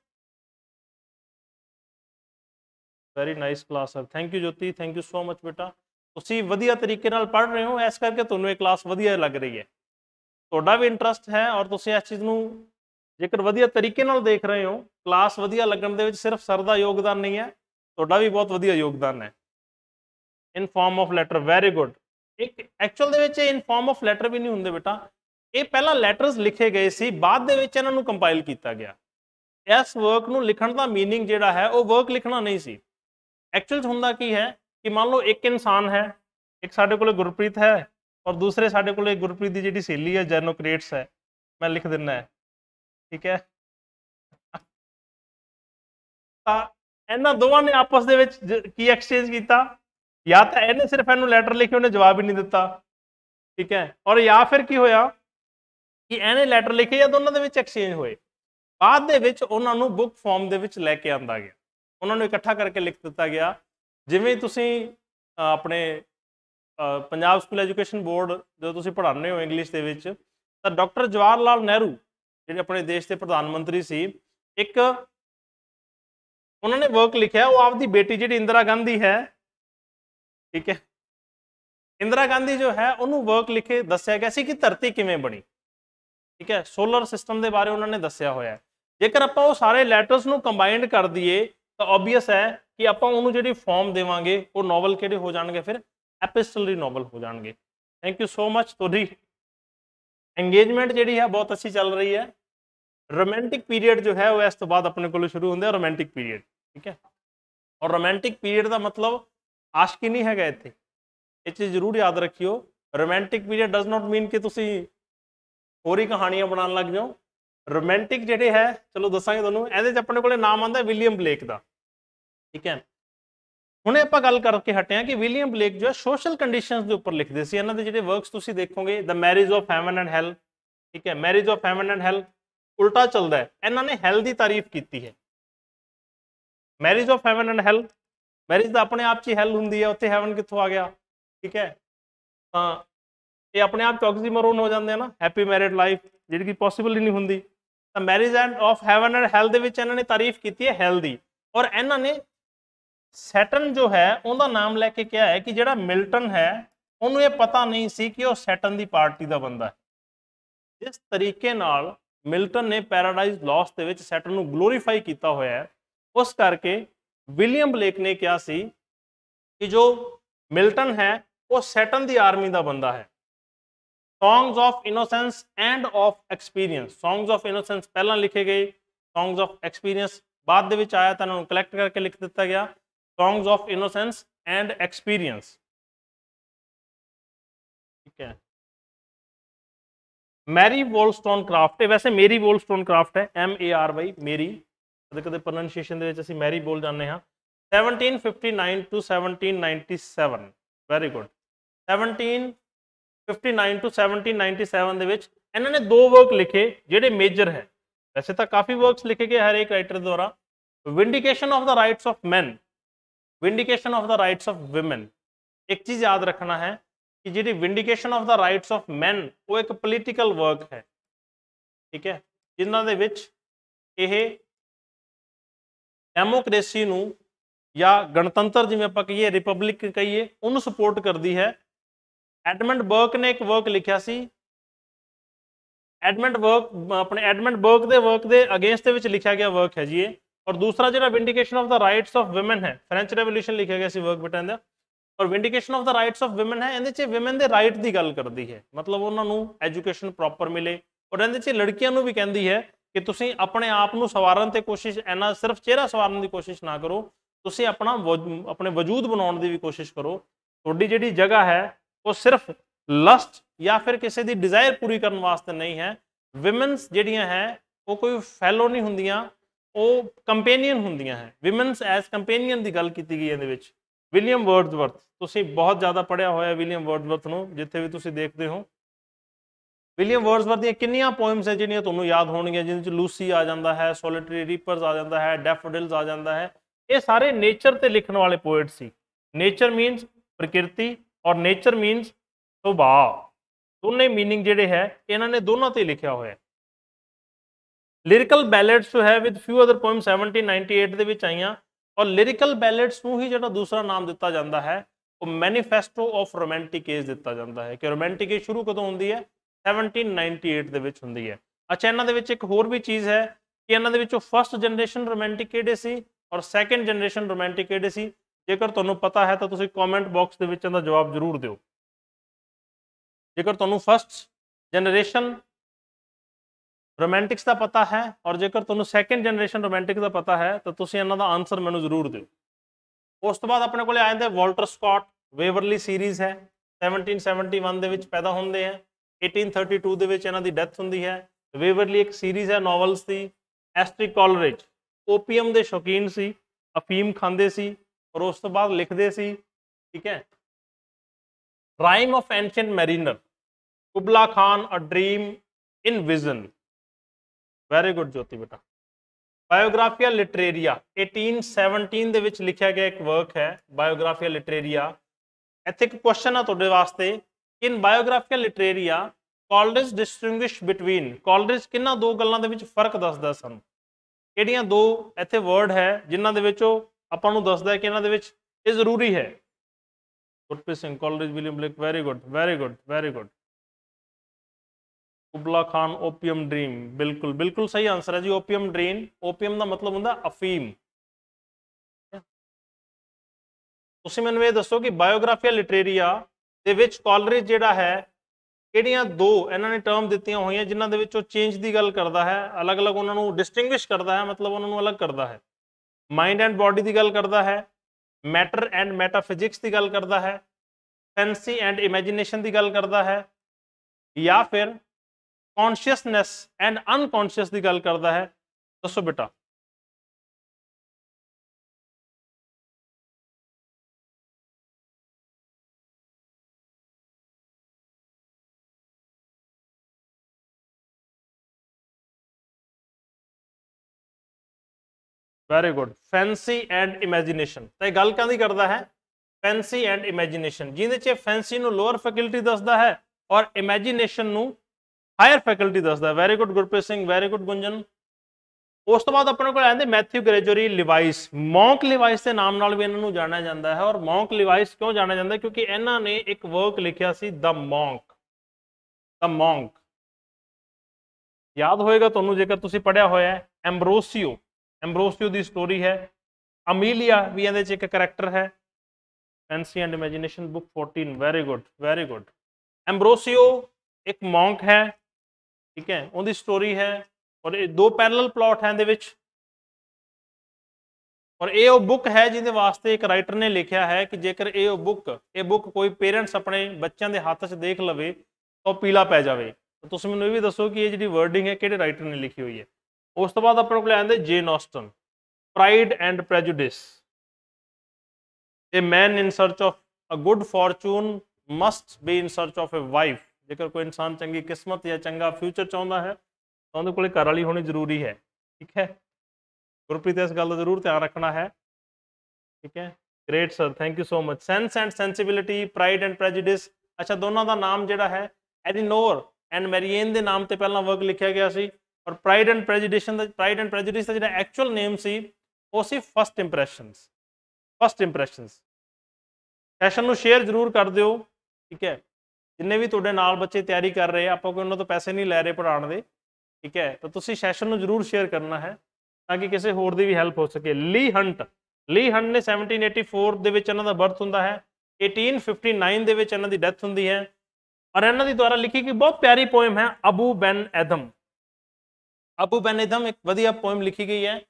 very nice class sir thank you Jyoti thank you so much ਬੇਟਾ ਤੁਸੀਂ ਵਧੀਆ ਤਰੀਕੇ ਨਾਲ ਪੜ੍ਹ ਰਹੇ ਹੋ ਇਸ ਕਰਕੇ ਤੁਹਾਨੂੰ ਇਹ ਕਲਾਸ ਵਧੀਆ ਲੱਗ ਰਹੀ ਹੈ ਤੁਹਾਡਾ ਵੀ ਇੰਟਰਸਟ ਹੈ ਔਰ ਤੁਸੀਂ ਇਸ ਚੀਜ਼ ਨੂੰ ਜੇਕਰ ਵਧੀਆ ਤਰੀਕੇ ਨਾਲ ਦੇਖ ਰਹੇ ਹੋ ਕਲਾਸ ਵਧੀਆ ਲੱਗਣ ਦੇ ਵਿੱਚ ਸਿਰਫ ਸਰ ਦਾ ਯੋਗਦਾਨ ਨਹੀਂ ਹੈ ਤੁਹਾਡਾ ਵੀ ਬਹੁਤ ਵਧੀਆ ਯੋਗਦਾਨ ਹੈ in form of letter very good ਇੱਕ ਐਕਚੁਅਲ ਦੇ ਵਿੱਚ ਇਨ ਫਾਰਮ ਆਫ ਲੈਟਰ ਵੀ ਨਹੀਂ ਹੁੰਦੇ ਬੇਟਾ ਇਹ ਪਹਿਲਾਂ ਲੈਟਰਸ ਲਿਖੇ ਗਏ ਸੀ ਬਾਅਦ ਦੇ ਵਿੱਚ ਇਹਨਾਂ ਨੂੰ ਕੰਪਾਈਲ ਕੀਤਾ ਗਿਆ ਇਸ ਵਰਕ ਨੂੰ ਲਿਖਣ ਦਾ मीनिंग ਜਿਹੜਾ ਹੈ ਉਹ ਵਰਕ ਲਿਖਣਾ ਨਹੀਂ ਸੀ ਐਕਚੁਅਲ ਹੁੰਦਾ ਕੀ ਹੈ ਕਿ ਮੰਨ ਲਓ ਇੱਕ ਇਨਸਾਨ ਹੈ ਇੱਕ ਸਾਡੇ ਕੋਲੇ ਗੁਰਪ੍ਰੀਤ ਹੈ ਔਰ ਦੂਸਰੇ ਸਾਡੇ ਕੋਲੇ ਗੁਰਪ੍ਰੀਤ ਦੀ ਜਿਹੜੀ ਸਹੇਲੀ ਹੈ ਜੈਨੋਕ੍ਰੇਟਸ ਹੈ ਮੈਂ ਲਿਖ ਦਿੰਨਾ ਹੈ ਠੀਕ ਹੈ ਤਾਂ ਇਹਨਾਂ ਦੋਵਾਂ ਨੇ ਆਪਸ ਦੇ ਵਿੱਚ ਕੀ ਐਕਸਚੇਂਜ ਕੀਤਾ ਜਾਂ ਤਾਂ ਇਹਨੇ ਸਿਰਫ ਇਹਨੂੰ ਲੈਟਰ ਲਿਖਿਆ ਉਹਨੇ ਜਵਾਬ ਹੀ ਨਹੀਂ ਦਿੱਤਾ ਠੀਕ ਹੈ ਔਰ ਜਾਂ ਫਿਰ ਕੀ ਹੋਇਆ ਕਿ ਇਹਨੇ ਲੈਟਰ ਲਿਖੇ ਜਾਂ ਦੋਨਾਂ ਦੇ ਵਿੱਚ ਐਕਸਚੇਂਜ ਹੋਏ ਬਾਅਦ ਦੇ ਵਿੱਚ ਉਹਨਾਂ ਨੂੰ ਬੁੱਕ ਫਾਰਮ ਦੇ ਵਿੱਚ ਲੈ ਕੇ ਆਂਦਾ ਗਿਆ ਉਹਨਾਂ ਨੂੰ ਇਕੱਠਾ ਕਰਕੇ ਲਿਖ ਦਿੱਤਾ ਗਿਆ ਜਿਵੇਂ ਤੁਸੀਂ ਆਪਣੇ ਪੰਜਾਬ ਸਕੂਲ ਐਜੂਕੇਸ਼ਨ ਬੋਰਡ ਜਦੋਂ ਤੁਸੀਂ ਪੜ੍ਹਾਉਂਦੇ ਹੋ ਇੰਗਲਿਸ਼ ਦੇ ਵਿੱਚ ਤਾਂ ਡਾਕਟਰ ਜਵਾਹਰ ਲਾਲ ਨਹਿਰੂ ਜਿਹੜੇ ਆਪਣੇ ਦੇਸ਼ ਦੇ ਪ੍ਰਧਾਨ ਮੰਤਰੀ ਸੀ ਇੱਕ ਉਹਨਾਂ ਨੇ ਵਰਕ ਲਿਖਿਆ ਉਹ ਆਪਦੀ ਬੇਟੀ ਜਿਹੜੀ ਇੰਦਰਾ ਗਾਂਧੀ ਹੈ ਠੀਕ ਹੈ ਇੰਦਰਾ ਗਾਂਧੀ ਜੋ ਹੈ ਉਹਨੂੰ ਵਰਕ ਲਿਖੇ ਦੱਸਿਆ ਗਿਆ ਸੀ ਕਿ ਧਰਤੀ ਕਿਵੇਂ ਬਣੀ ਠੀਕ ਹੈ ਸੋਲਰ ਸਿਸਟਮ ਦੇ ਬਾਰੇ ਉਹਨਾਂ ਨੇ ਦੱਸਿਆ ਹੋਇਆ ਹੈ ਜੇਕਰ ਆਪਾਂ ਉਹ ਸਾਰੇ ਲੈਟਰਸ ਨੂੰ ਕੰਬਾਈਨਡ ਕਰ ਦਈਏ ਤਾਂ ਆਬਵੀਅਸ ਹੈ ਕਿ ਆਪਾਂ ਉਹਨੂੰ ਜਿਹੜੀ ਫਾਰਮ ਦੇਵਾਂਗੇ ਉਹ ਨੋਵਲ ਕਿਹੜੇ ਹੋ ਜਾਣਗੇ ਫਿਰ ਐਪਿਸਟਲਰੀ ਨੋਵਲ ਹੋ ਜਾਣਗੇ ਥੈਂਕ ਯੂ ਸੋ ਮੱਚ ਤੁਹਾਡੀ ਇੰਗੇਜਮੈਂਟ ਜਿਹੜੀ ਹੈ ਬਹੁਤ ਅੱਛੀ ਚੱਲ ਰਹੀ ਹੈ ਰੋਮਾਂਟਿਕ ਪੀਰੀਅਡ ਜੋ ਹੈ ਉਹ ਇਸ ਤੋਂ ਬਾਅਦ ਆਪਣੇ ਕੋਲ ਸ਼ੁਰੂ ਹੁੰਦਾ ਹੈ ਰੋਮਾਂਟਿਕ ਪੀਰੀਅਡ ਠੀਕ ਹੈ ਔਰ ਰੋਮਾਂਟਿਕ ਪੀਰੀਅਡ ਦਾ ਮਤਲਬ ਆਸ਼ਕੀ ਨਹੀਂ ਹੈਗਾ ਇੱਥੇ ਇਹ ਚੀਜ਼ ਜ਼ਰੂਰ ਯਾਦ ਰੱਖਿਓ romantic period does not mean ਕਿ ਤੁਸੀਂ ਹੋਰ ਹੀ ਕਹਾਣੀਆਂ ਬਣਾਉਣ ਲੱਗ ਜਾਓ ਰੋਮਾਂਟਿਕ ਜਿਹੜੇ ਹੈ ਚਲੋ ਦੱਸਾਂਗੇ ਤੁਹਾਨੂੰ ਇਹਦੇ ਚ ਆਪਣੇ ਕੋਲੇ ਨਾਮ ਆਉਂਦਾ ਵਿਲੀਅਮ ਬਲੇਕ ਦਾ ਠੀਕ ਹੈ ਹੁਣੇ ਆਪਾਂ ਗੱਲ ਕਰਕੇ ਹਟੇ ਆ ਕਿ ਵਿਲੀਅਮ ਬਲੇਕ ਜੋ ਹੈ ਸੋਸ਼ਲ ਕੰਡੀਸ਼ਨਸ ਦੇ ਉੱਪਰ ਲਿਖਦੇ ਸੀ ਇਹਨਾਂ ਦੇ ਜਿਹੜੇ ਵਰਕਸ ਤੁਸੀਂ ਦੇਖੋਗੇ the marriage of heaven and hell ਠੀਕ ਹੈ ਮੈਰਿਜ ਆਫ ਹੈਵਨ ਐਂਡ ਹੈਲ ਉਲਟਾ ਚੱਲਦਾ ਹੈ ਇਹਨਾਂ ਨੇ ਹੈਲ ਦੀ ਤਾਰੀਫ ਕੀਤੀ ਹੈ marriage of heaven and hell marriage ਦਾ ਆਪਣੇ ਆਪ 'ਚ ਹੈਲ ਹੁੰਦੀ ਹੈ ਉੱਥੇ ਹੈਵਨ ਕਿੱਥੋਂ ਆ ਗਿਆ ਠੀਕ ਹੈ ਤਾਂ ਇਹ ਆਪਣੇ ਆਪ ਟੌਕਸੀਮਰੋਨ ਹੋ ਜਾਂਦੇ ਆ ਨਾ ਹੈਪੀ ਮੈਰਿਡ ਲਾਈਫ ਜਿਹੜੀ ਕਿ ਪੋਸੀਬਲ ਹੀ ਨਹੀਂ ਹੁੰਦੀ ਤਾਂ marriage and of heaven and hell ਦੇ ਵਿੱਚ ਇਹਨਾਂ ਨੇ ਤਾਰੀਫ ਕੀਤੀ ਹੈ ਹੈਲ ਦੀ ਔਰ ਇਹਨਾਂ ਨੇ ਸੈਟਨ ਜੋ ਹੈ ਉਹਦਾ ਨਾਮ ਲੈ ਕੇ ਕਿਹਾ ਹੈ ਕਿ ਜਿਹੜਾ ਮਿਲਟਨ ਹੈ ਉਹਨੂੰ ਇਹ ਪਤਾ ਨਹੀਂ ਸੀ ਕਿ ਉਹ ਸੈਟਨ ਦੀ ਪਾਰਟੀ ਦਾ ਬੰਦਾ ਹੈ ਜਿਸ ਤਰੀਕੇ ਨਾਲ ਮਿਲਟਨ ਨੇ ਪੈਰਾਡਾਈਜ਼ ਲਾਸ ਦੇ ਵਿੱਚ ਸੈਟਨ ਨੂੰ ਗਲੋਰੀਫਾਈ ਕੀਤਾ ਹੋਇਆ ਹੈ ਉਸ ਕਰਕੇ ਵਿਲੀਅਮ ਬਲੇਕ ਨੇ ਕਿਹਾ ਸੀ ਕਿ ਜੋ ਮਿਲਟਨ ਹੈ ਉਹ ਸੈਟਨ ਦੀ ਆਰਮੀ ਦਾ ਬੰਦਾ ਹੈ songs of innocence and of experience songs of innocence ਪਹਿਲਾਂ ਲਿਖੇ ਗਏ ਸੌਂਗਸ ਆਫ ਐਕਸਪੀਰੀਅੰਸ ਬਾਅਦ ਦੇ ਵਿੱਚ ਆਇਆ ਤਾਂ ਉਹਨਾਂ ਨੂੰ ਕਲੈਕਟ ਕਰਕੇ ਲਿਖ ਦਿੱਤਾ ਗਿਆ songs of innocence and experience ठीक है मैरी स्टोन क्राफ्ट वैसे मेरी स्टोन क्राफ्ट है एम ए आर वाई ਮੇਰੀ ਕਦੇ ਕਦੇ ਪ੍ਰੋਨੰਸੀਏਸ਼ਨ ਦੇ ਵਿੱਚ ਅਸੀਂ ਮੈਰੀ ਬੋਲ ਜਾਂਦੇ ਹਾਂ 1759 ਟੂ 1797 ਵੈਰੀ ਗੁੱਡ 1759 ਟੂ 1797 ਦੇ ਵਿੱਚ ਇਹਨਾਂ ਨੇ ਦੋ ਵਰਕ ਲਿਖੇ ਜਿਹੜੇ ਮੇਜਰ ਹੈ ਵੈਸੇ ਤਾਂ ਕਾਫੀ ਵਰਕਸ ਲਿਖੇ ਗਏ ਹਰ ਇੱਕ ਰਾਈਟਰ ਦੁਆਰਾ vindication of the rights of man vindication of the rights of woman ਇੱਕ ਚੀਜ਼ ਯਾਦ ਰੱਖਣਾ ਹੈ ਕਿ ਜਿਹੜੀ vindication of the rights of men ਉਹ ਇੱਕ ਪੋਲੀਟੀਕਲ ਵਰਕ ਹੈ ਠੀਕ ਹੈ ਜਿਨ੍ਹਾਂ ਦੇ ਵਿੱਚ ਇਹ ਡੈਮੋਕ੍ਰੇਸੀ ਨੂੰ ਜਾਂ ਗਣਤੰਤਰ ਜਿਵੇਂ ਆਪਾਂ ਕਹੀਏ ਰਿਪਬਲਿਕ ਕਹੀਏ ਉਹਨੂੰ ਸਪੋਰਟ ਕਰਦੀ ਹੈ ਐਡਮੰਡ ਬਰਕ ਨੇ ਇੱਕ ਵਰਕ ਲਿਖਿਆ ਸੀ ਐਡਮੰਡ ਬਰਕ ਆਪਣੇ ਐਡਮੰਡ ਬਰਕ ਦੇ ਵਰਕ ਦੇ ਅਗੇਂਸਟ ਦੇ ਵਿੱਚ ਲਿਖਿਆ ਗਿਆ ਵਰਕ ਹੈ ਜੀ ਇਹ ਔਰ ਦੂਸਰਾ ਜਿਹੜਾ vindication of the rights of woman ਹੈ ਫ੍ਰੈਂਚ ਰੈਵੋਲੂਸ਼ਨ ਲਿਖਿਆ ਗਿਆ ਸੀ ਵਰਕ ਬਟਨ ਦਾ ਔਰ vindication of the rights of woman ਹੈ ਇਹਦੇ 'ਚ ਔਮਨ ਦੇ ਰਾਈਟ ਦੀ ਗੱਲ ਕਰਦੀ ਹੈ ਮਤਲਬ ਉਹਨਾਂ ਨੂੰ ਐਜੂਕੇਸ਼ਨ ਪ੍ਰੋਪਰ ਮਿਲੇ ਔਰ ਇਹਦੇ 'ਚ ਲੜਕੀਆਂ ਨੂੰ ਵੀ ਕਹਿੰਦੀ ਹੈ ਕਿ ਤੁਸੀਂ ਆਪਣੇ ਆਪ ਨੂੰ ਸਵਾਰਨ ਤੇ ਕੋਸ਼ਿਸ਼ ਐਨਾ ਸਿਰਫ ਚਿਹਰਾ ਸਵਾਰਨ ਦੀ ਕੋਸ਼ਿਸ਼ ਨਾ ਕਰੋ ਤੁਸੀਂ ਆਪਣਾ ਆਪਣੇ ਵजूद ਬਣਾਉਣ ਦੀ ਵੀ ਕੋਸ਼ਿਸ਼ ਕਰੋ ਤੁਹਾਡੀ ਜਿਹੜੀ ਜਗ੍ਹਾ ਹੈ ਉਹ ਸਿਰਫ ਲਸਟ ਜਾਂ ਫਿਰ ਕਿਸੇ ਦੀ ਡਿਜ਼ਾਇਰ ਪੂਰੀ ਕਰਨ ਵਾਸਤੇ ਨਹੀਂ ਹੈ ਔਮਨਸ ਜਿਹੜੀਆਂ ਹੈ ਉਹ ਕੋਈ ਫੈਲੋ ਨਹੀਂ ਹੁੰਦੀਆਂ ਉਹ ਕੰਪੈਨੀਅਨ ਹੁੰਦੀਆਂ ਹੈ ਔਮਨਸ ਐਜ਼ ਕੰਪੈਨੀਅਨ ਦੀ ਗੱਲ ਕੀਤੀ ਗਈ ਹੈ ਇਹਦੇ ਵਿੱਚ ਵਿਲੀਅਮ ਵਰਡਸਵਰਥ ਤੁਸੀਂ ਬਹੁਤ ਜ਼ਿਆਦਾ ਪੜਿਆ ਹੋਇਆ ਵਿਲੀਅਮ ਵਰਡਸਵਰਥ ਨੂੰ ਜਿੱਥੇ ਵੀ ਤੁਸੀਂ ਦੇਖਦੇ ਹੋ ਵਿਲੀਅਮ ਵਰਡਸਵਰਥ ਦੀਆਂ ਕਿੰਨੀਆਂ ਪੋਇਮਸ ਹੈ ਜਿਹੜੀਆਂ ਤੁਹਾਨੂੰ ਯਾਦ ਹੋਣਗੀਆਂ ਜਿਨ੍ਹਾਂ ਵਿੱਚ ਲੂਸੀ ਆ ਜਾਂਦਾ ਹੈ ਸੋਲਿਟਰੀ ਰੀਪਰਸ ਆ ਜਾਂਦਾ ਹੈ ਡੈਫੋਡਿਲਸ ਆ ਜਾਂਦਾ ਹੈ ਇਹ ਸਾਰੇ ਨੇਚਰ ਤੇ ਲਿਖਣ ਵਾਲੇ ਪੋਇਟ ਸੀ ਨੇਚਰ ਮੀਨਸ ਪ੍ਰਕਿਰਤੀ ਔਰ ਨੇਚਰ ਮੀਨਸ ਸੁਭਾਅ ਦੋਨੇ ਮੀਨਿੰਗ ਜਿਹੜੇ ਹੈ ਇਹਨਾਂ ਨੇ ਦੋਨਾਂ ਤੇ ਲਿਖਿਆ ਹੋਇਆ ਹੈ ਲਿਰਿਕਲ ਬੈਲਡਸ ਜੋ ਹੈ ਵਿਦ ਫਿਊ ਅਦਰ ਪੋਇਮ 1798 ਦੇ ਵਿੱਚ ਆਈਆਂ ਔਰ ਲਿਰਿਕਲ ਬੈਲਡਸ ਨੂੰ ਹੀ ਜਿਹੜਾ ਦੂਸਰਾ ਨਾਮ ਦਿੱਤਾ ਜਾਂਦਾ ਹੈ ਉਹ ਮੈਨੀਫੈਸਟੋ ਆਫ ਰੋਮਾਂਟਿਕ ਏਜ ਦਿੱਤਾ ਜਾਂਦਾ ਹੈ ਕਿ ਰੋਮਾਂਟਿਕ ਏਜ ਸ਼ੁਰੂ ਕਦੋਂ ਹੁੰਦੀ ਹੈ 1798 ਦੇ ਵਿੱਚ ਹੁੰਦੀ ਹੈ ਅੱਛਾ ਇਹਨਾਂ ਦੇ ਵਿੱਚ ਇੱਕ ਹੋਰ ਵੀ ਚੀਜ਼ ਹੈ ਕਿ ਇਹਨਾਂ ਦੇ ਵਿੱਚੋਂ ਫਰਸਟ ਜਨਰੇਸ਼ਨ ਰੋਮਾਂਟਿਕ ਏਡ ਸੀ ਔਰ ਸੈਕੰਡ ਜਨਰੇਸ਼ਨ ਰੋਮਾਂਟਿਕ ਏਡ ਸੀ ਜੇਕਰ ਤੁਹਾਨੂੰ ਪਤਾ ਹੈ ਤਾਂ ਤੁਸੀਂ ਕਮੈਂਟ ਬਾਕਸ ਦੇ ਵਿੱਚ ਇਹਦਾ ਜਵਾਬ ਜ਼ਰੂਰ ਦਿਓ ਜੇਕਰ ਤੁਹਾਨੂੰ ਫਰਸਟ ਜਨਰੇਸ਼ਨ ਰੋਮਾਂਟਿਕਸ ਦਾ ਪਤਾ ਹੈ ਔਰ ਜੇਕਰ ਤੁਹਾਨੂੰ ਸੈਕੰਡ ਜਨਰੇਸ਼ਨ ਰੋਮਾਂਟਿਕ ਦਾ ਪਤਾ ਹੈ ਤਾਂ ਤੁਸੀਂ ਇਹਨਾਂ ਦਾ ਆਨਸਰ ਮੈਨੂੰ ਜ਼ਰੂਰ ਦਿਓ ਉਸ ਤੋਂ ਬਾਅਦ ਆਪਣੇ ਕੋਲੇ ਆ ਜਾਂਦੇ ਵਾਲਟਰ ਸਕਾਟ ਵੇਵਰਲੀ ਸੀਰੀਜ਼ ਹੈ 1771 ਦੇ ਵਿੱਚ ਪੈਦਾ ਹੁੰਦੇ ਆ 1832 ਦੇ ਵਿੱਚ ਇਹਨਾਂ ਦੀ ਡੈਥ ਹੁੰਦੀ ਹੈ ਵੇਵਰਲੀ ਇੱਕ ਸੀਰੀਜ਼ ਹੈ ਨੋਵਲਸ ਦੀ ਐਸਟ੍ਰਿਕ ਕਾਲਰੇਜ ਓਪੀਅਮ ਦੇ ਸ਼ੌਕੀਨ ਸੀ ਅਫੀਮ ਖਾਂਦੇ ਸੀ ਔਰ ਉਸ ਤੋਂ ਬਾਅਦ ਲਿਖਦੇ ਸੀ ਠੀਕ ਹੈ rime of ancient mariner Kubla Khan a dream in vision very good Jyoti ਬੇਟਾ ਬਾਇਓਗ੍ਰਾਫੀਆ ਲਿਟਰੇਰੀਆ 1817 ਦੇ ਵਿੱਚ ਲਿਖਿਆ ਗਿਆ ਇੱਕ ਵਰਕ ਹੈ ਬਾਇਓਗ੍ਰਾਫੀਆ ਲਿਟਰੇਰੀਆ ਇੱਥੇ ਇੱਕ ਕੁਐਸਚਨ ਆ ਤੁਹਾਡੇ ਵਾਸਤੇ ਇਨ ਬਾਇਓਗ੍ਰਾਫੀਆ ਲਿਟਰੇਰੀਆ ਕਾਲਰਿਜ ਡਿਸਟਿੰਗੁਇਸ਼ ਬਿਟਵੀਨ ਕਾਲਰਿਜ ਕਿੰਨਾ ਦੋ ਗੱਲਾਂ ਦੇ ਵਿੱਚ ਫਰਕ ਦੱਸਦਾ ਸਾਨੂੰ ਕਿਹੜੀਆਂ ਦੋ ਇੱਥੇ ਵਰਡ ਹੈ ਜਿਨ੍ਹਾਂ ਦੇ ਵਿੱਚ ਉਹ ਆਪਾਂ ਨੂੰ ਦੱਸਦਾ ਹੈ ਕਿ ਇਹਨਾਂ ਦੇ ਵਿੱਚ ਇਹ ਜ਼ਰੂਰੀ ਹੈ good Singh Coleridge William Blake very good very good very good Kubla Khan opium dream ਬਿਲਕੁਲ ਬਿਲਕੁਲ ਸਹੀ ਆਨਸਰ ਹੈ ਜੀ ਓਪੀਅਮ ਡ੍ਰੀਮ ਓਪੀਅਮ ਦਾ ਮਤਲਬ ਹੁੰਦਾ ਅਫੀਮ ਤੁਸੀਂ ਮੈਨੂੰ ਇਹ ਦੱਸੋ ਕਿ ਬਾਇਓਗ੍ਰਾਫੀਆ ਲਿਟਰੇਰੀਆ ਦੇ ਵਿੱਚ ਕਾਲਰੀ ਜਿਹੜਾ ਹੈ ਕਿਹੜੀਆਂ ਦੋ ਇਹਨਾਂ ਨੇ ਟਰਮ ਦਿੱਤੀਆਂ ਹੋਈਆਂ ਜਿਨ੍ਹਾਂ ਦੇ ਵਿੱਚ ਉਹ ਚੇਂਜ ਦੀ ਗੱਲ ਕਰਦਾ ਹੈ ਅਲੱਗ-ਅਲੱਗ ਉਹਨਾਂ ਨੂੰ ਡਿਸਟਿੰਗੁਇਸ਼ ਕਰਦਾ ਹੈ ਮਤਲਬ ਉਹਨਾਂ ਨੂੰ ਅਲੱਗ ਕਰਦਾ ਹੈ ਮਾਈਂਡ ਐਂਡ ਬਾਡੀ ਦੀ ਗੱਲ ਕਰਦਾ ਹੈ ਮੈਟਰ ਐਂਡ ਮੈਟਾਫਿਜ਼ਿਕਸ ਦੀ ਗੱਲ ਕਰਦਾ ਹੈ ਫੈਂਸੀ ਐਂਡ ਇਮੇਜਿਨੇਸ਼ਨ ਦੀ ਗੱਲ ਕਰਦਾ ਹੈ ਜਾਂ ਫਿਰ ਕੌਨਸ਼ੀਅਸਨੈਸ ਐਂਡ ਅਨਕੌਨਸ਼ੀਅਸ ਦੀ ਗੱਲ ਕਰਦਾ ਹੈ ਦੱਸੋ ਬੇਟਾ very good fancy and imagination ਤਾਂ ਇਹ ਗੱਲ ਕਾਹਦੀ ਕਰਦਾ ਹੈ ਫੈਂਸੀ ਐਂਡ ਇਮੇਜਿਨੇਸ਼ਨ ਜਿਹਦੇ ਚ ਫੈਂਸੀ ਨੂੰ ਲੋਅਰ ਫੈਕਲਟੀ ਦੱਸਦਾ ਹੈ ਔਰ ਇਮੇਜਿਨੇਸ਼ਨ ਨੂੰ ਹਾਇਰ ਫੈਕਲਟੀ ਦੱਸਦਾ very good Gurpreet Singh very good Gunjan ਉਸ ਤੋਂ ਬਾਅਦ ਆਪਣੇ ਕੋਲ ਆਉਂਦੇ ਮੈਥਿਊ ਗ੍ਰੈਜੋਰੀ ਲਿਵਾਈਸ ਮੌਂਕ ਲਿਵਾਈਸ ਦੇ ਨਾਮ ਨਾਲ ਵੀ ਇਹਨਾਂ ਨੂੰ ਜਾਣਿਆ ਜਾਂਦਾ ਹੈ ਔਰ ਮੌਂਕ ਲਿਵਾਈਸ ਕਿਉਂ ਜਾਣਿਆ ਜਾਂਦਾ ਕਿਉਂਕਿ ਇਹਨਾਂ ਨੇ ਇੱਕ ਵਰਕ ਲਿਖਿਆ ਸੀ ਦ ਮੌਂਕ ਦ ਮੌਂਕ ਯਾਦ ਹੋਏਗਾ ਤੁਹਾਨੂੰ ਜੇਕਰ ਤੁਸੀਂ ਪੜਿਆ ਹੋਇਆ ਹੈ ਐਮਬਰੋਸੀਓ ਐਮਬਰੋਸੀਓ ਦੀ ਸਟੋਰੀ ਹੈ ਅਮੀਲੀਆ ਵੀ ਇਹਦੇ ਚ ਇੱਕ ਕੈਰੈਕਟਰ ਹੈ fancy and imagination book 14 very good very good Ambrosio ਇੱਕ ਮੌਂਕ ਹੈ ਠੀਕ ਹੈ ਉਹਦੀ ਸਟੋਰੀ ਹੈ ਔਰ ਇਹ ਦੋ ਪੈਰਲਲ ਪਲਾਟ ਹਨ ਦੇ ਵਿੱਚ ਔਰ ਇਹ ਉਹ ਬੁੱਕ ਹੈ ਜਿਹਦੇ ਵਾਸਤੇ ਇੱਕ ਰਾਈਟਰ ਨੇ ਲਿਖਿਆ ਹੈ ਕਿ ਜੇਕਰ ਇਹ ਉਹ ਬੁੱਕ ਇਹ ਬੁੱਕ ਕੋਈ ਪੇਰੈਂਟਸ ਆਪਣੇ ਬੱਚਿਆਂ ਦੇ ਹੱਥ 'ਚ ਦੇਖ ਲਵੇ ਤਾਂ ਪੀਲਾ ਪੈ ਜਾਵੇ ਤਾਂ ਤੁਸੀਂ ਮੈਨੂੰ ਇਹ ਵੀ ਦੱਸੋ ਕਿ ਇਹ ਜਿਹੜੀ ਵਰਡਿੰਗ ਹੈ ਕਿਹੜੇ ਰਾਈਟਰ ਨੇ ਲਿਖੀ ਹੋਈ ਹੈ ਉਸ ਤੋਂ ਬਾਅਦ ਆਪਾਂ ਕੋਲ ਆਉਂਦੇ Jane Austen pride and prejudice A man in search of a good fortune must be in search of a wife ਜੇਕਰ ਕੋਈ ਇਨਸਾਨ ਚੰਗੀ ਕਿਸਮਤ ਜਾਂ ਚੰਗਾ ਫਿਊਚਰ ਚਾਹੁੰਦਾ ਹੈ ਤਾਂ ਉਹਦੇ ਕੋਲੇ ਘਰ ਵਾਲੀ ਹੋਣੀ ਜ਼ਰੂਰੀ ਹੈ ਠੀਕ ਹੈ ਗੁਰਪ੍ਰੀਤ ਇਸ ਗੱਲ ਦਾ ਜ਼ਰੂਰ ਧਿਆਨ ਰੱਖਣਾ ਹੈ ਠੀਕ ਹੈ great sir thank you so much sense and sensibility pride and prejudice ਅੱਛਾ ਦੋਨਾਂ ਦਾ ਨਾਮ ਜਿਹੜਾ ਹੈ ਐਡੀਨੋਰ ਐਂਡ ਮੈਰੀਏਨ ਦੇ ਨਾਮ ਤੇ ਪਹਿਲਾਂ ਵਰਕ ਲਿਖਿਆ ਗਿਆ ਸੀ ਔਰ ਪ੍ਰਾਈਡ ਐਂਡ ਪ੍ਰੈਜੁਡੀਸ਼ਨ ਦਾ ਪ੍ਰਾਈਡ ਐਂਡ ਪ੍ਰੈਜੁਡਿਸ ਦਾ ਜਿਹੜਾ ਐਕਚੁਅਲ ਨੇਮ ਸੀ ਉਹ ਸੀ first impressions first impressions session ਨੂੰ ਸ਼ੇਅਰ ਜ਼ਰੂਰ ਕਰ ਦਿਓ ਠੀਕ ਹੈ ਜਿੰਨੇ ਵੀ ਤੁਹਾਡੇ ਨਾਲ ਬੱਚੇ ਤਿਆਰੀ ਕਰ ਰਹੇ ਆ ਆਪਾਂ ਕੋਈ ਉਹਨਾਂ ਤੋਂ ਪੈਸੇ ਨਹੀਂ ਲੈ ਰਹੇ ਪੜਾਉਣ ਦੇ ਠੀਕ ਹੈ ਤਾਂ ਤੁਸੀਂ ਸੈਸ਼ਨ ਨੂੰ ਜ਼ਰੂਰ ਸ਼ੇਅਰ ਕਰਨਾ ਹੈ ਤਾਂ ਕਿ ਕਿਸੇ ਹੋਰ ਦੀ ਵੀ ਹੈਲਪ ਹੋ ਸਕੇ ਲੀ ਹੰਟ ਲੀ ਹੰਟ ਨੇ 1784 ਦੇ ਵਿੱਚ ਇਹਨਾਂ ਦਾ ਬਰਥ ਹੁੰਦਾ ਹੈ 1859 ਦੇ ਵਿੱਚ ਇਹਨਾਂ ਦੀ ਡੈਥ ਹੁੰਦੀ ਹੈ ਔਰ ਇਹਨਾਂ ਦੀ ਦੁਆਰਾ ਲਿਖੀ ਗਈ ਬਹੁਤ ਪਿਆਰੀ ਪੋਇਮ ਹੈ ਅਬੂ ਬੈਨ ਐਦਮ ਅਬੂ ਬੈਨ ਐਦਮ ਇੱਕ ਵਧੀਆ ਪੋਇਮ ਲਿਖੀ ਗਈ ਹੈ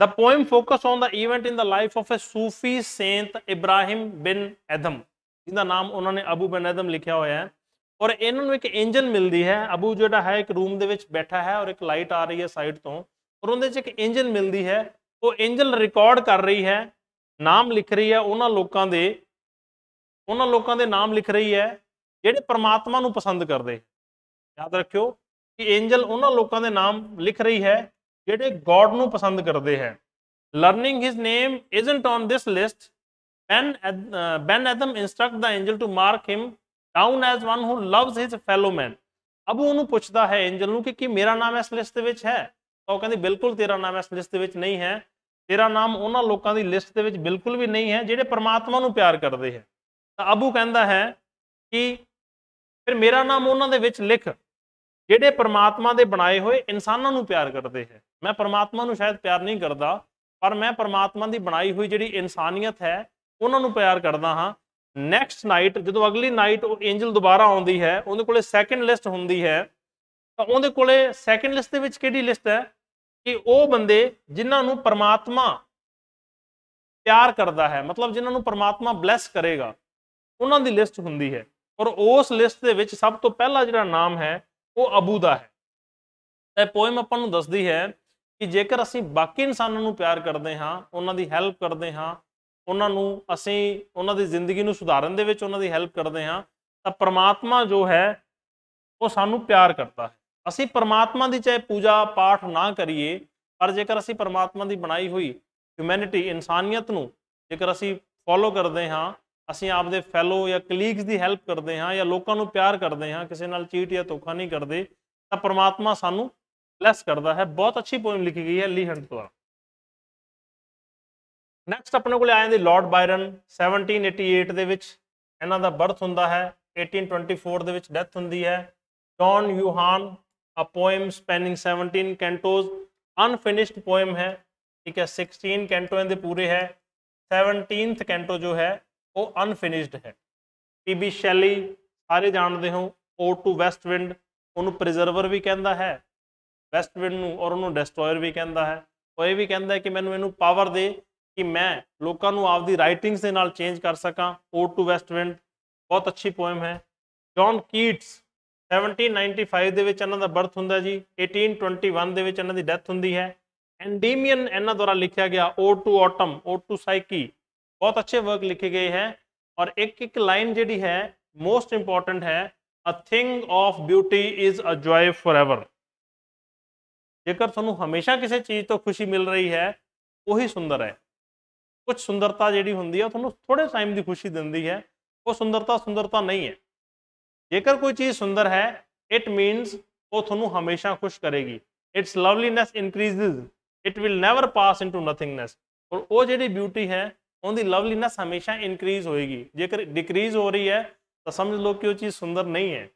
the poem focus on the event in the life of a Sufi saint Ibrahim bin Adham ਜਿਹਦਾ ਨਾਮ ਉਹਨਾਂ ਨੇ ਅਬੂ ਬਨ ਅਦਮ ਲਿਖਿਆ ਹੋਇਆ ਹੈ ਔਰ ਇਹਨਾਂ ਨੂੰ ਇੱਕ ਇੰਜਨ ਮਿਲਦੀ ਹੈ ਅਬੂ ਜਿਹੜਾ ਹੈ ਇੱਕ ਰੂਮ ਦੇ ਵਿੱਚ ਬੈਠਾ ਹੈ ਔਰ ਇੱਕ ਲਾਈਟ ਆ ਰਹੀ ਹੈ ਸਾਈਡ ਤੋਂ ਔਰ ਉਹਦੇ 'ਚ ਇੱਕ ਇੰਜਨ ਮਿਲਦੀ ਹੈ ਉਹ ਇੰਜਨ ਰਿਕਾਰਡ ਕਰ ਰਹੀ ਹੈ ਨਾਮ ਲਿਖ ਰਹੀ ਹੈ ਉਹਨਾਂ ਲੋਕਾਂ ਦੇ ਉਹਨਾਂ ਲੋਕਾਂ ਦੇ ਨਾਮ ਲਿਖ ਰਹੀ ਹੈ ਜਿਹੜੇ ਪ੍ਰਮਾਤਮਾ ਨੂੰ ਪਸੰਦ ਕਰਦੇ ਯਾਦ ਰੱਖਿਓ ਕਿ ਐਂਜਲ ਉਹਨਾਂ ਲੋਕਾਂ ਦੇ ਨਾਮ ਲਿਖ ਰਹੀ ਹੈ ਜਿਹੜੇ ਗੋਡ ਨੂੰ ਪਸੰਦ ਕਰਦੇ ਹੈ learning his name isn't on this list Ben, uh, ben Adam instruct the angel to mark him down as one who loves his fellow man. ਅਬ ਉਹਨੂੰ ਪੁੱਛਦਾ ਹੈ ਐਂਜਲ ਨੂੰ ਕਿ ਕੀ ਮੇਰਾ ਨਾਮ ਇਸ ਲਿਸਟ ਦੇ ਵਿੱਚ ਹੈ ਤਾਂ ਉਹ ਕਹਿੰਦੀ ਬਿਲਕੁਲ ਤੇਰਾ ਨਾਮ ਇਸ ਲਿਸਟ ਦੇ ਵਿੱਚ ਨਹੀਂ ਹੈ ਤੇਰਾ ਨਾਮ ਉਹਨਾਂ ਲੋਕਾਂ ਦੀ ਲਿਸਟ ਦੇ ਵਿੱਚ ਬਿਲਕੁਲ ਵੀ ਨਹੀਂ ਹੈ ਜਿਹੜੇ ਪ੍ਰਮਾਤਮਾ ਨੂੰ ਪਿਆਰ ਕਰਦੇ ਹੈ ਤਾਂ ਅਬੂ ਕਹਿੰਦਾ ਹੈ ਕਿ ਫਿਰ ਮੇਰਾ ਨਾਮ ਉਹਨਾਂ ਦੇ ਵਿੱਚ ਲਿਖ ਜਿਹੜੇ ਪ੍ਰਮਾਤਮਾ ਦੇ ਬਣਾਏ ਹੋਏ ਇਨਸਾਨਾਂ ਨੂੰ ਪਿਆਰ ਕਰਦੇ ਹੈ ਮੈਂ ਪ੍ਰਮਾਤਮਾ ਨੂੰ ਸ਼ਾਇਦ ਪਿਆਰ ਨਹੀਂ ਕਰਦਾ ਪਰ ਮੈਂ ਪ੍ਰਮਾਤਮਾ ਦੀ ਬਣਾਈ ਹੋਈ ਜਿਹੜੀ ਇਨਸਾਨੀਅਤ ਹੈ ਉਹਨਾਂ ਨੂੰ ਪਿਆਰ ਕਰਦਾ ਹਾਂ ਨੈਕਸਟ ਨਾਈਟ ਜਦੋਂ ਅਗਲੀ ਨਾਈਟ ਉਹ ਐਂਜਲ ਦੁਬਾਰਾ ਆਉਂਦੀ ਹੈ ਉਹਦੇ ਕੋਲੇ ਸੈਕੰਡ ਲਿਸਟ ਹੁੰਦੀ ਹੈ ਤਾਂ ਉਹਦੇ ਕੋਲੇ ਸੈਕੰਡ ਲਿਸਟ ਦੇ ਵਿੱਚ ਕਿਹੜੀ ਲਿਸਟ ਹੈ ਕਿ ਉਹ ਬੰਦੇ ਜਿਨ੍ਹਾਂ ਨੂੰ ਪਰਮਾਤਮਾ ਪਿਆਰ ਕਰਦਾ ਹੈ ਮਤਲਬ ਜਿਨ੍ਹਾਂ ਨੂੰ ਪਰਮਾਤਮਾ ਬਲੈਸ ਕਰੇਗਾ ਉਹਨਾਂ ਦੀ ਲਿਸਟ ਹੁੰਦੀ ਹੈ ਔਰ ਉਸ ਲਿਸਟ ਦੇ ਵਿੱਚ ਸਭ ਤੋਂ ਪਹਿਲਾ ਜਿਹੜਾ ਨਾਮ ਹੈ ਉਹ ਅਬੂ ਦਾ ਹੈ ਇਹ ਪੋਇਮ ਆਪਾਂ ਨੂੰ ਦੱਸਦੀ ਹੈ ਕਿ ਜੇਕਰ ਅਸੀਂ ਬਾਕੀ ਇਨਸਾਨਾਂ ਨੂੰ ਪਿਆਰ ਕਰਦੇ ਹਾਂ ਉਹਨਾਂ ਦੀ ਹੈਲਪ ਕਰਦੇ ਹਾਂ ਉਹਨਾਂ ਨੂੰ ਅਸੀਂ ਉਹਨਾਂ ਦੀ ਜ਼ਿੰਦਗੀ ਨੂੰ ਸੁਧਾਰਨ ਦੇ ਵਿੱਚ ਉਹਨਾਂ ਦੀ ਹੈਲਪ ਕਰਦੇ ਹਾਂ ਤਾਂ ਪ੍ਰਮਾਤਮਾ ਜੋ ਹੈ ਉਹ ਸਾਨੂੰ ਪਿਆਰ ਕਰਦਾ ਹੈ ਅਸੀਂ ਪ੍ਰਮਾਤਮਾ ਦੀ ਚਾਹੇ ਪੂਜਾ ਪਾਠ ਨਾ ਕਰੀਏ ਪਰ ਜੇਕਰ ਅਸੀਂ ਪ੍ਰਮਾਤਮਾ ਦੀ ਬਣਾਈ ਹੋਈ ਹਿਊਮੈਨਿਟੀ ਇਨਸਾਨੀਅਤ ਨੂੰ ਜੇਕਰ ਅਸੀਂ ਫੋਲੋ ਕਰਦੇ ਹਾਂ ਅਸੀਂ ਆਪਦੇ ਫੈਲੋ ਜਾਂ ਕਲੀਗਸ ਦੀ ਹੈਲਪ ਕਰਦੇ ਹਾਂ ਜਾਂ ਲੋਕਾਂ ਨੂੰ ਪਿਆਰ ਕਰਦੇ ਹਾਂ ਕਿਸੇ ਨਾਲ ਚੀਟ ਜਾਂ ਧੋਖਾ ਨਹੀਂ ਕਰਦੇ ਤਾਂ ਪ੍ਰਮਾਤਮਾ ਸਾਨੂੰ ਬਲੈਸ ਕਰਦਾ ਹੈ ਬਹੁਤ ਅੱਛੀ ਪੋਇਮ ਲਿਖੀ ਗਈ ਹੈ ਲੀ ਹੰਟ ਦੁਆਰਾ ਨੈਕਸਟ ਆਪਣੇ ਕੋਲ ਆ ਜਾਂਦੇ ਲਾਰਡ ਬਾਇਰਨ 1788 ਦੇ ਵਿੱਚ ਇਹਨਾਂ ਦਾ ਬਰਥ ਹੁੰਦਾ ਹੈ 1824 ਦੇ ਵਿੱਚ ਡੈਥ ਹੁੰਦੀ ਹੈ John Juan a poem spanning 17 cantos unfinished poem ਹੈ ਠੀਕ ਹੈ 16 ਕੈਂਟੋ ਇਹਦੇ ਪੂਰੇ ਹੈ 17th ਕੈਂਟੋ ਜੋ ਹੈ ਉਹ ਅਨਫਿਨਿਸ਼ਡ ਹੈ ਪੀਬੀ ਸ਼ੈਲੀ ਸਾਰੇ ਜਾਣਦੇ ਹੋ ਓ ਟੂ ਵੈਸਟ ਵਿੰਡ ਉਹਨੂੰ ਪ੍ਰੀਜ਼ਰਵਰ ਵੀ ਕਹਿੰਦਾ ਹੈ ਵੈਸਟ ਵਿੰਡ ਨੂੰ ਔਰ ਉਹਨੂੰ ਡਿਸਟਰੋਇਰ ਵੀ ਕਹਿੰਦਾ ਹੈ ਉਹ ਇਹ ਵੀ ਕਹਿੰਦਾ ਹੈ ਕਿ ਮੈਨੂੰ ਇਹਨੂੰ ਪਾਵਰ ਦੇ ਕਿ ਮੈਂ ਲੋਕਾਂ ਨੂੰ ਆਪਦੀ ਰਾਈਟਿੰਗਸ ਦੇ ਨਾਲ ਚੇਂਜ ਕਰ ਸਕਾਂ ਓਡ ਟੂ ਵੈਸਟ ਵਿੰਡ ਬਹੁਤ ਅੱਛੀ ਪੋਇਮ ਹੈ ਜੌਨ ਕੀਟਸ 1795 ਦੇ ਵਿੱਚ ਇਹਨਾਂ ਦਾ ਬਰਥ ਹੁੰਦਾ ਜੀ 1821 ਦੇ ਵਿੱਚ ਇਹਨਾਂ ਦੀ ਡੈਥ ਹੁੰਦੀ ਹੈ ਐਂਡੀਮੀਅਨ ਇਹਨਾਂ ਦੁਆਰਾ ਲਿਖਿਆ ਗਿਆ ode to autumn ode to Psyche ਬਹੁਤ ਅੱਛੇ ਵਰਕ ਲਿਖੇ ਗਏ ਹੈ ਔਰ ਇੱਕ ਇੱਕ ਲਾਈਨ ਜਿਹੜੀ ਹੈ ਮੋਸਟ ਇੰਪੋਰਟੈਂਟ ਹੈ a thing of beauty is a joy forever ਜੇਕਰ ਤੁਹਾਨੂੰ ਹਮੇਸ਼ਾ ਕਿਸੇ ਚੀਜ਼ ਤੋਂ ਖੁਸ਼ੀ ਮਿਲ ਰਹੀ ਹੈ ਉਹੀ ਸੁੰਦਰ ਹੈ ਕੁਝ ਸੁੰਦਰਤਾ ਜਿਹੜੀ ਹੁੰਦੀ ਆ ਤੁਹਾਨੂੰ ਥੋੜੇ ਟਾਈਮ ਦੀ ਖੁਸ਼ੀ ਦਿੰਦੀ ਹੈ ਉਹ ਸੁੰਦਰਤਾ ਸੁੰਦਰਤਾ ਨਹੀਂ ਹੈ ਜੇਕਰ ਕੋਈ ਚੀਜ਼ ਸੁੰਦਰ ਹੈ ਇਟ ਮੀਨਸ ਉਹ ਤੁਹਾਨੂੰ ਹਮੇਸ਼ਾ ਖੁਸ਼ ਕਰੇਗੀ its loveliness increases it will never pass into nothingness ਔਰ ਉਹ ਜਿਹੜੀ ਬਿਊਟੀ ਹੈ ਉਹਦੀ ਲਵਲੀਨੈਸ ਹਮੇਸ਼ਾ ਇਨਕਰੀਜ਼ ਹੋਏਗੀ ਜੇਕਰ ਡਿਕਰੀਜ਼ ਹੋ ਰਹੀ ਹੈ ਤਾਂ ਸਮਝ ਲਓ ਕਿ ਉਹ ਚੀਜ਼ ਸੁੰਦਰ ਨਹੀਂ ਹੈ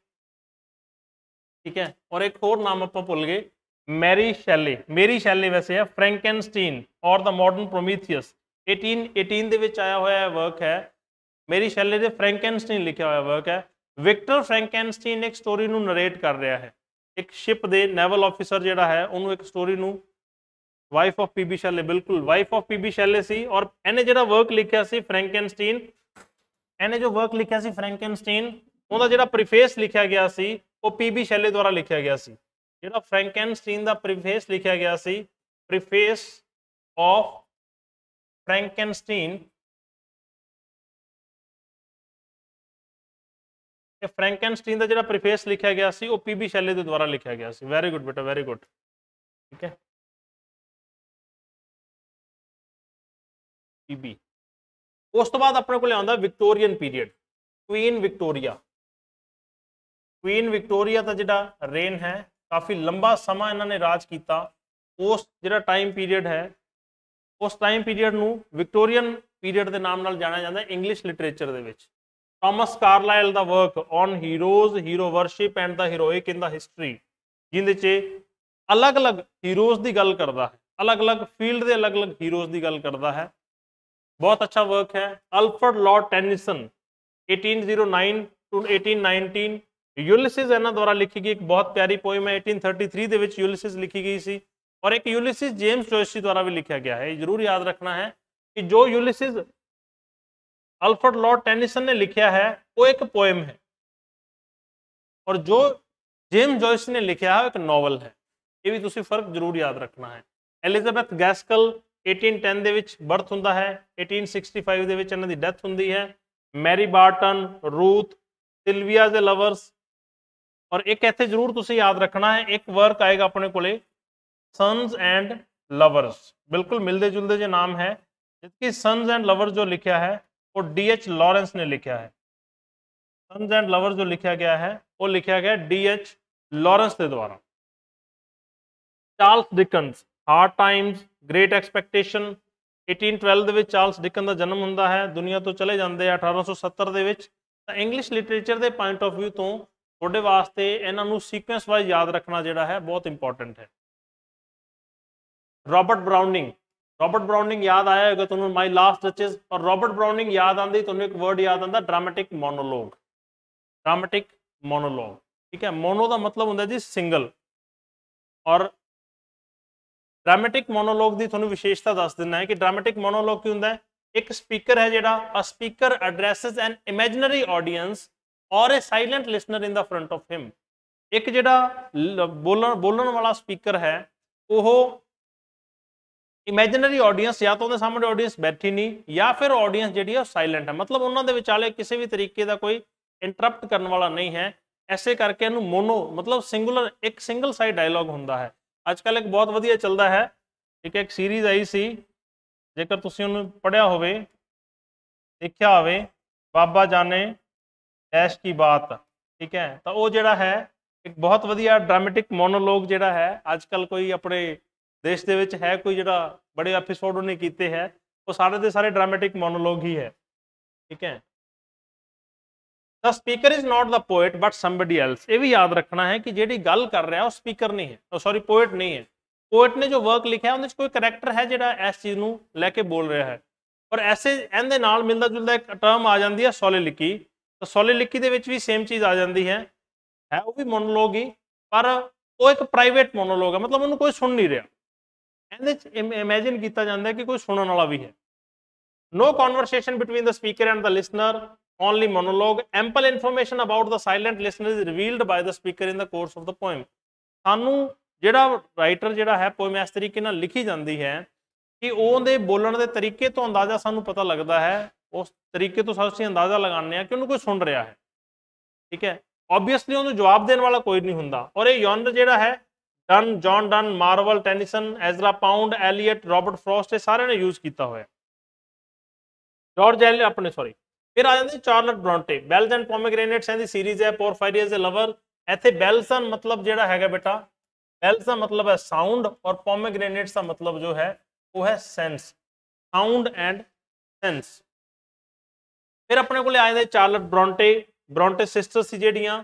ਠੀਕ ਹੈ ਔਰ ਇੱਕ ਹੋਰ ਨਾਮ ਆਪਾਂ ਭੁੱਲ ਗਏ ਮੈਰੀ ਸ਼ੈਲੇ ਮੇਰੀ ਸ਼ੈਲੇ ਵੈਸੇ ਹੈ ਫ੍ਰੈਂਕਨਸਟੀਨ ਔਰ ਦਾ ਮਾਡਰਨ ਪ੍ਰੋਮੀਥੀਅਸ 1818 ਦੇ ਵਿੱਚ ਆਇਆ ਹੋਇਆ ਵਰਕ ਹੈ ਮੇਰੀ ਸ਼ੈਲੇ ਦੇ ਫ੍ਰੈਂਕਨਸਟਾਈਨ ਲਿਖਿਆ ਹੋਇਆ ਵਰਕ ਹੈ ਵਿਕਟਰ ਫ੍ਰੈਂਕਨਸਟਾਈਨ ਇੱਕ ਸਟੋਰੀ ਨੂੰ ਨਰੇਟ ਕਰ ਰਿਹਾ ਹੈ ਇੱਕ ਸ਼ਿਪ ਦੇ ਨੇਵਲ ਆਫੀਸਰ ਜਿਹੜਾ ਹੈ ਉਹਨੂੰ ਇੱਕ ਸਟੋਰੀ ਨੂੰ ਵਾਈਫ ਆਫ ਪੀਬੀ ਸ਼ੈਲੇ ਬਿਲਕੁਲ ਵਾਈਫ ਆਫ ਪੀਬੀ ਸ਼ੈਲੇ ਸੀ ਔਰ ਇਹਨੇ ਜਿਹੜਾ ਵਰਕ ਲਿਖਿਆ ਸੀ ਫ੍ਰੈਂਕਨਸਟਾਈਨ ਇਹਨੇ ਜੋ ਵਰਕ ਲਿਖਿਆ ਸੀ ਫ੍ਰੈਂਕਨਸਟਾਈਨ ਉਹਦਾ ਜਿਹੜਾ ਪ੍ਰੀਫੇਸ ਲਿਖਿਆ ਗਿਆ ਸੀ ਉਹ ਪੀਬੀ ਸ਼ੈਲੇ ਦੁਆਰਾ ਲਿਖਿਆ ਗਿਆ ਸੀ ਜਿਹੜਾ ਫ੍ਰੈਂਕਨਸਟਾਈਨ ਦਾ ਪ੍ਰੀਫੇਸ ਲਿਖਿਆ ਗਿਆ ਸੀ ਪ੍ਰੀਫੇਸ ਆਫ फ्रैंकेंस्टीन ਇਹ ਫ੍ਰੈਂਕਨਸਟੀਨ ਦਾ ਜਿਹੜਾ ਪ੍ਰੀਫੇਸ ਲਿਖਿਆ ਗਿਆ ਸੀ ਉਹ ਪੀਬੀ ਸ਼ੈਲੇ ਦੇ ਦੁਆਰਾ ਲਿਖਿਆ ਗਿਆ ਸੀ ਵੈਰੀ ਗੁੱਡ ਬੇਟਾ ਵੈਰੀ ਗੁੱਡ ਠੀਕ ਹੈ ਪੀਬੀ ਉਸ ਤੋਂ ਬਾਅਦ ਆਪਣੇ ਕੋਲ ਆਉਂਦਾ Victorian period queen Victoria queen Victoria ਦਾ ਜਿਹੜਾ ਰੇਨ ਹੈ ਕਾਫੀ ਲੰਬਾ ਸਮਾਂ ਇਹਨਾਂ ਨੇ ਰਾਜ ਕੀਤਾ ਉਸ ਜਿਹੜਾ ਟਾਈਮ ਪੀਰੀਅਡ ਹੈ ਉਸ ਟਾਈਮ ਪੀਰੀਅਡ ਨੂੰ ਵਿਕਟੋਰੀਅਨ ਪੀਰੀਅਡ ਦੇ ਨਾਮ ਨਾਲ ਜਾਣਿਆ ਜਾਂਦਾ ਹੈ ਇੰਗਲਿਸ਼ ਲਿਟਰੇਚਰ ਦੇ ਵਿੱਚ ਥਾਮਸ ਕਾਰਲਾਈਲ ਦਾ work on heroes hero worship and the heroic in the history ਜਿੰਦੇ 'ਚ ਅਲੱਗ-ਅਲੱਗ ਹੀਰੋਜ਼ ਦੀ ਗੱਲ ਕਰਦਾ ਹੈ ਅਲੱਗ-ਅਲੱਗ ਫੀਲਡ ਦੇ ਅਲੱਗ-ਅਲੱਗ ਹੀਰੋਜ਼ ਦੀ ਗੱਲ ਕਰਦਾ ਹੈ ਬਹੁਤ ਅੱਛਾ ਵਰਕ ਹੈ Alfred Lord Tennyson 1809 to 1819 Ulysses ਇਹਨਾਂ ਦੁਆਰਾ ਲਿਖੀ ਗਈ ਇੱਕ ਬਹੁਤ ਪਿਆਰੀ ਪੋਇਮ ਹੈ 1833 ਦੇ ਵਿੱਚ ਯੂਲਿਸਿਸ ਲਿਖੀ ਗਈ ਸੀ और एक यूलिसिस जेम्स जोशी द्वारा भी लिखा गया है जरूर याद रखना है कि जो यूलिसिस अल्फर्ड लॉर्ड टेनिसन ने लिखा है वो एक पोएम है और जो जेम्स जोश ने लिखा है एक नॉवल है ये भी तुम फर्क जरूर याद रखना है एलिजाबैथ गैसकल एटीन टेन के बर्थ हों है 1865 दे विच फाइव की डैथ होंगी है Mary Barton Ruth Sylvia lovers और एक इतने जरूर तुम याद रखना है एक वर्क आएगा अपने को सन्स एंड लवर्स बिल्कुल मिलते जुलते जो नाम है जबकि सन्स एंड लवर्स जो लिखा है वो डी एच लॉरेंस ने लिखा है सन्स एंड लवर्स जो लिखा गया है वो लिखा गया डी एच लॉरेंस के द्वारा Charles Dickens hard times great expectation 1812 ਦੇ ਵਿੱਚ ਚਾਰਲਸ ਡਿਕਨ ਦਾ ਜਨਮ ਹੁੰਦਾ ਹੈ ਦੁਨੀਆ ਤੋਂ ਚਲੇ ਜਾਂਦੇ ਆ 1870 ਦੇ ਵਿੱਚ ਤਾਂ ਇੰਗਲਿਸ਼ ਲਿਟਰੇਚਰ ਦੇ ਪੁਆਇੰਟ ਆਫ View ਤੋਂ ਤੁਹਾਡੇ ਵਾਸਤੇ ਇਹਨਾਂ ਨੂੰ ਸੀਕੁਐਂਸ ਵਾਈਜ਼ ਯਾਦ ਰੱਖਣਾ ਜਿਹੜਾ ਹੈ ਬਹੁਤ ਇੰਪੋਰਟੈਂਟ ਹੈ ਰੌਬਰਟ ਬਰਾਊਨਿੰਗ ਰੌਬਰਟ ਬਰਾਊਨਿੰਗ ਯਾਦ ਆਇਆ ਹੋਗਾ ਤੁਹਾਨੂੰ ਮਾਈ ਲਾਸਟ ਰਚਸ ਔਰ ਰੌਬਰਟ ਬਰਾਊਨਿੰਗ ਯਾਦ ਆਂਦੀ ਤੁਹਾਨੂੰ ਇੱਕ ਵਰਡ ਯਾਦ ਆਂਦਾ ਡਰਾਮੈਟਿਕ ਮੋਨੋਲੋਗ ਡਰਾਮੈਟਿਕ ਮੋਨੋਲੋਗ ਠੀਕ ਹੈ ਮੋਨੋ ਦਾ ਮਤਲਬ ਹੁੰਦਾ ਜੀ ਸਿੰਗਲ ਔਰ ਡਰਾਮੈਟਿਕ ਮੋਨੋਲੋਗ ਦੀ ਤੁਹਾਨੂੰ ਵਿਸ਼ੇਸ਼ਤਾ ਦੱਸ ਦਿੰਦਾ ਹੈ ਕਿ ਡਰਾਮੈਟਿਕ ਮੋਨੋਲੋਗ ਕੀ ਹੁੰਦਾ ਹੈ ਇੱਕ ਸਪੀਕਰ ਹੈ ਜਿਹੜਾ a speaker addresses an imaginary audience ਔਰ a silent listener in the front of him ਇੱਕ ਜਿਹੜਾ ਬੋਲਣ ਬੋਲਣ ਵਾਲਾ ਸਪੀਕਰ ਹੈ ਉਹ ਇਮੇਜਿਨਰੀ ਆਡੀਅנס ਜਾਂ ਤਾਂ ਉਹਦੇ ਸਾਹਮਣੇ ਆਡੀਅנס ਬੈਠੀ ਨਹੀਂ ਜਾਂ ਫਿਰ ਆਡੀਅנס ਜਿਹੜੀ ਹੈ ਸਾਇਲੈਂਟ ਹੈ ਮਤਲਬ ਉਹਨਾਂ ਦੇ ਵਿਚਾਲੇ ਕਿਸੇ ਵੀ ਤਰੀਕੇ ਦਾ ਕੋਈ ਇੰਟਰਪਟ ਕਰਨ ਵਾਲਾ ਨਹੀਂ ਹੈ ਐਸੇ ਕਰਕੇ ਇਹਨੂੰ ਮੋਨੋ ਮਤਲਬ ਸਿੰਗੂਲਰ ਇੱਕ ਸਿੰਗਲ ਸਾਈਡ ਡਾਇਲੌਗ ਹੁੰਦਾ ਹੈ ਅੱਜ ਕੱਲ ਇੱਕ ਬਹੁਤ ਵਧੀਆ ਚੱਲਦਾ ਹੈ ਇੱਕ ਇੱਕ ਸੀਰੀਜ਼ ਆਈ ਸੀ ਜੇਕਰ ਤੁਸੀਂ ਉਹਨੂੰ ਪੜਿਆ ਹੋਵੇ ਦੇਖਿਆ ਹੋਵੇ ਬਾਬਾ ਜਾਨੇ ਐਸ਼ ਕੀ ਬਾਤ ਠੀਕ ਹੈ ਤਾਂ ਉਹ ਜਿਹੜਾ ਹੈ ਇੱਕ ਬਹੁਤ ਵਧੀਆ ਡਰਾਮੈਟਿਕ ਮੋਨੋਲੋਗ ਜਿਹੜਾ ਹੈ ਅੱਜ ਕੱਲ ਕੋਈ ਆਪਣੇ ਦੇਸ਼ ਦੇ ਵਿੱਚ ਹੈ ਕੋਈ ਜਿਹੜਾ ਬੜੇ ਐਪੀਸੋਡ ਉਹਨੇ ਕੀਤੇ ਹੈ ਉਹ ਸਾਰੇ ਦੇ ਸਾਰੇ ਡਰਾਮੈਟਿਕ ਮੋਨੋਲੋਗ ਹੀ ਹੈ ਠੀਕ ਹੈ the speaker is not the poet but somebody else ਇਹ ਵੀ ਯਾਦ ਰੱਖਣਾ ਹੈ ਕਿ ਜਿਹੜੀ ਗੱਲ ਕਰ ਰਿਹਾ ਉਹ ਸਪੀਕਰ ਨਹੀਂ ਹੈ ਉਹ ਸੌਰੀ ਪੋਇਟ ਨਹੀਂ ਹੈ ਪੋਇਟ ਨੇ ਜੋ ਵਰਕ ਲਿਖਿਆ ਉਹਦੇ ਵਿੱਚ ਕੋਈ ਕੈਰੈਕਟਰ ਹੈ ਜਿਹੜਾ ਇਸ ਚੀਜ਼ ਨੂੰ ਲੈ ਕੇ ਬੋਲ ਰਿਹਾ ਹੈ ਪਰ ਐਸੇ ਇਹਦੇ ਨਾਲ ਮਿਲਦਾ ਜੁਲਦਾ ਇੱਕ ਟਰਮ ਆ ਜਾਂਦੀ ਹੈ ਲਿਕੀ ਤਾਂ ਲਿਕੀ ਦੇ ਵਿੱਚ ਵੀ ਸੇਮ ਚੀਜ਼ ਆ ਜਾਂਦੀ ਹੈ ਹੈ ਉਹ ਵੀ ਮੋਨੋਲੋਗ ਹੀ ਪਰ ਉਹ ਇੱਕ ਪ੍ਰਾਈਵੇਟ ਮੋਨੋਲੋਗ ਹੈ ਮਤਲਬ ਉਹਨੂੰ ਕੋਈ ਸੁਣ ਨਹੀਂ ਰਿਹਾ ਇਹਦੇ ਚ ਇਮੇਜਿਨ ਕੀਤਾ ਜਾਂਦਾ ਹੈ ਕਿ ਕੋਈ ਸੁਣਨ ਵਾਲਾ ਵੀ ਹੈ no conversation between the speaker and the listener only monologue ample information about the silent listener is revealed by the speaker in the course of the poem ਸਾਨੂੰ ਜਿਹੜਾ ਰਾਈਟਰ ਜਿਹੜਾ ਹੈ ਪੋਇਮ ਇਸ ਤਰੀਕੇ ਨਾਲ ਲਿਖੀ ਜਾਂਦੀ ਹੈ ਕਿ ਉਹਦੇ ਬੋਲਣ ਦੇ ਤਰੀਕੇ ਤੋਂ ਅੰਦਾਜ਼ਾ ਸਾਨੂੰ ਪਤਾ ਲੱਗਦਾ ਹੈ ਉਸ ਤਰੀਕੇ ਤੋਂ ਅਸੀਂ ਅੰਦਾਜ਼ਾ ਲਗਾਉਂਦੇ ਆ ਕਿ ਉਹਨੂੰ ਕੋਈ ਸੁਣ ਰਿਹਾ ਹੈ ਠੀਕ ਹੈ ਆਬਵੀਅਸਲੀ ਉਹਨੂੰ ਜਵਾਬ ਦੇਣ ਵਾਲਾ ਕੋਈ ਨਹੀਂ ਹੁੰਦਾ ਔਰ ਇਹ ਯੌਨਰ ਜਿਹੜਾ ਹੈ Donne John Donne Marvell Tennyson Ezra Pound Eliot Robert Frost ਇਹ ਸਾਰਿਆਂ ਨੇ ਯੂਜ਼ ਕੀਤਾ ਹੋਇਆ ਜਾਰਜ ਐਲ ਆਪਣੇ ਸੌਰੀ ਫਿਰ ਆ ਜਾਂਦੇ Charlotte Bronte bells and pomegranates and ਦੀ ਸੀਰੀਜ਼ ਹੈ ਦੇ ਲਵਰ ਇੱਥੇ ਬੈਲਸਨ ਮਤਲਬ ਜਿਹੜਾ ਹੈਗਾ ਬੇਟਾ ਬੈਲਸ ਦਾ ਮਤਲਬ ਹੈ ਸਾਊਂਡ ਔਰ ਪੋਮੇਗ੍ਰੇਨੇਟਸ ਦਾ ਮਤਲਬ ਜੋ ਹੈ ਉਹ ਹੈ ਸੈਂਸ ਸਾਊਂਡ ਐਂਡ ਸੈਂਸ ਫਿਰ ਆਪਣੇ ਕੋਲੇ ਆ ਜਾਂਦੇ ਚਾਰਲਟ ਬ੍ਰੌਂਟੇ ਬ੍ਰੌਂਟੇ ਸਿਸਟਰਸ ਸੀ ਜਿਹੜੀਆਂ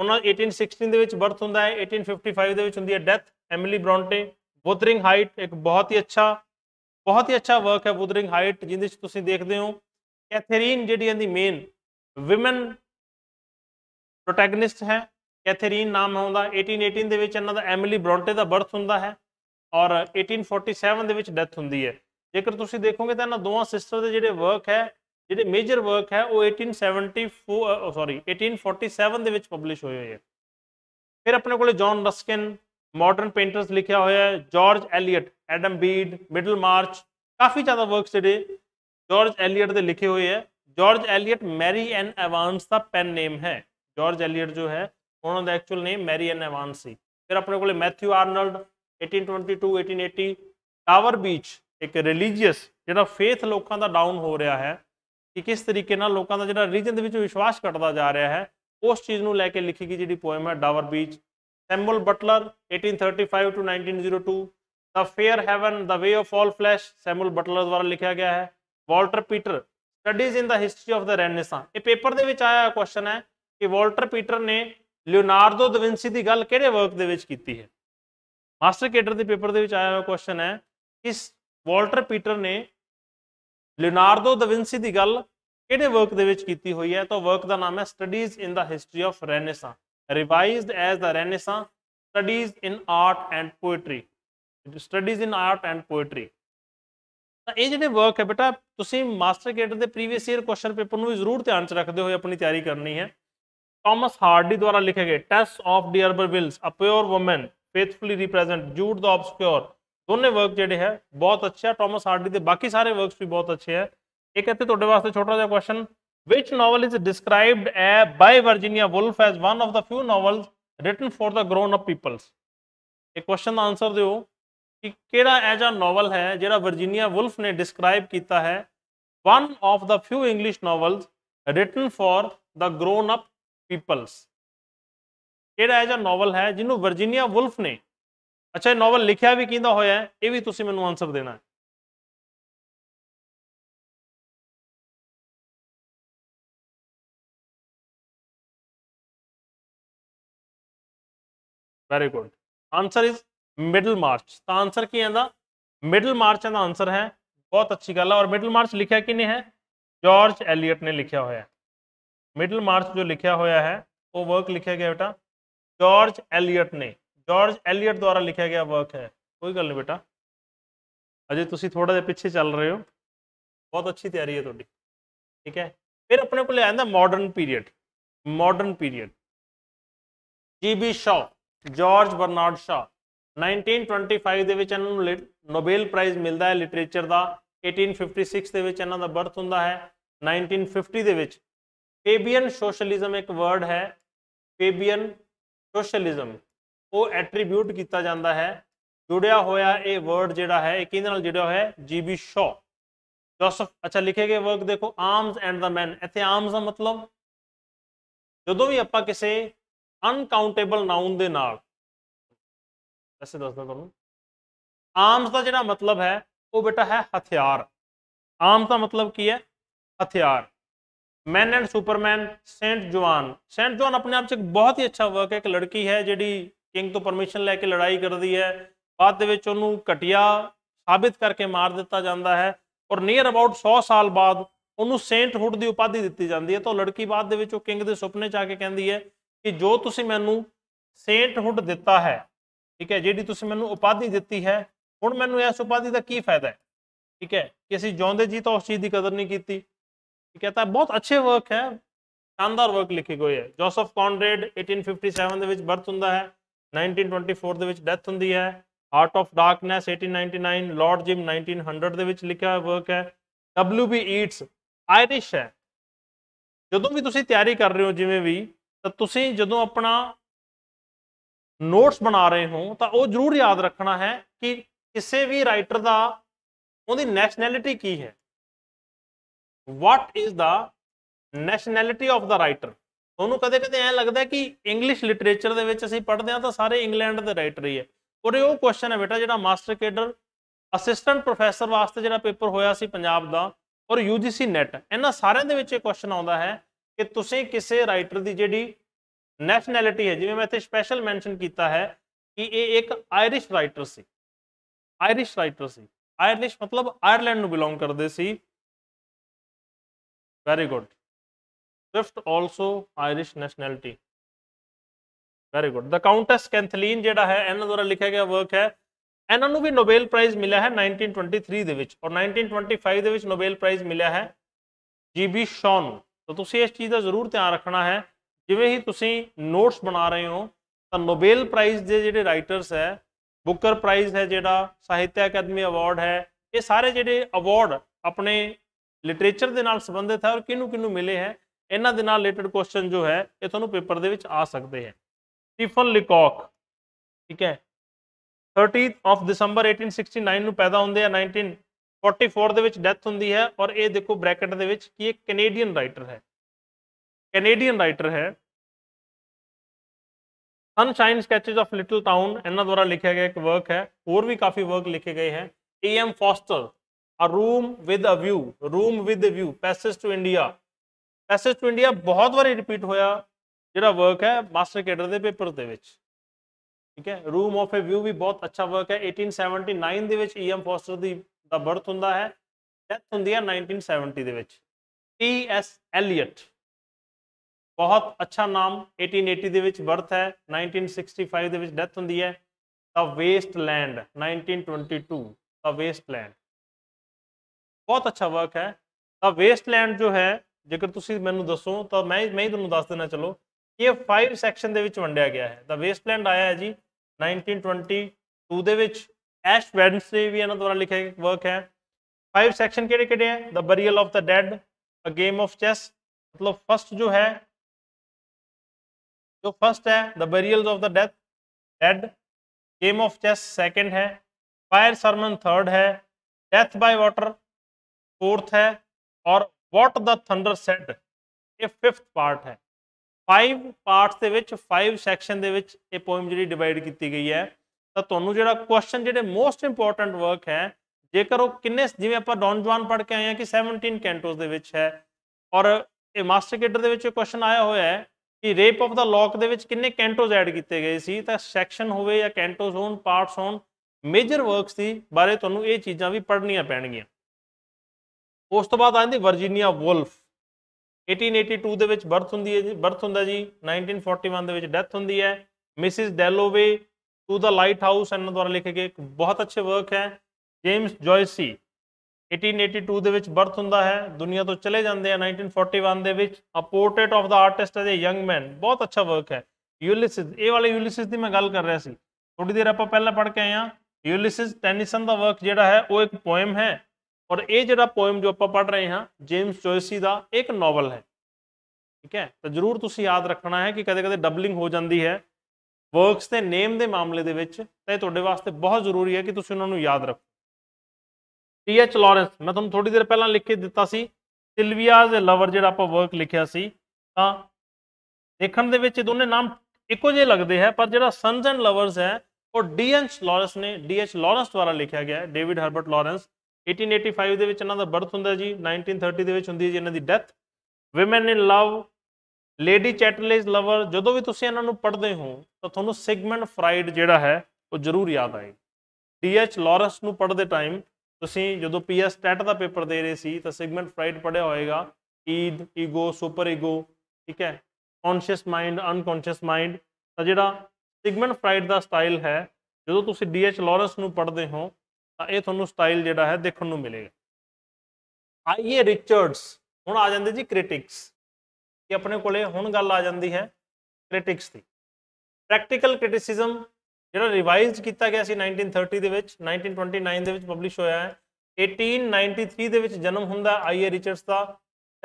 ਉਹਨਾਂ 1816 ਦੇ ਵਿੱਚ ਬਰਥ ਹੁੰਦਾ ਹੈ 1855 ਦੇ ਵਿੱਚ ਹੁੰਦੀ ਹੈ death Emily Bronte wuthering height ਇੱਕ ਬਹੁਤ ਹੀ ਅੱਛਾ ਬਹੁਤ ਹੀ ਅੱਛਾ ਵਰਕ ਹੈ ਵੁਦਰਿੰਗ ਹਾਈਟ ਜਿੰਦੇ ਵਿੱਚ ਤੁਸੀਂ ਦੇਖਦੇ ਹੋ ਕੈਥਰੀਨ ਜਿਹੜੀ ਇਹਦੀ ਮੇਨ ਔਮਨ ਪ੍ਰੋਟੈਗਨਿਸਟ ਹੈ ਕੈਥਰੀਨ ਨਾਮ ਹੁੰਦਾ 1818 ਦੇ ਵਿੱਚ ਇਹਨਾਂ ਦਾ ਐਮਿਲੀ ਬ੍ਰੌਂਟੇ ਦਾ ਬਰਥ ਹੁੰਦਾ ਹੈ ਔਰ 1847 ਦੇ ਵਿੱਚ ਡੈਥ ਹੁੰਦੀ ਹੈ ਜੇਕਰ ਤੁਸੀਂ ਦੇਖੋਗੇ ਤਾਂ ਇਹਨਾਂ ਦੋਵਾਂ ਸਿਸਟਰ ਦੇ ਜਿਹੜੇ ਵਰਕ ਹੈ ਜਿਹਦੇ ਮੇਜਰ ਵਰਕ ਹੈ ਉਹ 1874 ਸੌਰੀ 1847 ਦੇ ਵਿੱਚ ਪਬਲਿਸ਼ ਹੋਏ ਹੋਏ ਹੈ ਫਿਰ ਆਪਣੇ ਕੋਲੇ ਜੌਨ ਰਸਕਿਨ ਮਾਡਰਨ ਪੇਂਟਰਸ ਲਿਖਿਆ ਹੋਇਆ ਹੈ George Eliot Adam Bede Middlemarch ਕਾਫੀ ਜ਼ਿਆਦਾ ਵਰਕਸ ਜਿਹੜੇ ਜਾਰਜ ਐਲੀਅਟ ਦੇ ਲਿਖੇ ਹੋਏ ਹੈ George Eliot Mary Ann Evans ਦਾ ਪੈਨ ਨੇਮ ਹੈ ਜਾਰਜ ਐਲੀਅਟ ਜੋ ਹੈ ਉਹਨਾਂ ਦਾ ਐਕਚੁਅਲ ਨੇਮ ਮੈਰੀ ਐਨ ਐਵਾਂਸ ਸੀ ਫਿਰ ਆਪਣੇ ਕੋਲੇ ਮੈਥਿਊ ਆਰਨਲਡ 1822 1880 ਟਾਵਰ ਬੀਚ ਇੱਕ ਰਿਲੀਜੀਅਸ ਜਿਹੜਾ ਫੇਥ ਲੋਕਾਂ ਦਾ ਡਾਊਨ ਹੋ ਰਿਹਾ ਹੈ ਕਿ ਕਿਸ ਤਰੀਕੇ ਨਾਲ ਲੋਕਾਂ ਦਾ ਜਿਹੜਾ ਰੀਜਨ ਦੇ ਵਿੱਚ ਵਿਸ਼ਵਾਸ ਘਟਦਾ ਜਾ ਰਿਹਾ ਹੈ ਉਸ ਚੀਜ਼ ਨੂੰ ਲੈ ਕੇ ਲਿਖੀ ਗਈ ਜਿਹੜੀ ਪੋਇਮ ਹੈ Dover beach Samuel Butler 1835 to 1902 the fair haven the way of all flesh Samuel Butler ਦੁਆਰਾ ਲਿਖਿਆ ਗਿਆ ਹੈ Walter Pater studies in the history of the Renaissance ਇਹ ਪੇਪਰ ਦੇ ਵਿੱਚ ਆਇਆ ਕੁਐਸਚਨ ਹੈ ਕਿ ਵਾਲਟਰ ਪੀਟਰ ਨੇ ਲਿਓਨਾਰਡੋ ਦਾ ਵਿੰਸੀ ਦੀ ਗੱਲ ਕਿਹੜੇ ਵਰਕ ਦੇ ਵਿੱਚ ਕੀਤੀ ਹੈ ਮਾਸਟਰ ਕੇਡਰ ਦੇ ਪੇਪਰ ਦੇ ਵਿੱਚ ਆਇਆ ਹੋਇਆ ਕੁਐਸਚਨ ਹੈ ਕਿ ਵਾਲਟਰ ਪੀਟਰ ਨੇ ਲਿਓਨਾਰਡੋ ਦਾ ਵਿੰਸੀ ਦੀ ਗੱਲ ਕਿਹੜੇ ਵਰਕ ਦੇ ਵਿੱਚ ਕੀਤੀ ਹੋਈ ਹੈ ਤਾਂ ਵਰਕ ਦਾ ਨਾਮ ਹੈ studies in the history of Renaissance revised as the Renaissance studies in art and poetry studies in art and poetry ਤਾਂ ਇਹ ਜਿਹੜੇ ਵਰਕ ਹੈ ਬੇਟਾ ਤੁਸੀਂ ਮਾਸਟਰ ਗੇਟ ਦੇ ਪ੍ਰੀਵੀਅਸ ਈਅਰ ਕੁਐਸਚਨ ਪੇਪਰ ਨੂੰ ਵੀ ਜ਼ਰੂਰ ਧਿਆਨ 'ਚ ਰੱਖਦੇ ਹੋਏ ਆਪਣੀ ਤਿਆਰੀ ਕਰਨੀ ਹੈ ਟਾਮਸ ਹਾਰਡੀ ਦੁਆਰਾ ਲਿਖੇ ਗਏ Tess of d'Urbervilles a pure woman faithfully represent Jude the obscure दोनों वर्क जोड़े है बहुत अच्छे है टॉमस हार्डी के बाकी सारे वर्क भी बहुत अच्छे है एक इतने थोड़े वास्ते छोटा जहा question which novel is described a by Virginia Woolf as one of the few novel written for the grown up peoples एक क्वेश्चन आंसर दो कि ऐसा नॉवल है जरा वर्जीनिया वुल्फ ने डिस्क्राइब किया है one of the few English novel written for the grown up peoples किड़ा नॉवल है जिन्होंने वर्जीनिया वुल्फ ने ਅੱਛਾ ਇਹ ਨੋਵਲ ਲਿਖਿਆ ਵੀ ਕਿੰਦਾ ਹੋਇਆ ਹੈ ਇਹ ਵੀ ਤੁਸੀਂ ਮੈਨੂੰ ਆਨਸਰ ਦੇਣਾ ਹੈ very good answer is Middlemarch ਤਾਂ ਆਨਸਰ ਕੀ ਆਂਦਾ ਮਿਡਲ ਮਾਰਚ ਦਾ ਆਨਸਰ ਹੈ ਬਹੁਤ ਅੱਛੀ ਗੱਲ ਹੈ ਔਰ ਮਿਡਲ ਮਾਰਚ ਲਿਖਿਆ ਕਿਨੇ ਹੈ ਜਾਰਜ ਐਲੀਅਟ ਨੇ ਲਿਖਿਆ ਹੋਇਆ ਹੈ ਮਿਡਲ ਮਾਰਚ ਜੋ ਲਿਖਿਆ ਹੋਇਆ ਹੈ ਉਹ ਵਰਕ ਲਿਖਿਆ ਗਿਆ ਬੇਟਾ ਜਾਰਜ ਐਲੀਅਟ ਨੇ जॉर्ज एलियट द्वारा लिखा गया वर्क है कोई गल नहीं बेटा ਅਜੇ ਤੁਸੀਂ ਥੋੜਾ ਜਿਹਾ ਪਿੱਛੇ ਚੱਲ ਰਹੇ ਹੋ ਬਹੁਤ ਅੱਛੀ ਤਿਆਰੀ ਹੈ ਤੁਹਾਡੀ ਠੀਕ ਹੈ ਫਿਰ ਆਪਣੇ ਕੋਲ ਆਂਦਾ modern period modern period G B Shaw George Bernard Shaw 1925 ਦੇ ਵਿੱਚ ਇਹਨਾਂ ਨੂੰ ਨੋਬੇਲ ਪ੍ਰਾਈਜ਼ ਮਿਲਦਾ ਹੈ ਲਿਟਰੇਚਰ ਦਾ 1856 ਦੇ ਵਿੱਚ ਇਹਨਾਂ ਦਾ ਬਰਥ ਹੁੰਦਾ ਹੈ 1950 ਦੇ ਵਿੱਚ ਫੇਬੀਅਨ ਸੋਸ਼ਲਿਜ਼ਮ ਇੱਕ ਵਰਡ ਹੈ ਫੇਬੀਅਨ ਸੋਸ਼ਲਿਜ਼ਮ ਉਹ ਐਟਰੀਬਿਊਟ ਕੀਤਾ ਜਾਂਦਾ ਹੈ ਜੁੜਿਆ ਹੋਇਆ ਇਹ ਵਰਡ ਜਿਹੜਾ ਹੈ ਇਹ ਕਿਹਦੇ ਨਾਲ ਜੁੜਿਆ ਹੋਇਆ ਹੈ ਜੀਬੀ ਸ਼ੋ ਜੋਸਫ ਅੱਛਾ ਲਿਖੇ ਗਏ ਵਰਕ ਦੇਖੋ ਆਰਮਸ ਐਂਡ ਦਾ ਮੈਨ ਇੱਥੇ ਆਰਮਸ ਦਾ ਮਤਲਬ ਜਦੋਂ ਵੀ ਆਪਾਂ ਕਿਸੇ ਅਨਕਾਊਂਟੇਬਲ ਨਾਉਨ ਦੇ ਨਾਲ ਐਸੇ ਦੱਸਦਾ ਤੁਹਾਨੂੰ ਆਰਮਸ ਦਾ ਜਿਹੜਾ ਮਤਲਬ ਹੈ ਉਹ ਬੇਟਾ ਹੈ ਹਥਿਆਰ ਆਰਮਸ ਦਾ ਮਤਲਬ ਕੀ ਹੈ ਹਥਿਆਰ man and superman saint Joan saint Joan ਆਪਣੇ ਆਪ 'ਚ ਇੱਕ ਬਹੁਤ ਹੀ ਅੱਛਾ ਵਰਕ ਹੈ ਇੱਕ ਲੜਕੀ ਹੈ ਜਿਹੜੀ ਕਿੰਗ ਤੋਂ ਪਰਮਿਸ਼ਨ ਲੈ ਕੇ ਲੜਾਈ ਕਰਦੀ ਹੈ ਬਾਅਦ ਦੇ ਵਿੱਚ ਉਹਨੂੰ ਘਟਿਆ ਸਾਬਿਤ ਕਰਕੇ ਮਾਰ ਦਿੱਤਾ ਜਾਂਦਾ ਹੈ ਔਰ ਨੀਅਰ ਅਬਾਊਟ 100 ਸਾਲ ਬਾਅਦ ਉਹਨੂੰ ਸੇਂਟਹੁੱਡ ਦੀ ਉਪਾਧੀ ਦਿੱਤੀ ਜਾਂਦੀ ਹੈ ਤਾਂ ਲੜਕੀ ਬਾਅਦ ਦੇ ਵਿੱਚ ਉਹ ਕਿੰਗ ਦੇ ਸੁਪਨੇ ਚ ਆ ਕੇ ਕਹਿੰਦੀ ਹੈ ਕਿ ਜੋ ਤੁਸੀਂ ਮੈਨੂੰ ਸੇਂਟਹੁੱਡ ਦਿੱਤਾ ਹੈ ਠੀਕ ਹੈ ਜਿਹੜੀ ਤੁਸੀਂ ਮੈਨੂੰ ਉਪਾਧੀ ਦਿੱਤੀ ਹੈ ਹੁਣ ਮੈਨੂੰ ਇਸ ਉਪਾਧੀ ਦਾ ਕੀ ਫਾਇਦਾ ਹੈ ਠੀਕ ਹੈ ਕਿ ਅਸੀਂ ਜਿਉਂਦੇ ਜੀ ਤਾਂ ਉਸ ਚੀਜ਼ ਦੀ ਕਦਰ ਨਹੀਂ ਕੀਤੀ ਠੀਕ ਹੈ ਤਾਂ ਬਹੁਤ ਅੱਛੇ ਵਰਕ ਹੈ ਸ਼ਾਨਦਾਰ ਵਰਕ ਲਿਖੇ ਗਏ ਹੈ ਜੋਸਫ ਕੌਨਰੇਡ 1857 ਦੇ ਵਿੱਚ ਬਰਥ ਹੁੰਦਾ ਹੈ 1924 ਦੇ ਵਿੱਚ ਡੈਥ ਹੁੰਦੀ ਹੈ heart of darkness 1899 Lord Jim 1900 ਦੇ ਵਿੱਚ ਲਿਖਿਆ ਵਰਕ ਹੈ ਡਬਲਯੂ ਬੀ ਈਟਸ ਆਇਰਿਸ਼ ਹੈ ਜਦੋਂ ਵੀ ਤੁਸੀਂ ਤਿਆਰੀ ਕਰ ਰਹੇ ਹੋ ਜਿਵੇਂ ਵੀ ਤਾਂ ਤੁਸੀਂ ਜਦੋਂ ਆਪਣਾ ਨੋਟਸ ਬਣਾ ਰਹੇ ਹੋ ਤਾਂ ਉਹ ਜ਼ਰੂਰ ਯਾਦ ਰੱਖਣਾ ਹੈ ਕਿ ਕਿਸੇ ਵੀ ਰਾਈਟਰ ਦਾ ਉਹਦੀ ਨੈਸ਼ਨੈਲਿਟੀ ਕੀ ਹੈ what is the nationality of the writer ਤੁਹਾਨੂੰ ਕਦੇ-ਕਦੇ ਐ ਲੱਗਦਾ ਕਿ ਇੰਗਲਿਸ਼ ਲਿਟਰੇਚਰ ਦੇ ਵਿੱਚ ਅਸੀਂ ਪੜ੍ਹਦੇ ਆ ਤਾਂ ਸਾਰੇ ਇੰਗਲੈਂਡ ਦੇ ਰਾਈਟਰ ਹੀ ਐ ਔਰ ਇਹ ਉਹ ਕੁਐਸਚਨ ਹੈ ਬੇਟਾ ਜਿਹੜਾ ਮਾਸਟਰ ਕੇਡਰ ਅਸਿਸਟੈਂਟ ਪ੍ਰੋਫੈਸਰ ਵਾਸਤੇ ਜਿਹੜਾ ਪੇਪਰ ਹੋਇਆ ਸੀ ਪੰਜਾਬ ਦਾ ਔਰ UGC ਨੈਟ ਇਹਨਾਂ ਸਾਰਿਆਂ ਦੇ ਵਿੱਚ ਇਹ ਕੁਐਸਚਨ ਆਉਂਦਾ ਹੈ ਕਿ ਤੁਸੀਂ ਕਿਸੇ ਰਾਈਟਰ ਦੀ ਜਿਹੜੀ ਨੈਸ਼ਨੈਲਿਟੀ ਹੈ ਜਿਵੇਂ ਮੈਂ ਇੱਥੇ ਸਪੈਸ਼ਲ ਮੈਂਸ਼ਨ ਕੀਤਾ ਹੈ ਕਿ ਇਹ ਇੱਕ ਆਇਰਿਸ਼ ਰਾਈਟਰ ਸੀ ਆਇਰਿਸ਼ ਰਾਈਟਰ ਸੀ ਆਇਰਿਸ਼ ਮਤਲਬ ਆਇਰਲੈਂਡ ਨੂੰ ਬਿਲੋਂਗ ਕਰਦੇ ਸੀ very good Swift also Irish nationality very good the Countess Cathleen ਜਿਹੜਾ ਹੈ ਇਹਨਾਂ ਦੁਆਰਾ ਲਿਖਿਆ ਗਿਆ ਵਰਕ ਹੈ ਇਹਨਾਂ ਨੂੰ ਵੀ ਨੋਬੈਲ ਪ੍ਰਾਈਜ਼ ਮਿਲਿਆ ਹੈ 1923 ਦੇ ਵਿੱਚ ਔਰ 1925 ਦੇ ਵਿੱਚ ਨੋਬੈਲ ਪ੍ਰਾਈਜ਼ ਮਿਲਿਆ ਹੈ ਜੀਬੀ ਸ਼ੌਨ ਤਾਂ ਤੁਸੀਂ ਇਸ ਚੀਜ਼ ਦਾ ਜ਼ਰੂਰ ਧਿਆਨ ਰੱਖਣਾ ਹੈ ਜਿਵੇਂ ਹੀ ਤੁਸੀਂ ਨੋਟਸ ਬਣਾ ਰਹੇ ਹੋ ਤਾਂ ਨੋਬੈਲ ਪ੍ਰਾਈਜ਼ ਦੇ ਜਿਹੜੇ ਰਾਈਟਰਸ ਹੈ ਬੁੱਕਰ ਪ੍ਰਾਈਜ਼ ਹੈ ਜਿਹੜਾ ਸਾਹਿਤਿਆ ਅਕਾਦਮੀ ਅਵਾਰਡ ਹੈ ਇਹ ਸਾਰੇ ਜਿਹੜੇ ਅਵਾਰਡ ਆਪਣੇ ਲਿਟਰੇਚਰ ਦੇ ਨਾਲ ਸੰਬੰਧਿਤ ਹੈ ਔਰ ਕਿਹਨੂੰ ਕਿਹਨੂੰ ਮਿਲੇ ਹੈ ਇਹਨਾਂ ਦੇ ਨਾਲ ਰਿਲੇਟਡ ਕੁਐਸਚਨ ਜੋ ਹੈ ਇਹ ਤੁਹਾਨੂੰ ਪੇਪਰ ਦੇ ਵਿੱਚ ਆ ਸਕਦੇ ਹੈ ਸਟੀਫਨ ਲਿਕੌਕ ਠੀਕ ਹੈ 30th ਆਫ ਦਸੰਬਰ 1869 ਨੂੰ ਪੈਦਾ ਹੁੰਦੇ ਆ 1944 ਦੇ ਵਿੱਚ ਡੈਥ ਹੁੰਦੀ ਹੈ ਔਰ ਇਹ ਦੇਖੋ ਬ੍ਰੈਕਟ ਦੇ ਵਿੱਚ ਕਿ ਇਹ ਕੈਨੇਡੀਅਨ ਰਾਈਟਰ ਹੈ ਕੈਨੇਡੀਅਨ ਰਾਈਟਰ ਹੈ sunshine sketches of little town ਇਹਨਾਂ ਦੁਆਰਾ ਲਿਖਿਆ ਗਿਆ ਇੱਕ ਵਰਕ ਹੈ ਹੋਰ ਵੀ ਕਾਫੀ ਵਰਕ ਲਿਖੇ ਗਏ ਹੈ E M Forster a room with a view room with a view passage to India ਐਸਐਸ ਟੂ ਇੰਡੀਆ ਬਹੁਤ ਵਾਰੀ ਰਿਪੀਟ ਹੋਇਆ ਜਿਹੜਾ ਵਰਕ ਹੈ ਮਾਸਟਰ ਕੇਡਰ ਦੇ ਪੇਪਰ ਦੇ ਵਿੱਚ ਠੀਕ ਹੈ ਰੂਮ ਆਫ ਅ ਵਿਊ ਵੀ ਬਹੁਤ ਅੱਛਾ ਵਰਕ ਹੈ 1879 ਦੇ ਵਿੱਚ ਈਐਮ e ਫੋਸਟਰ ਦੀ ਦਾ ਬਰਥ ਹੁੰਦਾ ਹੈ ਡੈਥ ਹੁੰਦੀ ਹੈ 1970 ਦੇ ਵਿੱਚ ਟੀ ਐਸ ਐਲੀਅਟ ਬਹੁਤ ਅੱਛਾ ਨਾਮ 1880 ਦੇ ਵਿੱਚ ਬਰਥ ਹੈ 1965 ਦੇ ਵਿੱਚ ਡੈਥ ਹੁੰਦੀ ਹੈ the waste land 1922 the waste land ਬਹੁਤ ਅੱਛਾ ਵਰਕ ਹੈ ਦਾ ਵੇਸਟ ਲੈਂਡ ਜੋ ਹੈ ਜੇਕਰ ਤੁਸੀਂ ਮੈਨੂੰ ਦੱਸੋ ਤਾਂ ਮੈਂ ਮੈਂ ਹੀ ਤੁਹਾਨੂੰ ਦੱਸ ਦੇਣਾ ਚਲੋ ਇਹ 5 ਸੈਕਸ਼ਨ ਦੇ ਵਿੱਚ ਵੰਡਿਆ ਗਿਆ ਹੈ ਦਾ ਵੇਸਟਲੈਂਡ ਆਇਆ ਹੈ ਜੀ 1922 ਦੇ ਵਿੱਚ ਐਸ਼ ਵੈਡਨਸਡੇ ਵੀ ਇਹਨਾਂ ਦੁਆਰਾ ਲਿਖਿਆ ਵਰਕ ਹੈ 5 ਸੈਕਸ਼ਨ ਕਿਹੜੇ ਕਿਹੜੇ ਹੈ the burial of the dead a game of chess ਮਤਲਬ ਫਸਟ ਜੋ ਹੈ ਜੋ ਫਸਟ ਹੈ the burials of the death dead game of chess second ਹੈ ਫਾਇਰ ਸਰਮਨ ਥਰਡ ਹੈ ਡੈਥ ਬਾਈ ਵਾਟਰ ਫੋਰਥ ਹੈ ਔਰ ਵਾਟ ਦਾ ਥੰਡਰ ਸੈਡ ਇਹ 5th ਪਾਰਟ ਹੈ 5 ਪਾਰਟਸ ਦੇ ਵਿੱਚ 5 ਸੈਕਸ਼ਨ ਦੇ ਵਿੱਚ ਇਹ ਪੋਇਮ ਜਿਹੜੀ ਡਿਵਾਈਡ ਕੀਤੀ ਗਈ ਹੈ ਤਾਂ ਤੁਹਾਨੂੰ ਜਿਹੜਾ ਕੁਐਸਚਨ ਜਿਹੜੇ ਮੋਸਟ ਇੰਪੋਰਟੈਂਟ ਵਰਕ ਹੈ ਜੇਕਰ ਉਹ ਕਿੰਨੇ ਜਿਵੇਂ ਆਪਾਂ ਡੌਨ ਜਵਾਨ ਪੜ੍ਹ ਕੇ ਆਏ ਆ ਕਿ 17 ਕੈਂਟੋਸ ਦੇ ਵਿੱਚ ਹੈ ਔਰ ਇਹ ਮਾਸਟਰ ਕੇਡਰ ਦੇ ਵਿੱਚ ਕੁਐਸਚਨ ਆਇਆ ਹੋਇਆ ਹੈ ਕਿ ਰੇਪ ਆਫ ਦਾ ਲੌਕ ਦੇ ਵਿੱਚ ਕਿੰਨੇ ਕੈਂਟੋਸ ਐਡ ਕੀਤੇ ਗਏ ਸੀ ਤਾਂ ਸੈਕਸ਼ਨ ਹੋਵੇ ਜਾਂ ਕੈਂਟੋਸ ਹੋਣ ਪਾਰਟਸ ਹੋਣ ਮੇਜਰ ਵਰਕਸ ਦੀ ਬਾਰੇ ਤੁਹਾਨੂੰ ਇਹ ਚੀਜ਼ਾਂ ਵੀ ਪੜ੍ਹਨੀਆਂ ਪੈਣਗੀਆਂ ਉਸ ਤੋਂ ਬਾਅਦ ਆ ਜਾਂਦੀ ਵਰਜੀਨੀਆ ਵੁਲਫ 1882 ਦੇ ਵਿੱਚ ਬਰਥ ਹੁੰਦੀ ਹੈ ਜੀ ਬਰਥ ਹੁੰਦਾ ਜੀ 1941 ਦੇ ਵਿੱਚ ਡੈਥ ਹੁੰਦੀ ਹੈ Mrs Dalloway to the lighthouse ਇਹਨਾਂ ਦੁਆਰਾ ਲਿਖੇ ਗਏ ਇੱਕ ਬਹੁਤ ਅੱਛੇ ਵਰਕ ਹੈ ਜੇਮਸ ਜੋਇਸੀ 1882 ਦੇ ਵਿੱਚ ਬਰਥ ਹੁੰਦਾ ਹੈ ਦੁਨੀਆ ਤੋਂ ਚਲੇ ਜਾਂਦੇ ਆ 1941 ਦੇ ਵਿੱਚ a portrait of the artist as a young man ਬਹੁਤ ਅੱਛਾ ਵਰਕ ਹੈ ਯੂਲਿਸਿਸ ਇਹ ਵਾਲੇ ਯੂਲਿਸਿਸ ਦੀ ਮੈਂ ਗੱਲ ਕਰ ਰਿਹਾ ਸੀ ਥੋੜੀ ਦੇਰ ਆਪਾਂ ਪਹਿਲਾਂ ਪੜ ਕੇ ਆਏ ਆ ਯੂਲਿਸਿਸ ਟੈਨਿਸਨ ਦਾ ਵਰਕ ਜਿਹੜਾ ਹੈ ਉਹ ਇੱਕ ਪੋਇਮ ਹੈ ਔਰ ਇਹ ਜਿਹੜਾ ਪੋਇਮ ਜੋ ਆਪਾਂ ਪੜ੍ਹ ਰਹੇ ਹਾਂ ਜੇਮਸ ਜੋਇਸੀ ਦਾ ਇੱਕ ਨੋਵਲ ਹੈ ਠੀਕ ਹੈ ਤਾਂ ਜਰੂਰ ਤੁਸੀਂ ਯਾਦ ਰੱਖਣਾ ਹੈ ਕਿ ਕਦੇ-ਕਦੇ ਡਬਲਿੰਗ ਹੋ ਜਾਂਦੀ ਹੈ ਵਰਕਸ ਤੇ ਨੇਮ ਦੇ ਮਾਮਲੇ ਦੇ ਵਿੱਚ ਤਾਂ ਇਹ ਤੁਹਾਡੇ ਵਾਸਤੇ ਬਹੁਤ ਜ਼ਰੂਰੀ ਹੈ ਕਿ ਤੁਸੀਂ ਉਹਨਾਂ ਨੂੰ ਯਾਦ ਰੱਖੋ ਟੀ ਐਚ ਲਾਰੈਂਸ ਮੈਂ ਤੁਹਾਨੂੰ ਥੋੜੀ ਦੇਰ ਪਹਿਲਾਂ ਲਿਖ ਕੇ ਦਿੱਤਾ ਸੀ ਸਿਲਵੀਆਜ਼ ਦੇ ਲਵਰ ਜਿਹੜਾ ਆਪਾਂ ਵਰਕ ਲਿਖਿਆ ਸੀ ਤਾਂ ਦੇਖਣ ਦੇ ਵਿੱਚ ਇਹ ਦੋਨੇ ਨਾਮ ਇੱਕੋ ਜਿਹੇ ਲੱਗਦੇ ਹੈ ਪਰ ਜਿਹੜਾ ਸਨਸ ਐਂਡ ਲਵਰਸ ਹੈ ਉਹ ਡੀ ਐਚ ਲਾਰੈਂਸ ਨੇ ਡੀ ਐਚ ਲਾਰੈਂਸ ਦੁਆਰਾ ਲਿਖਿਆ ਗਿਆ ਹੈ ਡੇਵਿਡ ਹਰਬਰਟ ਲਾਰੈਂਸ 1885 ਦੇ ਵਿੱਚ ਇਹਨਾਂ ਦਾ ਬਰਥ ਹੁੰਦਾ ਜੀ 1930 ਦੇ ਵਿੱਚ ਹੁੰਦੀ ਹੈ ਜੀ ਇਹਨਾਂ ਦੀ death woman in love lady Chatterley lover ਜਦੋਂ ਵੀ ਤੁਸੀਂ ਇਹਨਾਂ ਨੂੰ ਪੜ੍ਹਦੇ ਹੋ ਤਾਂ ਤੁਹਾਨੂੰ ਸਿਗਮੰਡ ਫਰਾਇਡ ਜਿਹੜਾ ਹੈ ਉਹ ਜ਼ਰੂਰ ਯਾਦ ਆਏਗਾ ਡੀ ਐਚ ਲਾਰੈਂਸ ਨੂੰ ਪੜ੍ਹਦੇ ਟਾਈਮ ਤੁਸੀਂ ਜਦੋਂ ਪੀ ਐਸ ਟੈਟ ਦਾ ਪੇਪਰ ਦੇ ਰਹੇ ਸੀ ਤਾਂ ਸਿਗਮੰਡ ਫਰਾਇਡ ਪੜ੍ਹਿਆ ਹੋਏਗਾ ਈਦ ਈਗੋ ਸੁਪਰ ਈਗੋ ਠੀਕ ਹੈ ਕੌਨਸ਼ੀਅਸ ਮਾਈਂਡ ਅਨਕੌਨਸ਼ੀਅਸ ਮਾਈਂਡ ਤਾਂ ਜਿਹੜਾ ਸਿਗਮੰਡ ਫਰਾਇਡ ਦਾ ਸਟਾਈਲ ਹੈ ਜਦੋਂ ਤੁਸੀਂ ਡੀ ਐਚ ਲਾਰੈਂਸ ਨੂੰ ਪੜ੍ਹਦੇ ਹੋ ਤਾਂ ਇਹ ਤੁਹਾਨੂੰ ਸਟਾਈਲ ਜਿਹੜਾ ਹੈ ਦੇਖਣ ਨੂੰ ਮਿਲੇਗਾ ਆਈਏ ਰਿਚਰਡਸ ਹੁਣ ਆ ਜਾਂਦੇ ਜੀ ਕ੍ਰਿਟਿਕਸ ਕਿ ਆਪਣੇ ਕੋਲੇ ਹੁਣ ਗੱਲ ਆ ਜਾਂਦੀ ਹੈ ਕ੍ਰਿਟਿਕਸ ਦੀ ਪ੍ਰੈਕਟੀਕਲ ਕ੍ਰਿਟਿਸਿਜ਼ਮ ਜਿਹੜਾ ਰਿਵਾਈਜ਼ ਕੀਤਾ ਗਿਆ ਸੀ 1930 ਦੇ ਵਿੱਚ 1929 ਦੇ ਵਿੱਚ ਪਬਲਿਸ਼ ਹੋਇਆ ਹੈ 1893 ਦੇ ਵਿੱਚ ਜਨਮ ਹੁੰਦਾ ਆਈਏ ਰਿਚਰਡਸ ਦਾ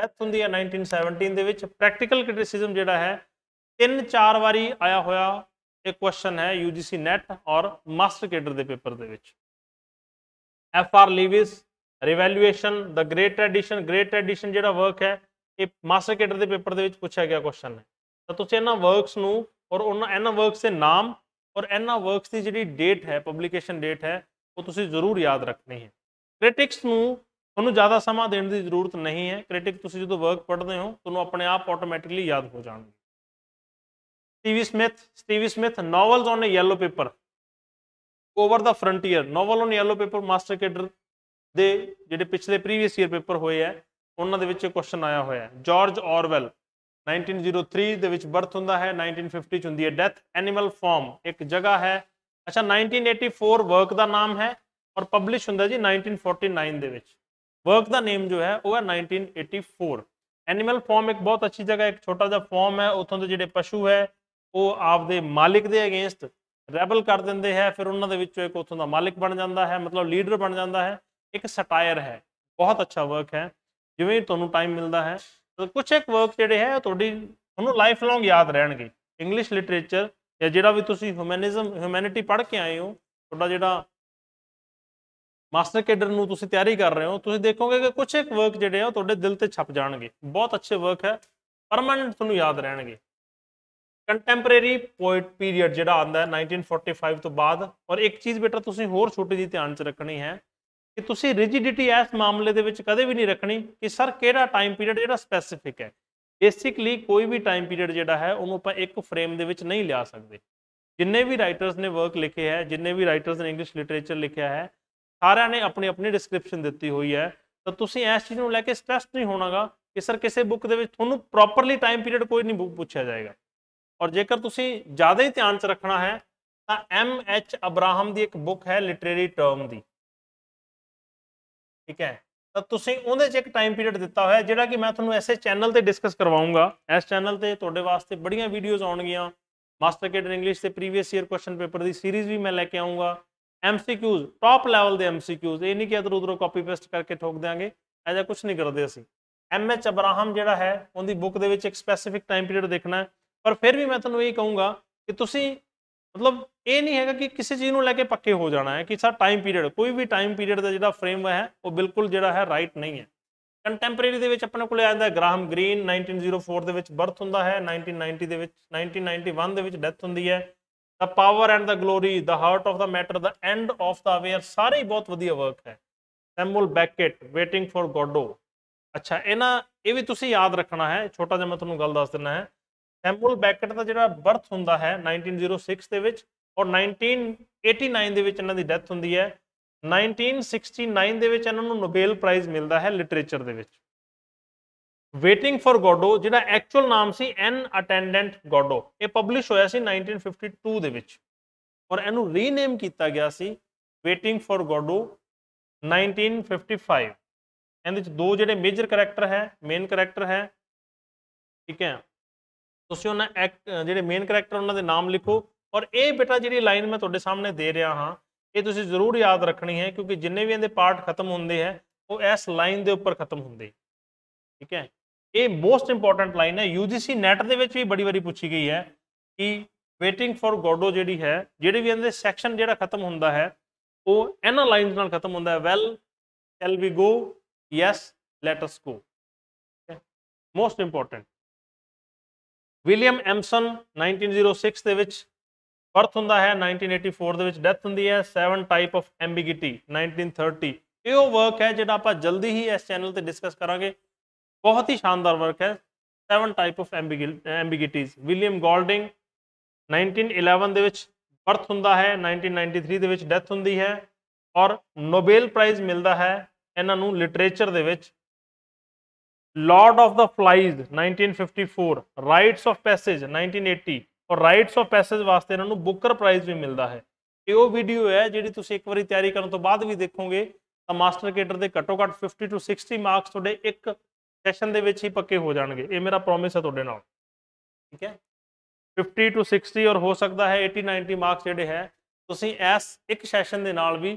ਡੈਥ ਹੁੰਦੀ ਹੈ 1917 ਦੇ ਵਿੱਚ ਪ੍ਰੈਕਟੀਕਲ ਕ੍ਰਿਟਿਸਿਜ਼ਮ ਜਿਹੜਾ ਹੈ ਤਿੰਨ ਚਾਰ ਵਾਰੀ ਆਇਆ ਹੋਇਆ ਇਹ ਕੁਐਸਚਨ ਹੈ ਯੂਜੀਸੀ ਨੈਟ ਔਰ ਮਾਸਟਰ ਕੇਡਰ ਦੇ ਪੇਪਰ ਦੇ ਵਿੱਚ F R Leavis revaluation the great tradition great tradition ਜਿਹੜਾ ਵਰਕ ਹੈ ਇਹ ਮਾਸਟਰ ਕੇਡਰ ਦੇ ਪੇਪਰ ਦੇ ਵਿੱਚ ਪੁੱਛਿਆ ਗਿਆ ਕੁਐਸਚਨ ਹੈ ਤਾਂ ਤੁਸੀਂ ਇਹਨਾਂ ਵਰਕਸ ਨੂੰ ਔਰ ਉਹਨਾਂ ਇਹਨਾਂ ਵਰਕਸ ਦੇ ਨਾਮ ਔਰ ਇਹਨਾਂ ਵਰਕਸ ਦੀ ਜਿਹੜੀ ਡੇਟ ਹੈ ਪਬਲਿਕੇਸ਼ਨ ਡੇਟ ਹੈ ਉਹ ਤੁਸੀਂ ਜ਼ਰੂਰ ਯਾਦ ਰੱਖਣੀ ਹੈ ਕ੍ਰਿਟਿਕਸ ਨੂੰ ਤੁਹਾਨੂੰ ਜ਼ਿਆਦਾ ਸਮਾਂ ਦੇਣ ਦੀ ਜ਼ਰੂਰਤ ਨਹੀਂ ਹੈ ਕ੍ਰਿਟਿਕ ਤੁਸੀਂ ਜਦੋਂ ਵਰਕ ਪੜ੍ਹਦੇ ਹੋ ਤੁਹਾਨੂੰ ਆਪਣੇ ਆਪ ਆਟੋਮੈਟਿਕਲੀ ਯਾਦ ਹੋ ਜਾਣਗੇ Stevie Smith Stevie Smith novels on a yellow paper over the frontier novel on yellow paper master cadre ਦੇ ਜਿਹੜੇ ਪਿਛਲੇ ਪ੍ਰੀਵੀਅਸ ਈਅਰ ਪੇਪਰ ਹੋਏ ਆ ਉਹਨਾਂ ਦੇ ਵਿੱਚ ਕੁਐਸਚਨ ਆਇਆ ਹੋਇਆ ਹੈ ਜਾਰਜ ਔਰਵੈਲ 1903 ਦੇ ਵਿੱਚ ਬਰਥ ਹੁੰਦਾ ਹੈ 1950 ਚ ਹੁੰਦੀ ਹੈ ਡੈਥ ਐਨੀਮਲ ਫਾਰਮ ਇੱਕ ਜਗ੍ਹਾ ਹੈ ਅੱਛਾ 1984 ਵਰਕ ਦਾ ਨਾਮ ਹੈ ਔਰ ਪਬਲਿਸ਼ ਹੁੰਦਾ ਜੀ 1949 ਦੇ ਵਿੱਚ ਵਰਕ ਦਾ ਨੇਮ ਜੋ ਹੈ ਉਹ ਹੈ 1984 ਐਨੀਮਲ ਫਾਰਮ ਇੱਕ ਬਹੁਤ ਅੱਛੀ ਜਗ੍ਹਾ ਇੱਕ ਛੋਟਾ ਜਿਹਾ ਫਾਰਮ ਹੈ ਉਥੋਂ ਦੇ ਜਿਹੜੇ ਪਸ਼ੂ ਹੈ ਉਹ ਆਪਦੇ ਮਾਲਿਕ ਦੇ ਅਗੇਂਸਟ ਰੈਬਲ ਕਰ ਦਿੰਦੇ ਹੈ ਫਿਰ ਉਹਨਾਂ ਦੇ ਵਿੱਚੋਂ ਇੱਕ ਉਥੋਂ ਦਾ ਮਾਲਕ ਬਣ ਜਾਂਦਾ ਹੈ ਮਤਲਬ ਲੀਡਰ ਬਣ ਜਾਂਦਾ ਹੈ ਇੱਕ ਸਟਾਇਰ ਹੈ ਬਹੁਤ ਅੱਛਾ ਵਰਕ ਹੈ ਜਿਵੇਂ ਤੁਹਾਨੂੰ ਟਾਈਮ ਮਿਲਦਾ ਹੈ ਕੁਝ ਇੱਕ ਵਰਕ ਜਿਹੜੇ ਹੈ ਤੁਹਾਡੀ ਤੁਹਾਨੂੰ ਲਾਈਫ ਲੌਂਗ ਯਾਦ ਰਹਿਣਗੇ ਇੰਗਲਿਸ਼ ਲਿਟਰੇਚਰ ਜਾਂ ਜਿਹੜਾ ਵੀ ਤੁਸੀਂ ਹਿਊਮੈਨਿਜ਼ਮ ਹਿਊਮੈਨਿਟੀ ਪੜ੍ਹ ਕੇ ਆਏ ਹੋ ਤੁਹਾਡਾ ਜਿਹੜਾ ਮਾਸਟਰ ਕੈਡਰ ਨੂੰ ਤੁਸੀਂ ਤਿਆਰੀ ਕਰ ਰਹੇ ਹੋ ਤੁਸੀਂ ਦੇਖੋਗੇ ਕਿ ਕੁਝ ਇੱਕ ਵਰਕ ਜਿਹੜੇ ਆ ਤੁਹਾਡੇ ਦਿਲ ਤੇ ਛਪ ਜਾਣਗੇ ਬਹੁਤ ਅੱਛੇ ਵਰਕ ਹੈ ਪਰਮਨੈਂਟ ਤੁਹਾਨੂੰ ਯਾਦ ਰਹਿਣਗੇ ਕੰਟੈਂਪਰੇਰੀ ਪੋਇਟ ਪੀਰੀਅਡ ਜਿਹੜਾ ਆਂਦਾ 1945 ਤੋਂ ਬਾਅਦ ਔਰ ਇੱਕ ਚੀਜ਼ ਬੇਟਾ ਤੁਸੀਂ ਹੋਰ ਛੋਟੀ ਜੀ ਧਿਆਨ 'ਚ ਰੱਖਣੀ ਹੈ ਕਿ ਤੁਸੀਂ ਰਿਜਿਡਿਟੀ ਇਸ ਮਾਮਲੇ ਦੇ ਵਿੱਚ ਕਦੇ ਵੀ ਨਹੀਂ ਰੱਖਣੀ ਕਿ ਸਰ ਕਿਹੜਾ ਟਾਈਮ ਪੀਰੀਅਡ ਜਿਹੜਾ ਸਪੈਸੀਫਿਕ ਹੈ ਬੇਸਿਕਲੀ ਕੋਈ ਵੀ ਟਾਈਮ ਪੀਰੀਅਡ ਜਿਹੜਾ ਹੈ ਉਹਨੂੰ ਆਪਾਂ ਇੱਕ ਫਰੇਮ ਦੇ ਵਿੱਚ ਨਹੀਂ ਲਿਆ ਸਕਦੇ ਜਿੰਨੇ ਵੀ ਰਾਈਟਰਸ ਨੇ ਵਰਕ ਲਿਖੇ ਹੈ ਜਿੰਨੇ ਵੀ ਰਾਈਟਰਸ ਨੇ ਇੰਗਲਿਸ਼ ਲਿਟਰੇਚਰ ਲਿਖਿਆ ਹੈ ਸਾਰਿਆਂ ਨੇ ਆਪਣੀ ਆਪਣੀ ਡਿਸਕ੍ਰਿਪਸ਼ਨ ਦਿੱਤੀ ਹੋਈ ਹੈ ਤਾਂ ਤੁਸੀਂ ਇਸ ਚੀਜ਼ ਨੂੰ ਲੈ ਕੇ ਸਟ੍ਰੈਸ ਨਹੀਂ ਹੋਣਾਗਾ ਕਿ ਸਰ ਕਿਸੇ ਬੁੱਕ ਦੇ ਵਿੱਚ ਤੁਹਾਨੂੰ ਪ੍ਰੋਪਰਲੀ ਟਾਈਮ ਪੀਰੀਅਡ ਕੋਈ ਨਹੀਂ ਪੁੱਛਿਆ ਜਾਏਗਾ ਔਰ ਜੇਕਰ ਤੁਸੀਂ ਜ਼ਿਆਦਾ ਹੀ ਧਿਆਨ ਚ ਰੱਖਣਾ ਹੈ ਤਾਂ ਐਮ ਐਚ ਅਬਰਾਹਮ ਦੀ ਇੱਕ ਬੁੱਕ ਹੈ ਲਿਟਰੇਰੀ ਟਰਮ ਦੀ ਠੀਕ ਹੈ ਤਾਂ ਤੁਸੀਂ ਉਹਦੇ 'ਚ ਇੱਕ ਟਾਈਮ ਪੀਰੀਅਡ ਦਿੱਤਾ ਹੋਇਆ ਜਿਹੜਾ ਕਿ ਮੈਂ ਤੁਹਾਨੂੰ ਐਸੇ ਚੈਨਲ ਤੇ ਡਿਸਕਸ ਕਰਵਾਉਂਗਾ ਇਸ ਚੈਨਲ ਤੇ ਤੁਹਾਡੇ ਵਾਸਤੇ ਬੜੀਆਂ ਵੀਡੀਓਜ਼ ਆਉਣਗੀਆਂ ਮਾਸਟਰ ਕੇਡਰ ਇੰਗਲਿਸ਼ ਤੇ ਪ੍ਰੀਵੀਅਸ ਈਅਰ ਕੁਐਸਚਨ ਪੇਪਰ ਦੀ ਸੀਰੀਜ਼ ਵੀ ਮੈਂ ਲੈ ਕੇ ਆਉਂਗਾ ਐਮਸੀਕਿਊਜ਼ ਟਾਪ ਲੈਵਲ ਦੇ ਐਮਸੀਕਿਊਜ਼ ਇਹ ਨਹੀਂ ਕਿ ਅਦਰ ਉਧਰੋਂ ਕਾਪੀ ਪੇਸਟ ਕਰਕੇ ਠੋਕ ਦੇਾਂਗੇ ਐਜਾ ਕੁਝ ਨਹੀਂ ਕਰਦੇ ਅਸੀਂ ਐਮ ਐਚ ਅਬਰਾਹਮ ਜਿਹੜਾ ਹੈ ਉਹਦੀ ਬੁੱਕ ਦੇ ਵਿੱਚ ਇੱਕ ਸਪੈਸੀਫਿਕ ਟਾਈਮ ਪੀਰੀਅਡ ਦੇਖਣਾ ਹੈ ਪਰ ਫਿਰ ਵੀ ਮੈਂ ਤੁਹਾਨੂੰ ਇਹ ਕਹੂੰਗਾ ਕਿ ਤੁਸੀਂ ਮਤਲਬ ਇਹ ਨਹੀਂ ਹੈਗਾ ਕਿ ਕਿਸੇ ਚੀਜ਼ ਨੂੰ ਲੈ ਕੇ ਪੱਕੇ ਹੋ ਜਾਣਾ ਹੈ ਕਿ ਸਾ ਟਾਈਮ ਪੀਰੀਅਡ ਕੋਈ ਵੀ ਟਾਈਮ ਪੀਰੀਅਡ ਦਾ ਜਿਹੜਾ ਫਰੇਮ ਹੈ ਉਹ ਬਿਲਕੁਲ ਜਿਹੜਾ ਹੈ ਰਾਈਟ ਨਹੀਂ ਹੈ ਕੰਟੈਂਪਰੇਰੀ ਦੇ ਵਿੱਚ ਆਪਣੇ ਕੋਲ ਆ ਜਾਂਦਾ ਗ੍ਰਾਮ ਗ੍ਰੀਨ 1904 ਦੇ ਵਿੱਚ ਬਰਥ ਹੁੰਦਾ ਹੈ 1990 ਦੇ ਵਿੱਚ 1991 ਦੇ ਵਿੱਚ ਡੈਥ ਹੁੰਦੀ ਹੈ the power and the glory the heart of the matter the end of the affair ਸਾਰੇ ਹੀ ਬਹੁਤ ਵਧੀਆ ਵਰਕ ਹੈ Samuel Beckett waiting for Godot ਅੱਛਾ ਇਹਨਾਂ ਇਹ ਵੀ ਤੁਸੀਂ ਯਾਦ ਰੱਖਣਾ ਹੈ ਛੋਟਾ ਜਿਹਾ ਮੈਂ ਤੁਹਾਨੂੰ ਗੱਲ ਦੱਸ ਦਿੰਨਾ ਹੈ ਸੈਮੂਅਲ ਬੈਕਟ ਦਾ ਜਿਹੜਾ ਬਰਥ ਹੁੰਦਾ ਹੈ 1906 ਦੇ ਵਿੱਚ ਔਰ 1989 ਦੇ ਵਿੱਚ ਇਹਨਾਂ ਦੀ ਡੈਥ ਹੁੰਦੀ ਹੈ 1969 ਦੇ ਵਿੱਚ ਇਹਨਾਂ ਨੂੰ ਨੋਬੇਲ ਪ੍ਰਾਈਜ਼ ਮਿਲਦਾ ਹੈ ਲਿਟਰੇਚਰ ਦੇ ਵਿੱਚ ਵੇਟਿੰਗ ਫॉर ਗੋਡੋ ਜਿਹੜਾ ਐਕਚੁਅਲ ਨਾਮ ਸੀ ਐਨ ਅਟੈਂਡੈਂਟ ਗੋਡੋ ਇਹ ਪਬਲਿਸ਼ ਹੋਇਆ ਸੀ 1952 ਦੇ ਵਿੱਚ ਔਰ ਇਹਨੂੰ ਰੀਨੇਮ ਕੀਤਾ ਗਿਆ ਸੀ ਵੇਟਿੰਗ ਫॉर ਗੋਡੋ 1955 ਇਹਦੇ ਵਿੱਚ ਦੋ ਜਿਹੜੇ ਮੇਜਰ ਕੈਰੈਕਟਰ ਹੈ ਮੇਨ ਕੈਰੈਕਟਰ ਹੈ ਠੀਕ ਹੈ ਤੁਸੀਂ ਉਹਨਾਂ ਐਕਟ ਜਿਹੜੇ ਮੇਨ ਕੈਰੈਕਟਰ ਉਹਨਾਂ ਦੇ ਨਾਮ ਲਿਖੋ ਔਰ ਇਹ ਬੇਟਾ ਜਿਹੜੀ ਲਾਈਨ ਮੈਂ ਤੁਹਾਡੇ ਸਾਹਮਣੇ ਦੇ ਰਿਹਾ ਹਾਂ ਇਹ ਤੁਸੀਂ ਜ਼ਰੂਰ ਯਾਦ ਰੱਖਣੀ ਹੈ ਕਿਉਂਕਿ ਜਿੰਨੇ ਵੀ ਇਹਦੇ ਪਾਰਟ ਖਤਮ ਹੁੰਦੇ ਹੈ ਉਹ ਇਸ ਲਾਈਨ ਦੇ ਉੱਪਰ ਖਤਮ ਹੁੰਦੇ ਠੀਕ ਹੈ ਇਹ ਮੋਸਟ ਇੰਪੋਰਟੈਂਟ ਲਾਈਨ ਹੈ UGC ਨੈਟ ਦੇ ਵਿੱਚ ਵੀ ਬੜੀ ਵਾਰੀ ਪੁੱਛੀ ਗਈ ਹੈ ਕਿ ਵੇਟਿੰਗ ਫॉर ਗੋਡੋ ਜਿਹੜੀ ਹੈ ਜਿਹੜੇ ਵੀ ਇਹਦੇ ਸੈਕਸ਼ਨ ਜਿਹੜਾ ਖਤਮ ਹੁੰਦਾ ਹੈ ਉਹ ਇਹਨਾਂ ਲਾਈਨਸ ਨਾਲ ਖਤਮ ਹੁੰਦਾ ਹੈ well shall we go yes let us go most important William Empson 1906 ਦੇ ਵਿੱਚ ਬਰਥ ਹੁੰਦਾ ਹੈ 1984 ਦੇ ਵਿੱਚ ਡੈਥ ਹੁੰਦੀ ਹੈ 7 ਟਾਈਪ ਆਫ ਐਮਬੀਗਿਟੀ 1930 ਇਹ ਉਹ ਵਰਕ ਹੈ ਜਿਹੜਾ ਆਪਾਂ ਜਲਦੀ ਹੀ ਇਸ ਚੈਨਲ ਤੇ ਡਿਸਕਸ ਕਰਾਂਗੇ ਬਹੁਤ ਹੀ ਸ਼ਾਨਦਾਰ ਵਰਕ ਹੈ 7 type of ambiguities William Golding 1911 ਦੇ ਵਿੱਚ ਬਰਥ ਹੁੰਦਾ ਹੈ 1993 ਦੇ ਵਿੱਚ ਡੈਥ ਹੁੰਦੀ ਹੈ ਔਰ ਨੋਬੇਲ ਪ੍ਰਾਈਜ਼ ਮਿਲਦਾ ਹੈ ਇਹਨਾਂ ਨੂੰ ਲਿਟਰੇਚਰ ਦੇ ਵਿੱਚ lord of the flies 1954 rites of passage 1980 ਔਰ ਰਾਈਟਸ ਆਫ ਪੈਸੇਜ ਵਾਸਤੇ ਇਹਨਾਂ ਨੂੰ ਬੁੱਕਰ ਪ੍ਰਾਈਜ਼ ਵੀ ਮਿਲਦਾ ਹੈ ਇਹ ਉਹ ਵੀਡੀਓ ਹੈ ਜਿਹੜੀ ਤੁਸੀਂ ਇੱਕ ਵਾਰੀ ਤਿਆਰੀ ਕਰਨ ਤੋਂ ਬਾਅਦ ਵੀ ਦੇਖੋਗੇ ਤਾਂ ਮਾਸਟਰ ਕੇਡਰ ਦੇ ਘੱਟੋ ਘੱਟ 50 ਤੋਂ 60 ਮਾਰਕਸ ਤੁਹਾਡੇ ਇੱਕ ਸੈਸ਼ਨ ਦੇ ਵਿੱਚ ਹੀ ਪੱਕੇ ਹੋ ਜਾਣਗੇ ਇਹ ਮੇਰਾ ਪ੍ਰੋਮਿਸ ਹੈ ਤੁਹਾਡੇ ਨਾਲ ਠੀਕ ਹੈ 50 ਤੋਂ 60 ਔਰ ਹੋ ਸਕਦਾ ਹੈ 80 90 ਮਾਰਕਸ ਜਿਹੜੇ ਹੈ ਤੁਸੀਂ ਇਸ ਇੱਕ ਸੈਸ਼ਨ ਦੇ ਨਾਲ ਵੀ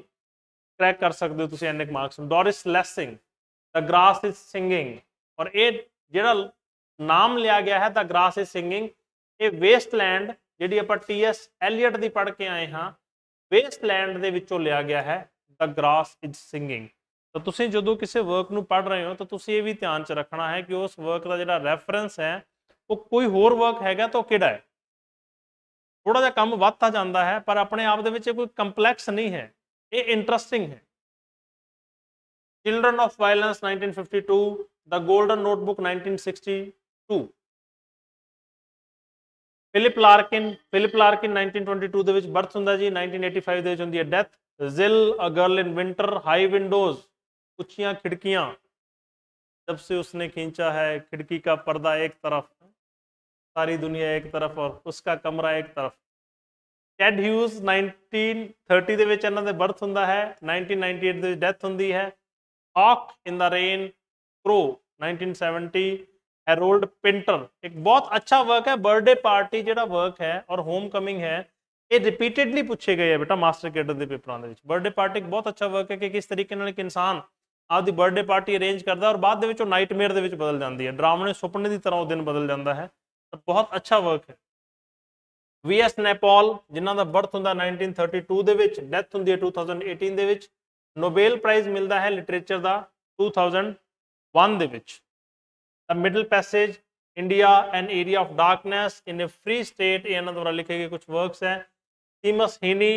ਕਰੈਕ ਕਰ ਸਕਦੇ ਹੋ ਤੁਸੀਂ ਐਨਕ ਮਾਰਕਸ ਡੋਰਿਸ ਲੈਸਿੰਗ ਦਾ ਗ੍ਰਾਸ ਇਜ਼ ਸਿੰਗਿੰਗ ਔਰ ਇਹ ਜਿਹੜਾ ਨਾਮ ਲਿਆ ਗਿਆ ਹੈ ਦਾ ਗ੍ਰਾਸ ਇਸ ਸਿੰਗਿੰਗ ਇਹ ਵੇਸਟਲੈਂਡ ਜਿਹੜੀ ਆਪਾਂ ਟੀਐਸ ਐਲੀਅਟ ਦੀ ਪੜ੍ਹ ਕੇ ਆਏ ਹਾਂ ਵੇਸਟਲੈਂਡ ਦੇ ਵਿੱਚੋਂ ਲਿਆ ਗਿਆ ਹੈ ਦਾ ਗ੍ਰਾਸ ਇਜ਼ ਸਿੰਗਿੰਗ ਤਾਂ ਤੁਸੀਂ ਜਦੋਂ ਕਿਸੇ ਵਰਕ ਨੂੰ ਪੜ੍ਹ ਰਹੇ ਹੋ ਤਾਂ ਤੁਸੀਂ ਇਹ ਵੀ ਧਿਆਨ 'ਚ ਰੱਖਣਾ ਹੈ ਕਿ ਉਸ ਵਰਕ ਦਾ ਜਿਹੜਾ ਰੈਫਰੈਂਸ ਹੈ ਉਹ ਕੋਈ ਹੋਰ ਵਰਕ ਹੈਗਾ ਤਾਂ ਉਹ ਕਿਹੜਾ ਹੈ ਥੋੜਾ ਜਿਹਾ ਕੰਮ ਵੱਧਦਾ ਜਾਂਦਾ ਹੈ ਪਰ ਆਪਣੇ ਆਪ ਦੇ ਵਿੱਚ ਕੋਈ ਕੰਪਲੈਕਸ ਨਹੀਂ ਹੈ ਇਹ ਇੰਟਰਸਟਿੰਗ ਹੈ children of violence 1952 the golden notebook 1962 Philip Larkin Philip Larkin 1922 ਦੇ ਵਿੱਚ ਬਰਥ ਹੁੰਦਾ ਜੀ 1985 ਦੇ ਵਿੱਚ ਹੁੰਦੀ ਹੈ death Jill a girl in winter high windows ਉੱਚੀਆਂ ਖਿੜਕੀਆਂ जब से उसने खींचा है खिड़की का पर्दा एक तरफ सारी दुनिया एक तरफ और उसका कमरा एक तरफ ਟੈਡ ਹਿਊਜ਼ 1930 ਦੇ ਵਿੱਚ ਇਹਨਾਂ ਦੇ ਬਰਥ ਹੁੰਦਾ ਹੈ 1998 ਦੇ ਵਿੱਚ ਡੈਥ ਹੁੰਦੀ ਹੈ hawk in the rain crow 1970 Harold Pinter एक बहुत अच्छा वर्क है बर्थडे पार्टी ਜਿਹੜਾ ਵਰਕ ਹੈ ਔਰ ਹੋਮ ਕਮਿੰਗ ਹੈ ਇਹ ਰਿਪੀਟਿਡਲੀ ਪੁੱਛੇ ਗਏ ਆ ਬੇਟਾ ਮਾਸਟਰ ਕੇਡਰ ਦੇ ਪੇਪਰਾਂ ਦੇ ਵਿੱਚ ਬਰਥਡੇ ਪਾਰਟੀ ਇੱਕ ਬਹੁਤ ਅੱਛਾ ਵਰਕ ਹੈ ਕਿ ਕਿਸ ਤਰੀਕੇ ਨਾਲ ਇੱਕ ਇਨਸਾਨ ਆਪਦੀ ਬਰਥਡੇ ਪਾਰਟੀ ਅਰੇਂਜ ਕਰਦਾ ਔਰ ਬਾਅਦ ਦੇ ਵਿੱਚ ਉਹ ਨਾਈਟਮੇਅਰ ਦੇ ਵਿੱਚ ਬਦਲ ਜਾਂਦੀ ਹੈ ਡਰਾਮਣੇ ਸੁਪਨੇ ਦੀ ਤਰ੍ਹਾਂ ਉਹ ਦਿਨ ਬਦਲ ਜਾਂਦਾ ਹੈ ਬਹੁਤ ਅੱਛਾ ਵਰਕ ਹੈ ਵੀਐਸ ਨੇਪਾਲ ਜਿਨ੍ਹਾਂ ਦਾ ਬਰਥ ਹੁੰਦਾ 1932 ਦੇ ਵਿੱਚ ਡੈਥ ਹੁੰਦੀ ਹੈ 2018 ਦੇ ਵਿੱਚ ਨੋਬੇਲ ਪ੍ਰਾਈਜ਼ ਮਿਲਦਾ ਹੈ ਲਿਟਰੇਚਰ ਦਾ 2000 1 ਦੇ ਵਿੱਚ the middle passage India an area of darkness in a free state ਇਹਨਾਂ ਦੁਆਰਾ ਲਿਖੇ ਗਏ ਕੁਝ ਵਰਕਸ ਹੈ ਸੀਮਸ ਹੀਨੀ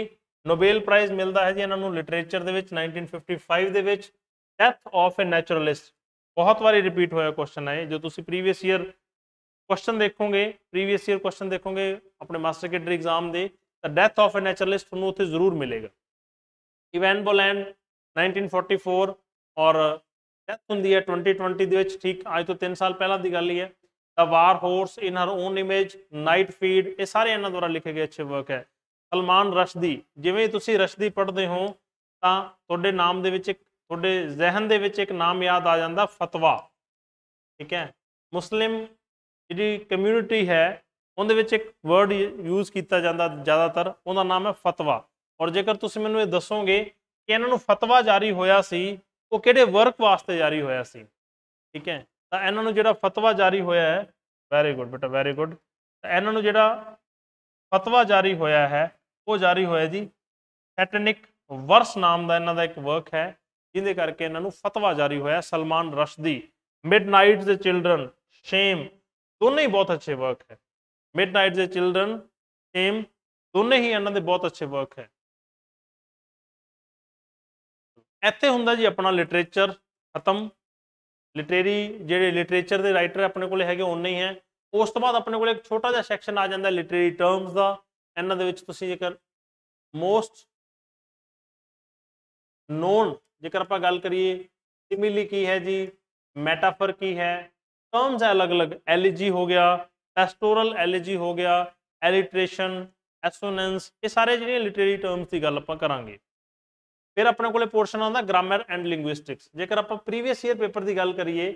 ਨੋਬਲ ਪ੍ਰਾਈਜ਼ ਮਿਲਦਾ ਹੈ ਜੀ ਇਹਨਾਂ ਨੂੰ ਲਿਟਰੇਚਰ ਦੇ ਵਿੱਚ 1955 ਦੇ ਵਿੱਚ ਡੈਥ ਆਫ ਅ ਨੈਚੁਰਲਿਸਟ ਬਹੁਤ ਵਾਰੀ ਰਿਪੀਟ ਹੋਇਆ ਕੁਐਸਚਨ ਹੈ ਜੋ ਤੁਸੀਂ ਪ੍ਰੀਵੀਅਸ ਈਅਰ ਕੁਐਸਚਨ ਦੇਖੋਗੇ ਪ੍ਰੀਵੀਅਸ ਈਅਰ ਕੁਐਸਚਨ ਦੇਖੋਗੇ ਆਪਣੇ ਮਾਸਟਰ ਕੇਡਰ ਐਗਜ਼ਾਮ ਦੇ ਤਾਂ ਡੈਥ ਆਫ ਅ ਨੈਚੁਰਲਿਸਟ ਤੁਹਾਨੂੰ ਉੱਥੇ ਜ਼ਰੂਰ ਮਿਲੇਗਾ ਇਵਨ ਬੋਲੈਂਡ 1944 ਔਰ ਡੈਥ ਹੁੰਦੀ ਹੈ 2020 ਦੇ ਵਿੱਚ ਠੀਕ ਅੱਜ ਤੋਂ 3 ਸਾਲ ਪਹਿਲਾਂ ਦੀ ਗੱਲ ਹੀ ਹੈ the war horse in her own image night feed ਇਹ ਸਾਰੇ ਇਹਨਾਂ ਦੁਆਰਾ ਲਿਖੇ ਗਏ ਅੱਛੇ ਵਰਕ ਹੈ ਸਲਮਾਨ ਰਸ਼ਦੀ ਜਿਵੇਂ ਤੁਸੀਂ ਰਸ਼ਦੀ ਪੜ੍ਹਦੇ ਹੋ ਤਾਂ ਤੁਹਾਡੇ ਨਾਮ ਦੇ ਵਿੱਚ ਇੱਕ ਤੁਹਾਡੇ ਜ਼ਿਹਨ ਦੇ ਵਿੱਚ ਇੱਕ ਨਾਮ ਯਾਦ ਆ ਜਾਂਦਾ ਫਤਵਾ ਠੀਕ ਹੈ ਮੁਸਲਿਮ ਜਿਹੜੀ ਕਮਿਊਨਿਟੀ ਹੈ ਉਹਦੇ ਵਿੱਚ ਇੱਕ ਵਰਡ ਯੂਜ਼ ਕੀਤਾ ਜਾਂਦਾ ਜ਼ਿਆਦਾਤਰ ਉਹਦਾ ਨਾਮ ਹੈ ਫਤਵਾ ਔਰ ਜੇਕਰ ਤੁਸੀਂ ਮੈਨੂੰ ਇਹ ਦੱਸੋਗੇ ਕਿ ਇਹਨਾਂ ਨੂੰ ਫਤਵਾ ਜਾਰੀ ਹੋਇਆ ਸੀ ਉਹ ਕਿਹੜੇ ਵਰਕ ਵਾਸਤੇ ਜਾਰੀ ਹੋਇਆ ਸੀ ਠੀਕ ਹੈ ਤਾਂ ਇਹਨਾਂ ਨੂੰ ਜਿਹੜਾ ਫਤਵਾ ਜਾਰੀ ਹੋਇਆ ਹੈ very good but very good ਤਾਂ ਇਹਨਾਂ ਨੂੰ ਜਿਹੜਾ ਫਤਵਾ ਜਾਰੀ ਹੋਇਆ ਹੈ ਉਹ ਜਾਰੀ ਹੋਇਆ ਜੀ ਸੈਟਨਿਕ ਵਰਸ ਨਾਮ ਦਾ ਇਹਨਾਂ ਦਾ ਇੱਕ ਵਰਕ ਹੈ ਜਿਹਦੇ ਕਰਕੇ ਇਹਨਾਂ ਨੂੰ ਫਤਵਾ ਜਾਰੀ ਹੋਇਆ ਸਲਮਾਨ ਰਸ਼ਦੀ ਮਿਡਨਾਈਟ ਦੇ ਚਿਲड्रन ਸ਼ੇਮ ਦੋਨੇ ਹੀ ਬਹੁਤ ਅੱਛੇ ਵਰਕ ਹੈ ਮਿਡਨਾਈਟ ਦੇ ਚਿਲड्रन ਸ਼ੇਮ ਦੋਨੇ ਹੀ ਇਹਨਾਂ ਦੇ ਬਹੁਤ ਅੱਛੇ ਵਰਕ ਹੈ ਇੱਥੇ ਹੁੰਦਾ ਜੀ ਆਪਣਾ ਲਿਟਰੇਚਰ ਖਤਮ ਲਿਟਰੇਰੀ ਜਿਹੜੇ ਲਿਟਰੇਚਰ ਦੇ ਰਾਈਟਰ ਆਪਣੇ ਕੋਲੇ ਹੈਗੇ ਉਹਨੇ ਹੀ ਹੈ ਉਸ ਤੋਂ ਬਾਅਦ ਆਪਣੇ ਕੋਲੇ ਇੱਕ ਛੋਟਾ ਜਿਹਾ ਸੈਕਸ਼ਨ ਆ ਜਾਂਦਾ ਲਿਟਰੇਰੀ ਟਰਮਸ ਦਾ ਇਹਨਾਂ ਦੇ ਵਿੱਚ ਤੁਸੀਂ ਜੇਕਰ ਮੋਸਟ ਨੋਨ ਜੇਕਰ ਆਪਾਂ ਗੱਲ ਕਰੀਏ ਸਿਮਿਲੀ ਕੀ ਹੈ ਜੀ ਮੈਟਾਫਰ ਕੀ ਹੈ ਟਰਮਸ ਹੈ ਅਲੱਗ-ਅਲੱਗ ਐਲੀਜੀ ਹੋ ਗਿਆ ਪੈਸਟੋਰਲ ਐਲੀਜੀ ਹੋ ਗਿਆ ਐਲਿਟਰੇਸ਼ਨ ਐਸੋਨੈਂਸ ਇਹ ਸਾਰੇ ਜਿਹੜੇ ਲਿਟਰੇਰੀ ਟਰਮਸ ਦੀ ਗੱਲ ਆਪਾਂ ਕਰਾਂਗੇ ਫਿਰ ਆਪਣੇ ਕੋਲੇ ਪੋਰਸ਼ਨ ਆਉਂਦਾ ਗ੍ਰਾਮਰ ਐਂਡ ਲਿੰਗੁਇਸਟਿਕਸ ਜੇਕਰ ਆਪਾਂ ਪ੍ਰੀਵੀਅਸ ਈਅਰ ਪੇਪਰ ਦੀ ਗੱਲ ਕਰੀਏ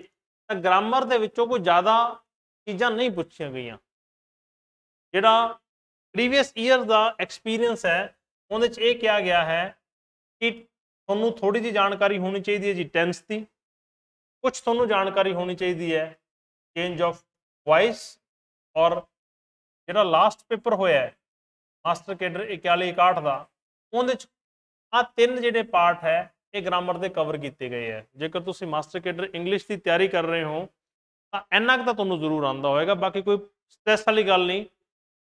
ਤਾਂ ਗ੍ਰਾਮਰ ਦੇ ਵਿੱਚੋਂ ਕੋਈ ਜ਼ਿਆਦਾ ਚੀਜ਼ਾਂ ਨਹੀਂ ਪੁੱਛੀਆਂ ਗਈਆਂ ਜਿਹੜਾ ਪ੍ਰੀਵੀਅਸ ਈਅਰ ਦਾ ਐਕਸਪੀਰੀਅੰਸ ਹੈ ਉਹਦੇ ਵਿੱਚ ਇਹ ਕਿਹਾ ਗਿਆ ਹੈ ਕਿ ਤੁਹਾਨੂੰ ਥੋੜੀ ਜੀ ਜਾਣਕਾਰੀ ਹੋਣੀ ਚਾਹੀਦੀ ਹੈ ਜੀ ਟੈਂਸ ਦੀ ਕੁਝ ਤੁਹਾਨੂੰ ਜਾਣਕਾਰੀ ਹੋਣੀ ਚਾਹੀਦੀ ਹੈ ਚੇਂਜ ਆਫ ਵਾਇਸ ਔਰ ਜਿਹੜਾ ਲਾਸਟ ਪੇਪਰ ਹੋਇਆ ਹੈ ਮਾਸਟਰ 41 61 ਦਾ ਉਹਦੇ ਵਿੱਚ ਆ ਤਿੰਨ ਜਿਹੜੇ ਪਾਰਟ ਹੈ ਇਹ ਗ੍ਰਾਮਰ ਦੇ ਕਵਰ ਕੀਤੇ ਗਏ ਹੈ ਜੇਕਰ ਤੁਸੀਂ ਮਾਸਟਰ ਕੈਡਰ ਇੰਗਲਿਸ਼ ਦੀ ਤਿਆਰੀ ਕਰ ਰਹੇ ਹੋ ਤਾਂ ਇੰਨਾ ਕੁ ਤਾਂ ਤੁਹਾਨੂੰ ਜ਼ਰੂਰ ਆਂਦਾ ਹੋਵੇਗਾ ਬਾਕੀ ਕੋਈ ਸਟ੍ਰੈਸ ਵਾਲੀ ਗੱਲ ਨਹੀਂ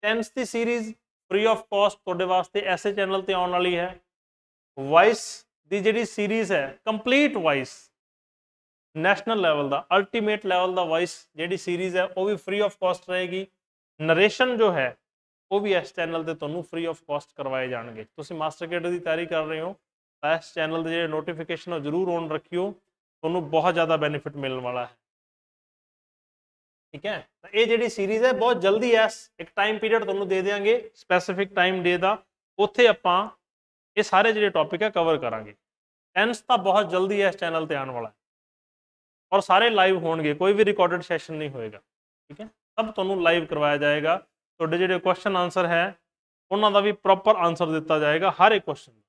ਟੈਂਸ ਦੀ ਸੀਰੀਜ਼ ਫ੍ਰੀ ਆਫ ਕਾਸਟ ਤੁਹਾਡੇ ਵਾਸਤੇ ਐਸੇ ਚੈਨਲ ਤੇ ਆਉਣ ਵਾਲੀ ਹੈ ਵਾਇਸ ਦੀ ਜਿਹੜੀ ਸੀਰੀਜ਼ ਹੈ ਕੰਪਲੀਟ ਵਾਇਸ ਨੈਸ਼ਨਲ ਲੈਵਲ ਦਾ ਅਲਟੀਮੇਟ ਲੈਵਲ ਦਾ ਵਾਇਸ ਜਿਹੜੀ ਸੀਰੀਜ਼ ਹੈ ਉਹ ਵੀ ਫ੍ਰੀ ਆਫ ਕਾਸਟ ਰਹੇਗੀ ਨਰੇਸ਼ਨ ਜੋ ਹੈ ਉਹ ਵੀ ਇਸ ਚੈਨਲ ਤੇ ਤੁਹਾਨੂੰ ਫ੍ਰੀ ਆਫ ਕਾਸਟ ਕਰਵਾਏ ਜਾਣਗੇ ਤੁਸੀਂ ਮਾਸਟਰ ਕੇਡਰ ਦੀ ਤਿਆਰੀ ਕਰ ਰਹੇ ਹੋ ਤਾਂ ਇਸ ਚੈਨਲ ਦੇ ਜਿਹੜੇ ਨੋਟੀਫਿਕੇਸ਼ਨ ਉਹ ਜ਼ਰੂਰ ਔਨ ਰੱਖਿਓ ਤੁਹਾਨੂੰ ਬਹੁਤ ਜ਼ਿਆਦਾ ਬੈਨੀਫਿਟ ਮਿਲਣ ਵਾਲਾ ਹੈ ਠੀਕ ਹੈ ਤਾਂ ਇਹ ਜਿਹੜੀ ਸੀਰੀਜ਼ ਹੈ ਬਹੁਤ ਜਲਦੀ ਐ ਇੱਕ ਟਾਈਮ ਪੀਰੀਅਡ ਤੁਹਾਨੂੰ ਦੇ ਦੇਵਾਂਗੇ ਸਪੈਸੀਫਿਕ ਟਾਈਮ ਡੇ ਦਾ ਉੱਥੇ ਆਪਾਂ ਇਹ ਸਾਰੇ ਜਿਹੜੇ ਟੌਪਿਕ ਹੈ ਕਵਰ ਕਰਾਂਗੇ ਟੈਂਸ ਤਾਂ ਬਹੁਤ ਜਲਦੀ ਇਸ ਚੈਨਲ ਤੇ ਆਉਣ ਵਾਲਾ ਹੈ ਔਰ ਸਾਰੇ ਲਾਈਵ ਹੋਣਗੇ ਕੋਈ ਵੀ ਰਿਕਾਰਡਡ ਸੈਸ਼ਨ ਨਹੀਂ ਹੋਏਗਾ ਠੀਕ ਹੈ ਸਭ ਤੁਹਾਨੂੰ ਲਾਈਵ ਕਰਵਾਇਆ ਜਾਏਗਾ ਤੁਹਾਡੇ ਜਿਹੜੇ ਕੁਐਸਚਨ ਆਨਸਰ ਹੈ ਉਹਨਾਂ ਦਾ ਵੀ ਪ੍ਰੋਪਰ ਆਨਸਰ ਦਿੱਤਾ ਜਾਏਗਾ ਹਰ ਇੱਕ ਕੁਐਸਚਨ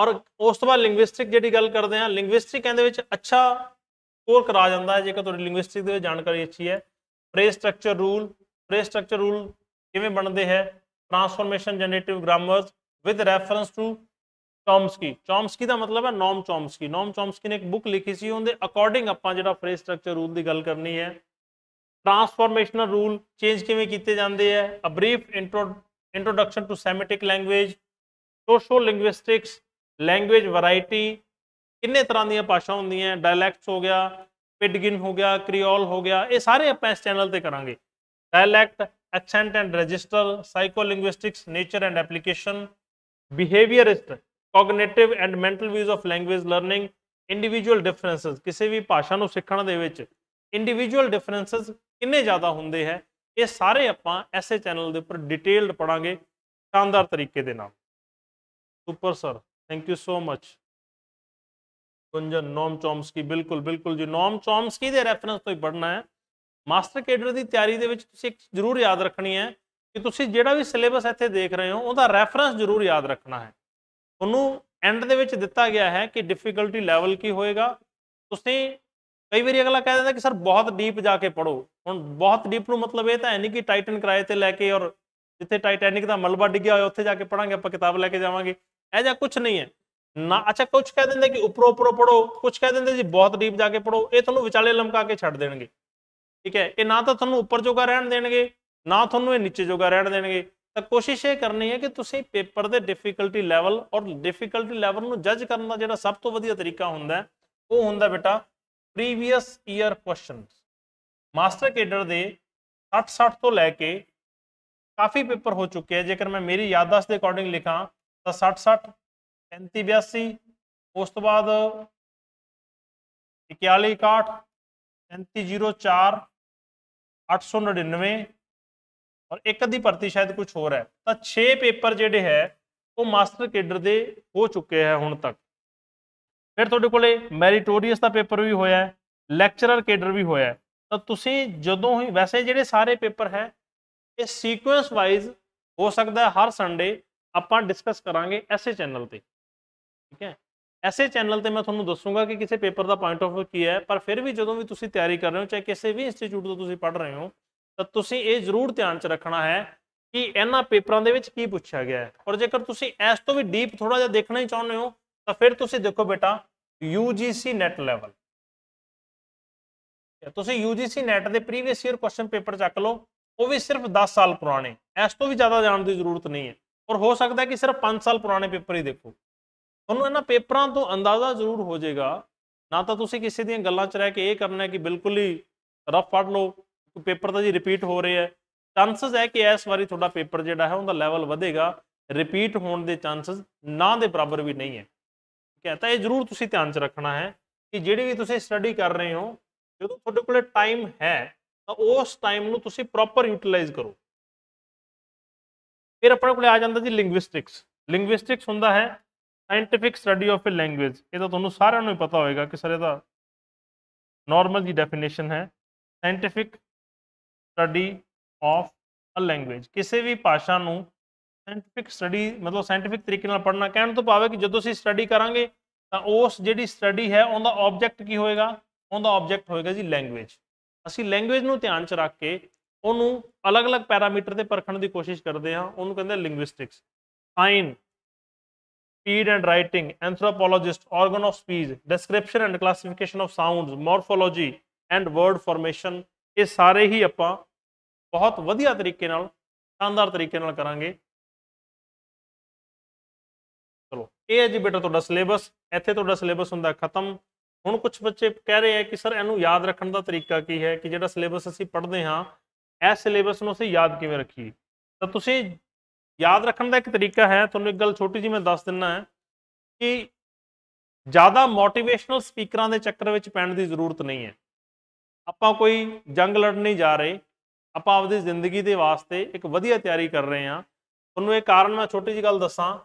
ਔਰ ਉਸ ਤੋਂ ਬਾਅਦ ਲਿੰਗੁਇਸਟਿਕ ਜਿਹੜੀ ਗੱਲ ਕਰਦੇ ਹਾਂ ਲਿੰਗੁਇਸਟਿਕ ਇਹਦੇ ਵਿੱਚ ਅੱਛਾ ਸਕੋਰ ਕਰਾ ਜਾਂਦਾ ਹੈ ਜੇਕਰ ਤੁਹਾਡੀ ਲਿੰਗੁਇਸਟਿਕ ਦੇ ਵਿੱਚ ਜਾਣਕਾਰੀ ਅੱਛੀ ਹੈ phrase structure rule phrase structure rule ਕਿਵੇਂ ਬਣਦੇ ਹੈ transformation generative grammars with reference to Chomsky Chomsky ਦਾ ਮਤਲਬ ਹੈ ਨੋਮ ਚੌਮਸਕੀ ਨੋਮ ਚੌਮਸਕੀ ਨੇ ਇੱਕ ਬੁੱਕ ਲਿਖੀ ਸੀ ਉਹਦੇ ਅਕੋਰਡਿੰਗ ਆਪਾਂ ਜਿਹੜਾ ਫਰੇਸ ਸਟਰਕਚਰ ਰੂਲ ਦੀ ਗੱਲ ਕਰਨੀ ਹੈ ਟਰਾਂਸਫਾਰਮੇਸ਼ਨਲ ਰੂਲ ਚੇਂਜ ਕਿਵੇਂ ਕੀਤੇ ਜਾਂਦੇ ਆ a brief introduction to semantic language sociolinguistics language variety ਕਿੰਨੇ ਤਰ੍ਹਾਂ ਦੀਆਂ ਭਾਸ਼ਾ ਹੁੰਦੀਆਂ ਡਾਇਲੈਕਟਸ ਹੋ ਗਿਆ ਪਿਡਗਿਨ ਹੋ ਗਿਆ ਕ੍ਰੀਓਲ ਹੋ ਗਿਆ ਇਹ ਸਾਰੇ ਆਪਾਂ ਇਸ ਚੈਨਲ ਤੇ ਕਰਾਂਗੇ dialect accent and register psycholinguistics nature and application behaviourist cognitive and mental views of language learning individual differences ਕਿਸੇ ਵੀ ਭਾਸ਼ਾ ਨੂੰ ਸਿੱਖਣ ਦੇ ਵਿੱਚ ਇੰਡੀਵਿਜੂਅਲ ਡਿਫਰੈਂਸਸ ਕਿੰਨੇ ਜ਼ਿਆਦਾ ਹੁੰਦੇ ਹੈ ਇਹ ਸਾਰੇ ਆਪਾਂ ਐਸੇ ਚੈਨਲ ਦੇ ਉੱਪਰ ਡਿਟੇਲਡ ਪੜਾਂਗੇ ਸ਼ਾਨਦਾਰ ਤਰੀਕੇ ਦੇ ਨਾਲ super sir thank you so much Gunjan Noam ਕੀ ਬਿਲਕੁਲ ਬਿਲਕੁਲ ਜੀ ਨੋਮ ਕੀ ਦੇ ਰੈਫਰੈਂਸ ਤੋਂ ਹੀ ਪੜਨਾ ਹੈ ਮਾਸਟਰ ਕੈਡਰ ਦੀ ਤਿਆਰੀ ਦੇ ਵਿੱਚ ਤੁਸੀਂ ਇੱਕ ਜ਼ਰੂਰ ਯਾਦ ਰੱਖਣੀ ਹੈ ਕਿ ਤੁਸੀਂ ਜਿਹੜਾ ਵੀ ਸਿਲੇਬਸ ਇੱਥੇ ਦੇਖ ਰਹੇ ਹੋ ਉਹਦਾ ਰੈਫਰੈਂਸ ਜ਼ਰੂਰ ਯਾਦ ਰੱਖਣਾ ਹੈ ਤੁਹਾਨੂੰ ਐਂਡ ਦੇ ਵਿੱਚ ਦਿੱਤਾ ਗਿਆ ਹੈ ਕਿ ਡਿਫਿਕਲਟੀ ਲੈਵਲ ਕੀ ਹੋਏਗਾ ਤੁਸੀਂ ਕਈ ਵਾਰੀ ਅਗਲਾ ਕਹਿ ਦਿੰਦਾ ਕਿ ਸਰ ਬਹੁਤ ਡੀਪ ਜਾ ਕੇ ਪੜੋ ਹੁਣ ਬਹੁਤ ਡੀਪ ਨੂੰ ਮਤਲਬ ਇਹ ਤਾਂ ਹੈ ਨਹੀਂ ਕਿ ਟਾਈਟਨ ਕਿਰਾਏ ਤੇ ਲੈ ਕੇ ਔਰ ਜਿੱਥੇ ਟਾਈਟੈਨਿਕ ਦਾ ਮਲਬਾ ਡਿੱਗਿਆ ਹੋਇਆ ਉੱਥੇ ਜਾ ਕੇ ਪੜਾਂਗੇ ਆਪਾਂ ਕਿਤਾਬ ਲੈ ਕੇ ਜਾਵਾਂਗੇ ਇਹ ਜਾਂ ਕੁਝ ਨਹੀਂ ਹੈ ਨਾ ਅੱਛਾ ਕੁਝ ਕਹਿ ਦਿੰਦੇ ਕਿ ਉਪਰੋਂ ਉਪਰੋਂ ਪੜੋ ਕੁਝ ਕਹਿ ਦਿੰਦੇ ਜੀ ਬਹੁਤ ਡੀਪ ਜਾ ਕੇ ਪੜੋ ਇਹ ਤੁਹਾਨੂੰ ਵਿਚਾਲੇ ਲਮਕਾ ਕੇ ਛੱਡ ਦੇਣਗੇ ਠੀਕ ਹੈ ਇਹ ਨਾ ਤਾਂ ਤੁਹਾਨੂੰ ਉੱਪਰ ਜੋਗਾ ਰਹਿਣ ਦੇਣਗੇ ਨਾ ਤੁਹਾਨੂੰ ਇਹ ਨੀਚੇ ਜੋਗਾ ਰਹਿਣ ਦੇਣਗੇ ਤਾਂ ਕੋਸ਼ਿਸ਼ ਇਹ ਕਰਨੀ ਹੈ ਕਿ ਤੁਸੀਂ ਪੇਪਰ ਦੇ ਡਿਫਿਕਲਟੀ ਲੈਵਲ ਔਰ ਡਿਫਿਕਲਟੀ ਲੈਵਲ ਨੂੰ ਜੱਜ ਕਰਨ ਦਾ ਜਿਹੜਾ ਸਭ ਤੋਂ ਵਧੀਆ ਤਰੀਕਾ ਹੁੰਦਾ ਉਹ ਹੁੰਦਾ ਬੇਟਾ previous year questions master cadre ਦੇ 60-60 ਤੋਂ ਲੈ ਕੇ ਕਾਫੀ ਪੇਪਰ ਹੋ ਚੁੱਕੇ ਆ ਜੇਕਰ ਮੈਂ ਮੇਰੀ ਯਾਦਦਾਸ਼ਤ ਦੇ ਅਕੋਰਡਿੰਗ ਲਿਖਾਂ ਤਾਂ 60-60 35-82 ਉਸ ਤੋਂ ਬਾਅਦ 41-61 35 899 ਔਰ ਇੱਕ ਅੱਧੀ ਭਰਤੀ ਸ਼ਾਇਦ ਕੁਝ ਹੋਰ ਹੈ ਤਾਂ 6 ਪੇਪਰ ਜਿਹੜੇ ਹੈ ਉਹ ਮਾਸਟਰ ਕੇਡਰ ਦੇ ਹੋ ਚੁੱਕੇ ਹੈ ਹੁਣ ਤੱਕ ਫਿਰ ਤੁਹਾਡੇ ਕੋਲੇ ਮੈਰੀਟੋਰੀਅਸ ਦਾ ਪੇਪਰ ਵੀ ਹੋਇਆ ਲੈਕਚਰਰ ਕੇਡਰ ਵੀ ਹੋਇਆ ਤਾਂ ਤੁਸੀਂ ਜਦੋਂ ਹੀ ਵੈਸੇ ਜਿਹੜੇ ਸਾਰੇ ਪੇਪਰ ਹੈ ਇਹ ਸੀਕੁਐਂਸ ਵਾਈਜ਼ ਹੋ ਸਕਦਾ ਹੈ ਹਰ ਸੰਡੇ ਆਪਾਂ ਡਿਸਕਸ ਕਰਾਂਗੇ ਐਸੇ ਚੈਨਲ ਤੇ ਠੀਕ ਹੈ ਐਸੇ ਚੈਨਲ ਤੇ ਮੈਂ ਤੁਹਾਨੂੰ ਦੱਸੂਗਾ ਕਿ ਕਿਸੇ ਪੇਪਰ ਦਾ ਪੁਆਇੰਟ ਆਫ ਵਿਊ ਕੀ ਹੈ ਪਰ ਫਿਰ ਵੀ ਜਦੋਂ ਵੀ ਤੁਸੀਂ ਤਿਆਰੀ ਕਰ ਰਹੇ ਹੋ ਚਾਹੇ ਕਿਸੇ ਵੀ ਇੰਸਟੀਚਿਊਟ ਤੋਂ ਤੁਸੀਂ ਪੜ੍ਹ ਰਹੇ ਹੋ ਤਾਂ ਤੁਸੀਂ ਇਹ ਜ਼ਰੂਰ ਧਿਆਨ 'ਚ ਰੱਖਣਾ ਹੈ ਕਿ ਇਹਨਾਂ ਪੇਪਰਾਂ ਦੇ ਵਿੱਚ ਕੀ ਪੁੱਛਿਆ ਗਿਆ ਹੈ ਔਰ ਜੇਕਰ ਤੁਸੀਂ ਇਸ ਤੋਂ ਵੀ ਡੀਪ ਥੋੜਾ ਜਿਹਾ ਦੇਖਣਾ ਹੀ ਚਾਹੁੰਦੇ ਹੋ ਤਾਂ ਫਿਰ ਤੁਸੀਂ ਦੇਖੋ ਬੇਟਾ UGC ਨੈਟ ਲੈਵਲ ਤੁਸੀਂ UGC ਨੈਟ ਦੇ ਪ੍ਰੀਵੀਅਸ ਈਅਰ ਕੁਐਸਚਨ ਪੇਪਰ ਚੱਕ ਲਓ ਉਹ ਵੀ ਸਿਰਫ 10 ਸਾਲ ਪੁਰਾਣੇ ਇਸ ਤੋਂ ਵੀ ਜ਼ਿਆਦਾ ਜਾਣ ਦੀ ਜ਼ਰੂਰਤ ਨਹੀਂ ਹੈ ਔਰ ਹੋ ਸਕਦਾ ਕਿ ਸਿਰਫ 5 ਸਾਲ ਪੁਰਾਣੇ ਪੇਪਰ ਹੀ ਦੇਖੋ ਤੁਹਾਨੂੰ ਇਹਨਾਂ ਪੇਪਰਾਂ ਤੋਂ ਅੰਦਾਜ਼ਾ ਜ਼ਰੂਰ ਹੋ ਜਾਏਗਾ ਨਾ ਤਾਂ ਤੁਸੀਂ ਕਿਸੇ ਦੀਆਂ ਗੱਲਾਂ 'ਚ ਰਹਿ ਕੇ ਇਹ ਕਰਨਾ ਕਿ ਬਿਲਕੁਲ ਹੀ ਰਫ ਪੜ ਲਓ ਪੇਪਰ ਤਾਂ ਜੀ ਰਿਪੀਟ ਹੋ ਰਿਹਾ ਹੈ ਚਾਂਸਸ ਹੈ ਕਿ ਇਸ ਵਾਰੀ ਤੁਹਾਡਾ ਪੇਪਰ ਜਿਹੜਾ ਹੈ ਉਹਦਾ ਲੈਵਲ ਵਧੇਗਾ ਰਿਪੀਟ ਹੋਣ ਦੇ ਚਾਂਸਸ ਨਾ ਦੇ ਬਰਾਬਰ ਵੀ ਨਹੀਂ ਹੈ ਠੀਕ ਹੈ ਤਾਂ ਇਹ ਜ਼ਰੂਰ ਤੁਸੀਂ ਧਿਆਨ 'ਚ ਰੱਖਣਾ ਹੈ ਕਿ ਜਿਹੜੀ ਵੀ ਤੁਸੀਂ ਸਟੱਡੀ ਕਰ ਰਹੇ ਹੋ ਜਦੋਂ ਤੁਹਾਡੇ ਕੋਲੇ ਟਾਈਮ ਹੈ ਤਾਂ ਉਸ ਟਾਈਮ ਨੂੰ ਤੁਸੀਂ ਪ੍ਰੋਪਰ ਯੂਟਿਲਾਈਜ਼ ਕਰੋ ਫਿਰ ਆਪਣੇ ਕੋਲੇ ਆ ਜਾਂਦਾ ਜੀ ਲਿੰਗੁਇਸਟਿਕਸ ਲਿੰਗੁਇਸਟਿਕਸ ਹੁੰਦਾ ਹੈ scientific study of a language ਇਹ ਤਾਂ ਤੁਹਾਨੂੰ ਸਾਰਿਆਂ ਨੂੰ ਹੀ ਪਤਾ ਹੋਵੇਗਾ ਕਿ ਸਰ ਇਹਦਾ ਨਾਰਮਲ ਜੀ ਡੈਫੀਨੇਸ਼ਨ ਹੈ scientific study of a language ਕਿਸੇ ਵੀ ਭਾਸ਼ਾ ਨੂੰ ਸਾਇੰਟਿਫਿਕ ਸਟੱਡੀ ਮਤਲਬ ਸਾਇੰਟਿਫਿਕ ਤਰੀਕੇ ਨਾਲ ਪੜ੍ਹਨਾ ਕਹਿਣ ਤੋਂ ਭਾਵ ਹੈ ਕਿ ਜਦੋਂ ਅਸੀਂ ਸਟੱਡੀ ਕਰਾਂਗੇ ਤਾਂ ਉਸ ਜਿਹੜੀ ਸਟੱਡੀ ਹੈ ਉਹਦਾ ਆਬਜੈਕਟ ਕੀ ਹੋਏਗਾ ਉਹਦਾ ਆਬਜੈਕਟ ਹੋਏਗਾ ਜੀ ਲੈਂਗੁਏਜ ਅਸੀਂ ਲੈਂਗੁਏਜ ਨੂੰ ਧਿਆਨ ਚ ਰੱਖ ਕੇ ਉਹਨੂੰ ਅਲੱਗ-ਅਲੱਗ ਪੈਰਾਮੀਟਰ ਤੇ ਪਰਖਣ ਦੀ ਕੋਸ਼ਿਸ਼ ਕਰਦੇ ਹਾਂ ਉਹਨੂੰ ਕਹਿੰਦੇ linguistics fine speed and writing anthropologist organ of speech description and classification of sounds morphology and word formation ਇਹ ਸਾਰੇ ਹੀ ਆਪਾਂ ਬਹੁਤ ਵਧੀਆ ਤਰੀਕੇ ਨਾਲ ਸ਼ਾਨਦਾਰ ਤਰੀਕੇ ਨਾਲ ਕਰਾਂਗੇ ਚਲੋ ਇਹ ਹੈ ਜੀ ਬੇਟਾ ਤੁਹਾਡਾ ਸਿਲੇਬਸ ਇੱਥੇ ਤੁਹਾਡਾ ਸਿਲੇਬਸ ਹੁੰਦਾ ਖਤਮ ਹੁਣ ਕੁਝ ਬੱਚੇ ਕਹਿ ਰਹੇ ਆ ਕਿ ਸਰ ਇਹਨੂੰ ਯਾਦ ਰੱਖਣ ਦਾ ਤਰੀਕਾ ਕੀ ਹੈ ਕਿ ਜਿਹੜਾ ਸਿਲੇਬਸ ਅਸੀਂ ਪੜ੍ਹਦੇ ਹਾਂ ਇਹ ਸਿਲੇਬਸ ਨੂੰ ਅਸੀਂ ਯਾਦ ਕਿਵੇਂ ਰੱਖੀਏ ਤਾਂ ਤੁਸੀਂ ਯਾਦ ਰੱਖਣ ਦਾ ਇੱਕ ਤਰੀਕਾ ਹੈ ਤੁਹਾਨੂੰ ਇੱਕ ਗੱਲ ਛੋਟੀ ਜਿਹੀ ਮੈਂ ਦੱਸ ਦਿੰਨਾ ਹੈ ਕਿ ਜ਼ਿਆਦਾ ਮੋਟੀਵੇਸ਼ਨਲ ਸਪੀਕਰਾਂ ਦੇ ਚੱਕਰ ਵਿੱਚ ਪੈਣ ਦੀ ਜ਼ਰੂਰਤ ਨਹੀਂ ਹੈ ਆਪਾਂ ਕੋਈ ਜੰਗ ਲੜਨ ਨਹੀਂ ਜਾ ਰਹੇ ਆਪਾਂ ਆਪਣੀ ਜ਼ਿੰਦਗੀ ਦੇ ਵਾਸਤੇ ਇੱਕ ਵਧੀਆ ਤਿਆਰੀ ਕਰ ਰਹੇ ਹਾਂ ਤੁਹਾਨੂੰ ਇਹ ਕਾਰਨ ਮੈਂ ਛੋਟੀ ਜਿਹੀ ਗੱਲ ਦੱਸਾਂ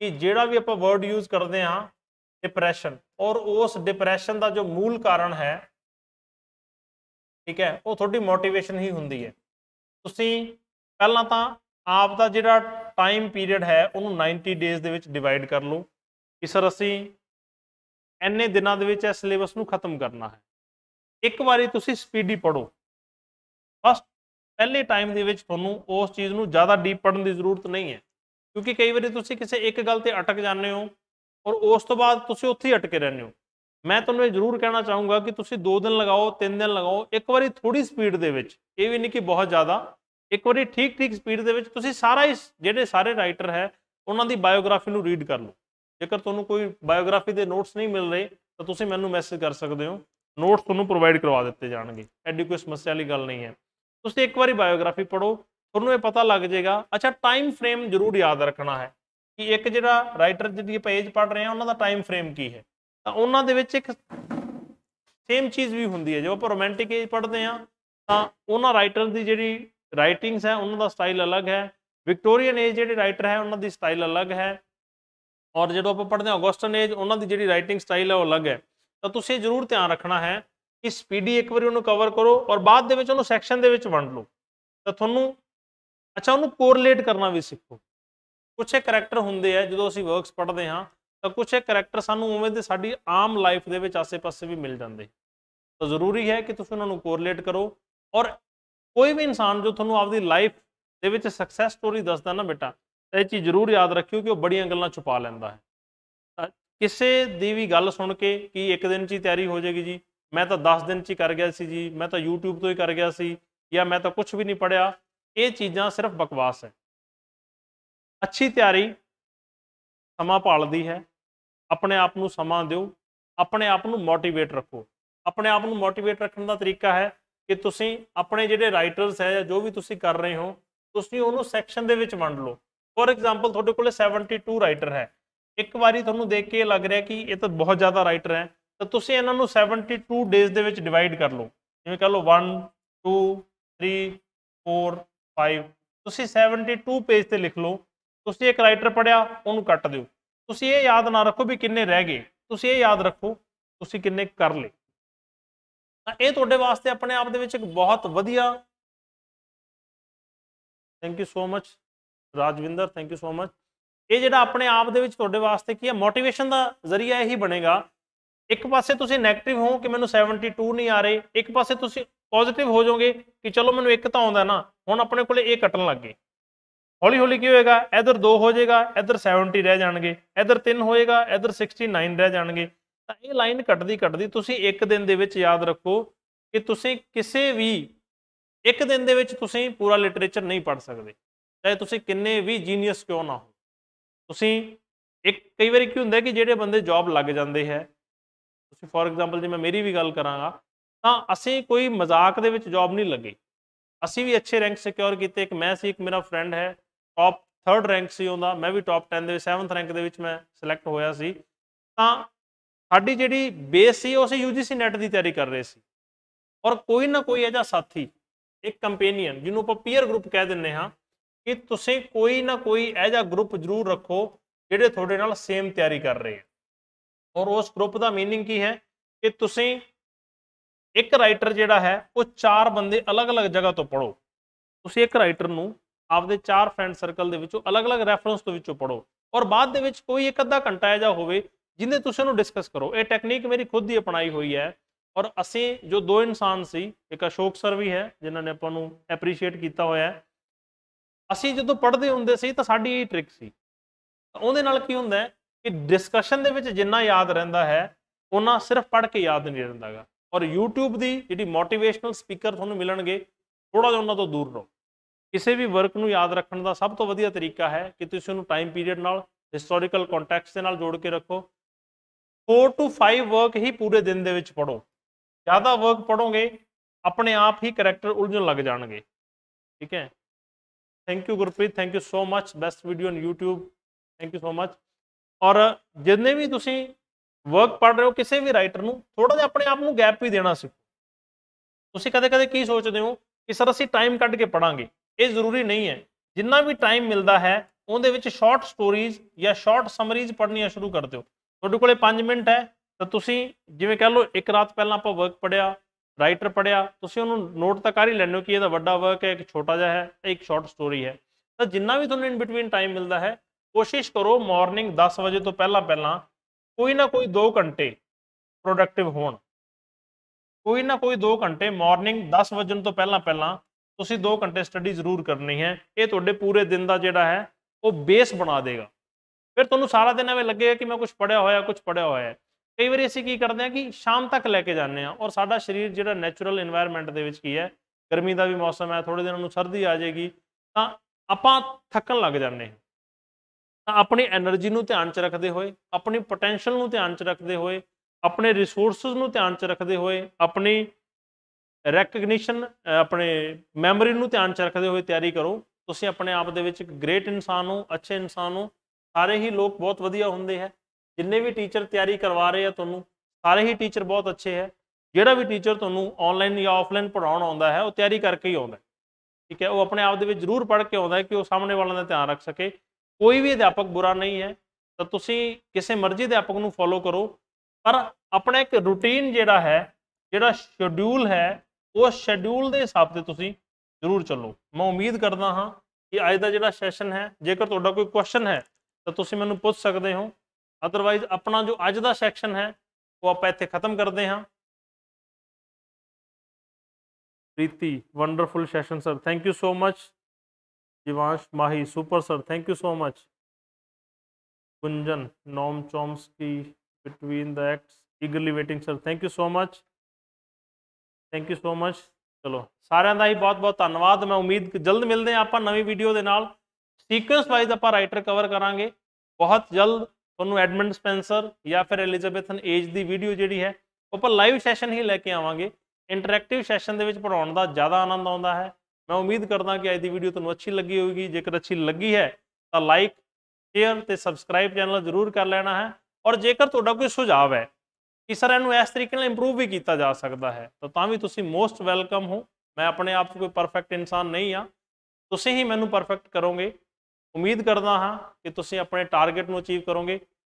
ਕਿ ਜਿਹੜਾ ਵੀ ਆਪਾਂ ਵਰਡ ਯੂਜ਼ ਕਰਦੇ ਆ ਡਿਪਰੈਸ਼ਨ ਔਰ ਉਸ ਡਿਪਰੈਸ਼ਨ ਦਾ ਜੋ ਮੂਲ ਕਾਰਨ ਹੈ ਠੀਕ ਹੈ ਉਹ ਤੁਹਾਡੀ ਮੋਟੀਵੇਸ਼ਨ ਹੀ ਹੁੰਦੀ ਹੈ ਤੁਸੀਂ ਪਹਿਲਾਂ ਤਾਂ ਆਪ ਦਾ ਜਿਹੜਾ ਟਾਈਮ ਪੀਰੀਅਡ ਹੈ ਉਹਨੂੰ 90 ਡੇਜ਼ ਦੇ ਵਿੱਚ ਡਿਵਾਈਡ ਕਰ ਲਓ ਕਿ ਸਰ ਅਸੀਂ ਐਨੇ ਦਿਨਾਂ ਦੇ ਵਿੱਚ ਇਹ ਸਿਲੇਬਸ ਨੂੰ ਖਤਮ ਕਰਨਾ ਹੈ ਇੱਕ ਵਾਰੀ ਤੁਸੀਂ ਸਪੀਡੀ ਪੜੋ ਫਸਟ ਪਹਿਲੇ ਟਾਈਮ ਦੇ ਵਿੱਚ ਤੁਹਾਨੂੰ ਉਸ ਚੀਜ਼ ਨੂੰ ਜ਼ਿਆਦਾ ਡੀਪ ਪੜਨ ਦੀ ਜ਼ਰੂਰਤ ਨਹੀਂ ਹੈ ਕਿਉਂਕਿ ਕਈ ਵਾਰੀ ਤੁਸੀਂ ਕਿਸੇ ਇੱਕ ਗੱਲ ਤੇ اٹਕ ਜਾਂਦੇ ਹੋ ਔਰ ਉਸ ਤੋਂ ਬਾਅਦ ਤੁਸੀਂ ਉੱਥੇ ਹੀ اٹਕੇ ਰਹਿੰਦੇ ਹੋ ਮੈਂ ਤੁਹਾਨੂੰ ਇਹ ਜ਼ਰੂਰ ਕਹਿਣਾ ਚਾਹੂੰਗਾ ਕਿ ਤੁਸੀਂ 2 ਦਿਨ ਲਗਾਓ 3 ਦਿਨ ਲਗਾਓ ਇੱਕ ਵਾਰੀ ਥੋੜੀ ਸਪੀਡ ਦੇ ਵਿੱਚ ਇਹ ਵੀ ਨਹੀਂ ਕਿ ਬਹੁਤ ਜ਼ਿਆਦਾ ਇੱਕ ਵਾਰੀ ਠੀਕ ਠੀਕ ਸਪੀਡ ਦੇ ਵਿੱਚ ਤੁਸੀਂ ਸਾਰਾ ਇਸ ਜਿਹੜੇ ਸਾਰੇ ਰਾਈਟਰ ਹੈ ਉਹਨਾਂ ਦੀ ਬਾਇਓਗ੍ਰਾਫੀ ਨੂੰ ਰੀਡ ਕਰ ਲਓ ਜੇਕਰ ਤੁਹਾਨੂੰ ਕੋਈ ਬਾਇਓਗ੍ਰਾਫੀ ਦੇ ਨੋਟਸ ਨਹੀਂ ਮਿਲ ਰਹੇ ਤਾਂ ਤੁਸੀਂ ਮੈਨੂੰ ਮੈਸੇਜ ਕਰ ਸਕਦੇ ਹੋ ਨੋਟਸ ਤੁਹਾਨੂੰ ਪ੍ਰੋਵਾਈਡ ਕਰਵਾ ਦਿੱਤੇ ਜਾਣਗੇ ਐਡੀ ਕੋਈ ਸਮੱਸਿਆ ਵਾਲੀ ਗੱਲ ਨਹੀਂ ਹੈ ਤੁਸੀਂ ਇੱਕ ਵਾਰੀ ਬਾਇਓਗ੍ਰਾਫੀ ਪੜੋ ਤੁਹਾਨੂੰ ਇਹ ਪਤਾ ਲੱਗ ਜਾਏਗਾ ਅੱਛਾ ਟਾਈਮ ਫਰੇਮ ਜ਼ਰੂਰ ਯਾਦ ਰੱਖਣਾ ਹੈ ਕਿ ਇੱਕ ਜਿਹੜਾ ਰਾਈਟਰ ਜਿਹਦੀ ਪੇਜ ਪੜ ਰਹੇ ਆ ਉਹਨਾਂ ਦਾ ਟਾਈਮ ਫਰੇਮ ਕੀ ਹੈ ਤਾਂ ਉਹਨਾਂ ਦੇ ਵਿੱਚ ਇੱਕ ਸੇਮ ਚੀਜ਼ ਵੀ ਹੁੰਦੀ ਹੈ ਜੇ ਆਪਾਂ ਰੋਮਾਂਟਿਕ ਏਜ ਪੜਦੇ ਆ ਤਾਂ ਉਹਨਾਂ ਰਾਈਟਰ ਦੀ ਜਿਹੜੀ ਰਾਈਟਿੰਗਸ ਹੈ ਉਹਨਾਂ ਦਾ ਸਟਾਈਲ ਅਲੱਗ ਹੈ ਵਿਕਟੋਰੀਅਨ ਏਜ ਜਿਹੜੇ ਰਾਈਟਰ ਹੈ ਉਹਨਾਂ ਦੀ ਸਟਾਈਲ ਅਲੱਗ ਹੈ ਔਰ ਜਦੋਂ ਆਪਾਂ ਪੜਦੇ ਆ ਅਗਸਟਨ ਏਜ ਉਹਨਾਂ ਦੀ ਜਿਹੜੀ ਰਾਈਟਿੰਗ ਸਟਾਈਲ ਹੈ ਉਹ ਅਲੱਗ ਹੈ ਤਾਂ ਤੁਸੀਂ ਜ਼ਰੂਰ ਧਿਆਨ ਰੱਖਣਾ ਹੈ ਕਿ ਸਪੀਡੀ ਇੱਕ ਵਾਰੀ ਉਹਨੂੰ ਕਵਰ ਕਰੋ ਔਰ ਬਾਅਦ ਦੇ ਵਿੱਚ ਉਹਨੂੰ ਸੈਕਸ਼ਨ ਦੇ ਵਿੱਚ ਵੰਡ ਲਓ ਤਾਂ ਤੁਹਾਨੂੰ ਅੱਛਾ ਉਹਨੂੰ ਕੋਰਲੇਟ ਕਰਨਾ ਵੀ ਸਿੱਖੋ ਕੁਝ ਇਹ ਕੈਰੈਕਟਰ ਹੁੰਦੇ ਆ ਜਦੋਂ ਅਸੀਂ ਵਰਕਸ ਪੜ੍ਹਦੇ ਹਾਂ ਤਾਂ ਕੁਝ ਇਹ ਕੈਰੈਕਟਰ ਸਾਨੂੰ ਉਵੇਂ ਦੇ ਸਾਡੀ ਆਮ ਲਾਈਫ ਦੇ ਵਿੱਚ ਆਸੇ-ਪਾਸੇ ਵੀ ਮਿਲ ਜਾਂਦੇ ਤਾਂ ਜ਼ਰੂਰੀ ਹੈ ਕਿ ਤੁਸੀਂ ਉਹਨਾਂ ਨੂੰ ਕੋਰਲੇਟ ਕਰੋ ਔਰ ਕੋਈ ਵੀ ਇਨਸਾਨ ਜੋ ਤੁਹਾਨੂੰ ਆਪਦੀ ਲਾਈਫ ਦੇ ਵਿੱਚ ਸਕਸੈਸ ਸਟੋਰੀ ਦੱਸਦਾ ਨਾ ਬੇਟਾ ਇਹ ਚੀਜ਼ ਜ਼ਰੂਰ ਯਾਦ ਰੱਖਿਓ ਕਿ ਉਹ ਬੜੀਆਂ ਗੱਲਾਂ ਛੁਪਾ ਲੈਂਦਾ ਹੈ ਕਿਸੇ ਦੀ ਵੀ ਗੱਲ ਸੁਣ ਕੇ ਕਿ ਇੱਕ ਦਿਨ 'ਚ ਹੀ ਤਿਆਰੀ ਹੋ ਜਾਏਗੀ ਜੀ ਮੈਂ ਤਾਂ 10 ਦਿਨ 'ਚ ਹੀ ਕਰ ਗਿਆ ਸੀ ਜੀ ਮੈਂ ਤਾਂ YouTube ਤੋਂ ਹੀ ਕਰ ਗਿਆ ਸੀ ਜਾਂ ਮੈਂ ਤਾਂ ਕੁਝ ਵੀ ਨਹੀਂ ਪੜਿਆ ਇਹ ਚੀਜ਼ਾਂ ਸਿਰਫ ਬਕਵਾਸ ਹੈ ਅੱਛੀ ਤਿਆਰੀ ਸਮਾਂ ਪਾਲਦੀ ਹੈ ਆਪਣੇ ਆਪ ਨੂੰ ਸਮਾਂ ਦਿਓ ਆਪਣੇ ਆਪ ਨੂੰ ਮੋਟੀਵੇਟ ਰੱਖੋ ਆਪਣੇ ਆਪ ਨੂੰ ਮੋਟੀਵੇਟ ਰੱਖਣ ਦਾ ਤਰੀਕਾ ਹੈ ਕਿ ਤੁਸੀਂ ਆਪਣੇ ਜਿਹੜੇ ਰਾਈਟਰਸ ਹੈ ਜਾਂ ਜੋ ਵੀ ਤੁਸੀਂ ਕਰ ਰਹੇ ਹੋ ਤੁਸੀਂ ਉਹਨੂੰ ਸੈਕਸ਼ਨ ਦੇ ਵਿੱਚ ਵੰਡ ਲਓ ਫੋਰ ਐਗਜ਼ਾਮਪਲ ਤੁਹਾਡੇ ਕੋਲੇ 72 ਰਾਈਟਰ ਹੈ ਇੱਕ ਵਾਰੀ ਤੁਹਾਨੂੰ ਦੇਖ ਕੇ ਲੱਗ ਰਿਹਾ ਕਿ ਇਹ ਤਾਂ ਬਹੁਤ ਜ਼ਿਆਦਾ ਰਾਈਟਰ ਹੈ ਤਾਂ ਤੁਸੀਂ ਇਹਨਾਂ ਨੂੰ 72 ਡੇਜ਼ ਦੇ ਵਿੱਚ ਡਿਵਾਈਡ ਕਰ ਲਓ ਜਿਵੇਂ ਕਹ ਲਓ 1 2 3 4 5 ਤੁਸੀਂ 72 ਪੇਜ ਤੇ ਲਿਖ ਲਓ ਤੁਸੀਂ ਇੱਕ ਰਾਈਟਰ ਪੜਿਆ ਉਹਨੂੰ ਕੱਟ ਦਿਓ ਤੁਸੀਂ ਇਹ ਯਾਦ ਨਾ ਰੱਖੋ ਵੀ ਕਿੰਨੇ ਰਹਿ ਗਏ ਤੁਸੀਂ ਇਹ ਯਾਦ ਰੱਖੋ ਤੁਸੀਂ ਕਿੰਨੇ ਕਰ ਲਏ ਤਾਂ ਇਹ ਤੁਹਾਡੇ ਵਾਸਤੇ ਆਪਣੇ ਆਪ ਦੇ ਵਿੱਚ ਇੱਕ ਬਹੁਤ ਵਧੀਆ thank you so much Rajwinder thank you so much ਇਹ ਜਿਹੜਾ ਆਪਣੇ ਆਪ ਦੇ ਵਿੱਚ ਤੁਹਾਡੇ ਵਾਸਤੇ ਕੀ ਹੈ ਮੋਟੀਵੇਸ਼ਨ ਦਾ ਜ਼ਰੀਆ ਇਹੀ ਬਣੇਗਾ ਇੱਕ ਪਾਸੇ ਤੁਸੀਂ 네ਗੇਟਿਵ ਹੋ ਕਿ ਮੈਨੂੰ 72 ਨਹੀਂ ਆ ਰਹੇ ਇੱਕ ਪਾਸੇ ਤੁਸੀਂ ਪੋਜ਼ਿਟਿਵ ਹੋ ਜਾਓਗੇ ਕਿ ਚਲੋ ਮੈਨੂੰ ਇੱਕ ਤਾਂ ਆਉਂਦਾ ਨਾ ਹੁਣ ਆਪਣੇ ਕੋਲੇ ਇਹ ਕੱਟਣ ਲੱਗ ਗਏ ਹੌਲੀ ਹੌਲੀ ਕੀ ਹੋਏਗਾ ਇਧਰ 2 ਹੋ ਜਾਏਗਾ ਇਧਰ 70 ਰਹਿ ਜਾਣਗੇ ਇਧਰ 3 ਹੋਏਗਾ ਇਧਰ 69 ਰਹਿ ਜਾਣਗੇ ਤਾਂ ਇਹ ਲਾਈਨ ਕੱਟਦੀ ਕੱਟਦੀ ਤੁਸੀਂ ਇੱਕ ਦਿਨ ਦੇ ਵਿੱਚ ਯਾਦ ਰੱਖੋ ਕਿ ਤੁਸੀਂ ਕਿਸੇ ਵੀ ਇੱਕ ਦਿਨ ਦੇ ਵਿੱਚ ਤੁਸੀਂ ਪੂਰਾ ਲਿਟਰੇਚਰ ਨਹੀਂ ਪੜ੍ਹ ਸਕਦੇ ਚਾਹੇ ਤੁਸੀਂ ਕਿੰਨੇ ਵੀ ਜੀਨੀਅਸ ਕਿਉਂ ਨਾ ਹੋ ਤੁਸੀਂ ਇੱਕ ਕਈ ਵਾਰੀ ਕੀ ਹੁੰਦਾ ਕਿ ਜਿਹੜੇ ਬੰਦੇ ਜੌਬ ਲੱਗ ਜਾਂਦੇ ਹੈ ਤੁਸੀਂ ਫੋਰ ਐਗਜ਼ਾਮਪਲ ਜੇ ਮੈਂ ਮੇਰੀ ਵੀ ਗੱਲ ਕਰਾਂਗਾ ਤਾਂ ਅਸੀਂ ਕੋਈ ਮਜ਼ਾਕ ਦੇ ਵਿੱਚ ਜੌਬ ਨਹੀਂ ਲੱਗੀ ਅਸੀਂ ਵੀ ਅੱਛੇ ਰੈਂਕ ਸਿਕਿਉਰ ਕੀਤੇ ਇੱਕ ਮੈਂ ਸੀ ਇੱਕ ਮੇਰਾ ਫਰੈਂਡ ਹੈ ਟੌਪ 3rd ਰੈਂਕ ਸੀ ਉਹਦਾ ਮੈਂ ਵੀ ਟੌਪ 10 ਦੇ ਵਿੱਚ 7th ਰੈਂਕ ਦੇ ਵਿੱਚ ਮੈਂ ਸਿਲੈਕਟ ਹੋਇਆ ਸੀ ਤਾਂ ਸਾਡੀ ਜਿਹੜੀ ਬੇਸ ਸੀ ਉਹ ਸੀ UGC ਨੈਟ ਦੀ ਤਿਆਰੀ ਕਰ ਰਹੇ ਸੀ ਔਰ ਕੋਈ ਨਾ ਕੋਈ ਅਜਾ ਸਾਥੀ ਇੱਕ ਕੰਪੈਨੀਅਨ ਜਿਹਨੂੰ ਆਪਾਂ ਪੀਅਰ ਗਰੁੱਪ ਕਹਿ ਦਿੰਨੇ ਹਾਂ ਕਿ ਤੁਸੀਂ ਕੋਈ ਨਾ ਕੋਈ ਅਜਾ ਗਰੁੱਪ ਜ਼ਰੂਰ ਰੱਖੋ ਜਿਹੜੇ ਤੁਹਾਡੇ ਨਾਲ ਸੇਮ ਤਿਆਰੀ ਕਰ ਰਹੇ ਆ ਔਰ ਉਸ ਗਰੁੱਪ ਦਾ मीनिंग ਕੀ ਹੈ ਕਿ ਤੁਸੀਂ ਇੱਕ ਰਾਈਟਰ ਜਿਹੜਾ ਹੈ ਉਹ ਚਾਰ ਬੰਦੇ ਅਲੱਗ-ਅਲੱਗ ਜਗ੍ਹਾ ਤੋਂ ਪੜੋ ਤੁਸੀਂ ਇੱਕ ਰਾਈਟਰ ਨੂੰ ਆਪਦੇ ਚਾਰ ਫਰੈਂਡ ਸਰਕਲ ਦੇ ਵਿੱਚੋਂ ਅਲੱਗ-ਅਲੱਗ ਰੈਫਰੈਂਸ ਤੋਂ ਵਿੱਚੋਂ ਪੜੋ ਔਰ ਬਾਅਦ ਦੇ ਵਿੱਚ ਕੋਈ ਇੱਕ ਅੱਧਾ ਘੰਟਾ ਜਾ ਹੋਵੇ ਜਿੰਨੇ ਤੁਸੀਂ ਉਹਨੂੰ ਡਿਸਕਸ ਕਰੋ ਇਹ ਟੈਕਨੀਕ ਮੇਰੀ ਖੁਦ ਦੀ ਅਪਣਾਈ ਹੋਈ ਹੈ ਔਰ ਅਸੀਂ ਜੋ ਦੋ ਇਨਸਾਨ ਸੀ ਇੱਕ ਅਸ਼ੋਕ ਸਰ ਵੀ ਹੈ ਜਿਨ੍ਹਾਂ ਨੇ ਆਪਾਂ ਨੂੰ ਐਪਰੀਸ਼ੀਏਟ ਕੀਤਾ ਹੋਇਆ ਅਸੀਂ ਜਦੋਂ ਪੜ੍ਹਦੇ ਹੁੰਦੇ ਸੀ ਤਾਂ ਸਾਡੀ ਇਹ ਟ੍ਰਿਕ ਸੀ ਉਹਦੇ ਨਾਲ ਕੀ ਹੁੰਦਾ ਹੈ ਕਿ ਡਿਸਕਸ਼ਨ ਦੇ ਵਿੱਚ ਜਿੰਨਾ ਯਾਦ ਰਹਿੰਦਾ ਹੈ ਉਹਨਾਂ ਸਿਰਫ ਪੜ੍ਹ ਕੇ ਯਾਦ ਨਹੀਂ ਰਹਿੰਦਾਗਾ ਔਰ YouTube ਦੀ ਜਿਹੜੀ ਮੋਟੀਵੇਸ਼ਨਲ ਸਪੀਕਰ ਤੁਹਾਨੂੰ ਮਿਲਣਗੇ ਥੋੜਾ ਜਿਹਾ ਉਹਨਾਂ ਤੋਂ ਦੂਰ ਰਹੋ ਕਿਸੇ ਵੀ ਵਰਕ ਨੂੰ ਯਾਦ ਰੱਖਣ ਦਾ ਸਭ ਤੋਂ ਵਧੀਆ ਤਰੀਕਾ ਹੈ ਕਿ ਤੁਸੀਂ ਉਹਨੂੰ ਟਾਈਮ ਪੀਰੀਅਡ ਨਾਲ ਹਿਸਟੋਰੀਕਲ ਕੰਟੈਕਸਟ ਦੇ ਨਾਲ ਜੋੜ ਕੇ ਰੱਖੋ 4 ਟੂ 5 ਵਰਕ ਹੀ ਪੂਰੇ ਦਿਨ ਦੇ ਵਿੱਚ ਪੜੋ ਜ਼ਿਆਦਾ ਵਰਕ ਪੜੋਗੇ ਆਪਣੇ ਆਪ ਹੀ ਕੈਰੈਕਟਰ ਉਲਝਣ ਲੱਗ ਜਾਣਗੇ ਠੀਕ ਹੈ thank you Gurpreet thank you so much best video on YouTube thank you so much ਔਰ ਜਿੰਨੇ ਵੀ ਤੁਸੀਂ ਵਰਕ ਪੜ ਰਹੇ ਹੋ ਕਿਸੇ ਵੀ ਰਾਈਟਰ ਨੂੰ ਥੋੜਾ ਜਿਹਾ ਆਪਣੇ ਆਪ ਨੂੰ ਗੈਪ ਵੀ ਦੇਣਾ ਸਿੱਖੋ ਤੁਸੀਂ ਕਦੇ-ਕਦੇ ਕੀ ਸੋਚਦੇ ਹੋ ਕਿ ਸਰ ਅਸੀਂ ਟਾਈਮ ਕੱਢ ਕੇ ਪੜਾਂਗੇ ਇਹ ਜ਼ਰੂਰੀ ਨਹੀਂ ਹੈ ਜਿੰਨਾ ਵੀ ਟਾਈਮ ਮਿਲਦਾ ਹੈ ਉਹਦੇ ਵਿੱਚ ਸ਼ਾਰਟ ਸਟੋਰੀਜ਼ ਜਾਂ ਸ਼ਾਰਟ ਸਮਰੀਜ਼ ਪੜ੍ਹਨੀਆਂ ਸ਼ੁਰੂ ਕਰ ਦਿਓ ਤੁਹਾਡੇ ਕੋਲੇ 5 ਮਿੰਟ ਹੈ ਤਾਂ ਤੁਸੀਂ ਜਿਵੇਂ ਕਹ ਲਓ ਇੱਕ ਰਾਤ ਪਹਿਲਾਂ ਆਪਾਂ ਵਰਕ ਪੜਿਆ ਰਾਈਟਰ ਪੜਿਆ ਤੁਸੀਂ ਉਹਨੂੰ ਨੋਟ ਤਾਂ ਕਰ ਹੀ ਲੈਣੋ ਕਿ ਇਹਦਾ ਵੱਡਾ ਵਰਕ ਹੈ ਇੱਕ ਛੋਟਾ ਜਿਹਾ ਹੈ ਇੱਕ ਸ਼ਾਰਟ ਸਟੋਰੀ ਹੈ ਤਾਂ ਜਿੰਨਾ ਵੀ ਤੁਹਾਨੂੰ ਇਨ ਬਿਟਵੀਨ ਟਾਈਮ ਮਿਲਦਾ ਹੈ ਕੋਸ਼ਿਸ਼ ਕਰੋ ਮਾਰਨਿੰਗ 10 ਵਜੇ ਤੋਂ ਪਹਿਲਾਂ ਪਹਿਲਾਂ ਕੋਈ ਨਾ ਕੋਈ 2 ਘੰਟੇ ਪ੍ਰੋਡਕਟਿਵ ਹੋਣ ਕੋਈ ਨਾ ਕੋਈ 2 ਘੰਟੇ ਮਾਰਨਿੰਗ 10 ਵਜੇ ਤੋਂ ਪਹਿਲਾਂ ਪਹਿਲਾਂ ਤੁਸੀਂ 2 ਘੰਟੇ ਸਟੱਡੀ ਜ਼ਰੂਰ ਕਰਨੀ ਹੈ ਇਹ ਤੁਹਾਡੇ ਪੂਰੇ ਦਿਨ ਦਾ ਜਿਹੜਾ ਹੈ ਉਹ ਬੇਸ ਬਣਾ ਦੇਗਾ ਫਿਰ ਤੁਹਾਨੂੰ ਸਾਰਾ ਦਿਨ ਐਵੇਂ ਲੱਗੇਗਾ ਕਿ ਮੈਂ ਕੁਝ ਪੜਿਆ ਹੋਇਆ ਕੁਝ ਪੜਿਆ ਹੋਇਆ ਹੈ ਕਈ ਵਾਰੀ ਅਸੀਂ ਕੀ ਕਰਦੇ ਹਾਂ ਕਿ ਸ਼ਾਮ ਤੱਕ ਲੈ ਕੇ ਜਾਂਦੇ ਹਾਂ ਔਰ ਸਾਡਾ ਸਰੀਰ ਜਿਹੜਾ ਨੇਚਰਲ এনवायरमेंट ਦੇ ਵਿੱਚ ਕੀ ਹੈ ਗਰਮੀ ਦਾ ਵੀ ਮੌਸਮ ਹੈ ਥੋੜੇ ਦਿਨਾਂ ਨੂੰ ਸਰਦੀ ਆ ਜਾਏਗੀ ਤਾਂ ਆਪਾਂ ਥੱਕਣ ਲੱਗ ਜਾਂਦੇ ਹਾਂ ਤਾਂ ਆਪਣੀ એનર્ਜੀ ਨੂੰ ਧਿਆਨ 'ਚ ਰੱਖਦੇ ਹੋਏ ਆਪਣੀ ਪੋਟੈਂਸ਼ੀਅਲ ਨੂੰ ਧਿਆਨ 'ਚ ਰੱਖਦੇ ਹੋਏ ਆਪਣੇ ਰਿਸੋਰਸਸ ਨੂੰ ਧਿਆਨ 'ਚ ਰੱਖਦੇ ਹੋਏ ਆਪਣੀ ਰੈਕਗਨੀਸ਼ਨ ਆਪਣੇ ਮੈਮਰੀ ਨੂੰ ਧਿਆਨ 'ਚ ਰੱਖਦੇ ਹੋਏ ਤਿਆਰੀ ਕਰੋ ਤੁਸੀਂ ਆਪਣੇ ਆਪ ਦੇ ਵਿੱਚ ਇੱਕ ਗ੍ਰੇਟ ਇਨਸਾਨ ਹੋ ਅੱਛੇ ਇਨਸਾਨ ਹੋ ਸਾਰੇ ਹੀ ਲੋਕ ਬਹੁਤ ਵਧੀਆ ਹੁੰਦੇ ਹੈ ਜਿੰਨੇ ਵੀ ਟੀਚਰ ਤਿਆਰੀ ਕਰਵਾ ਰਹੇ ਆ ਤੁਹਾਨੂੰ ਸਾਰੇ ਹੀ ਟੀਚਰ ਬਹੁਤ ਅੱਛੇ ਹੈ ਜਿਹੜਾ ਵੀ ਟੀਚਰ ਤੁਹਾਨੂੰ ਆਨਲਾਈਨ ਜਾਂ ਆਫਲਾਈਨ ਪੜਾਉਣ ਆਉਂਦਾ ਹੈ ਉਹ ਤਿਆਰੀ ਕਰਕੇ ਹੀ ਆਉਂਦਾ ਠੀਕ ਹੈ ਉਹ ਆਪਣੇ ਆਪ ਦੇ ਵਿੱਚ ਜ਼ਰੂਰ ਪੜ੍ਹ ਕੇ ਆਉਂਦਾ ਹੈ ਕਿ ਉਹ ਸਾਹਮਣੇ ਵਾਲਿਆਂ ਦਾ ਧਿਆਨ ਰੱਖ ਸਕੇ ਕੋਈ ਵੀ ਅਧਿਆਪਕ ਬੁਰਾ ਨਹੀਂ ਹੈ ਤਾਂ ਤੁਸੀਂ ਕਿਸੇ ਮਰਜ਼ੀ ਦੇ ਅਧਿਆਪਕ ਨੂੰ ਫੋਲੋ ਕਰੋ ਪਰ ਆਪਣਾ ਇੱਕ ਰੁਟੀਨ ਜਿਹੜਾ ਹੈ ਜਿਹੜਾ ਸ਼ਡਿਊਲ ਹੈ ਉਹ ਸ਼ਡਿਊਲ ਦੇ ਹਿਸਾਬ ਤੇ ਤੁਸੀਂ ਜ਼ਰੂਰ ਚੱਲੋ ਮੈਂ ਉਮੀਦ ਕਰਦਾ ਹਾਂ ਕਿ ਅੱਜ ਦਾ ਜਿਹੜਾ ਸੈਸ਼ਨ ਹੈ ਜੇਕਰ ਤੁਹਾਡਾ ਕੋਈ ਕੁਐਸਚਨ ਹੈ ਤਾਂ ਤੁਸੀਂ ਮੈਨੂੰ ਪੁੱਛ ਸਕਦੇ ਹੋ ਅਦਰਵਾਈਜ਼ ਆਪਣਾ ਜੋ ਅੱਜ ਦਾ ਸੈਕਸ਼ਨ ਹੈ ਉਹ ਆਪਾਂ ਇੱਥੇ ਖਤਮ ਕਰਦੇ ਹਾਂ Preeti wonderful session sir thank you so much Divansh Mahi super sir thank you so much Gunjan Noam Chomsky between the acts eagerly waiting sir thank you so much thank you so much ਚਲੋ ਸਾਰਿਆਂ ਦਾ ਹੀ ਬਹੁਤ-ਬਹੁਤ ਧੰਨਵਾਦ ਮੈਂ ਉਮੀਦ ਕਿ ਜਲਦ ਮਿਲਦੇ ਆ ਆਪਾਂ ਨਵੀਂ ਵੀਡੀਓ ਦੇ ਨਾਲ ਸੀਕੁਐਂਸ ਵਾਈਜ਼ ਆਪਾਂ ਰਾਈਟਰ ਕਵਰ ਕਰਾਂਗੇ ਬਹੁਤ ਜਲਦ ਤੁਹਾਨੂੰ ਐਡਮੰਡ ਸਪੈਂਸਰ ਜਾਂ ਫਿਰ ਐਲਿਜ਼ਾਬੈਥਨ ਏਜ ਦੀ ਵੀਡੀਓ ਜਿਹੜੀ ਹੈ ਉਹ ਪਰ ਲਾਈਵ ਸੈਸ਼ਨ ਹੀ ਲੈ ਕੇ ਆਵਾਂਗੇ ਇੰਟਰੈਕਟਿਵ ਸੈਸ਼ਨ ਦੇ ਵਿੱਚ ਪੜਾਉਣ ਦਾ ਜ਼ਿਆਦਾ ਆਨੰਦ ਆਉਂਦਾ ਹੈ ਮੈਂ ਉਮੀਦ ਕਰਦਾ ਕਿ ਅੱਜ ਦੀ ਵੀਡੀਓ ਤੁਹਾਨੂੰ ਅੱਛੀ ਲੱਗੀ ਹੋਵੇਗੀ ਜੇਕਰ ਅੱਛੀ ਲੱਗੀ ਹੈ ਤਾਂ ਲਾਈਕ ਸ਼ੇਅਰ ਤੇ ਸਬਸਕ੍ਰਾਈਬ ਚੈਨਲ ਜ਼ਰੂਰ ਕਰ ਲੈਣਾ ਹੈ ਔਰ ਜੇਕਰ ਤੁਹਾਡਾ ਕੋਈ ਸੁਝਾਅ ਹੈ ਕਿ ਸਰ ਇਹਨੂੰ ਇਸ ਤਰੀਕੇ ਨਾਲ ਇੰਪਰੂਵ ਵੀ ਕੀਤਾ ਜਾ ਸਕਦਾ ਹੈ ਤਾਂ ਤਾਂ ਵੀ ਤੁਸੀਂ ਮੋਸਟ ਵੈਲਕਮ ਹੋ ਮੈਂ ਆਪਣੇ ਆਪ ਕੋਈ ਪਰਫੈਕਟ ਇਨਸਾਨ ਨਹੀਂ ਆ ਤੁਸੀਂ ਹੀ ਮੈਨੂੰ ਪਰਫੈਕਟ ਕਰੋਗੇ ਉਮੀਦ ਕਰਦਾ ਹਾਂ ਕਿ ਤੁਸੀਂ ਆਪਣੇ ਟਾਰਗੇਟ ਨੂੰ ਅਚੀਵ ਕਰੋਗੇ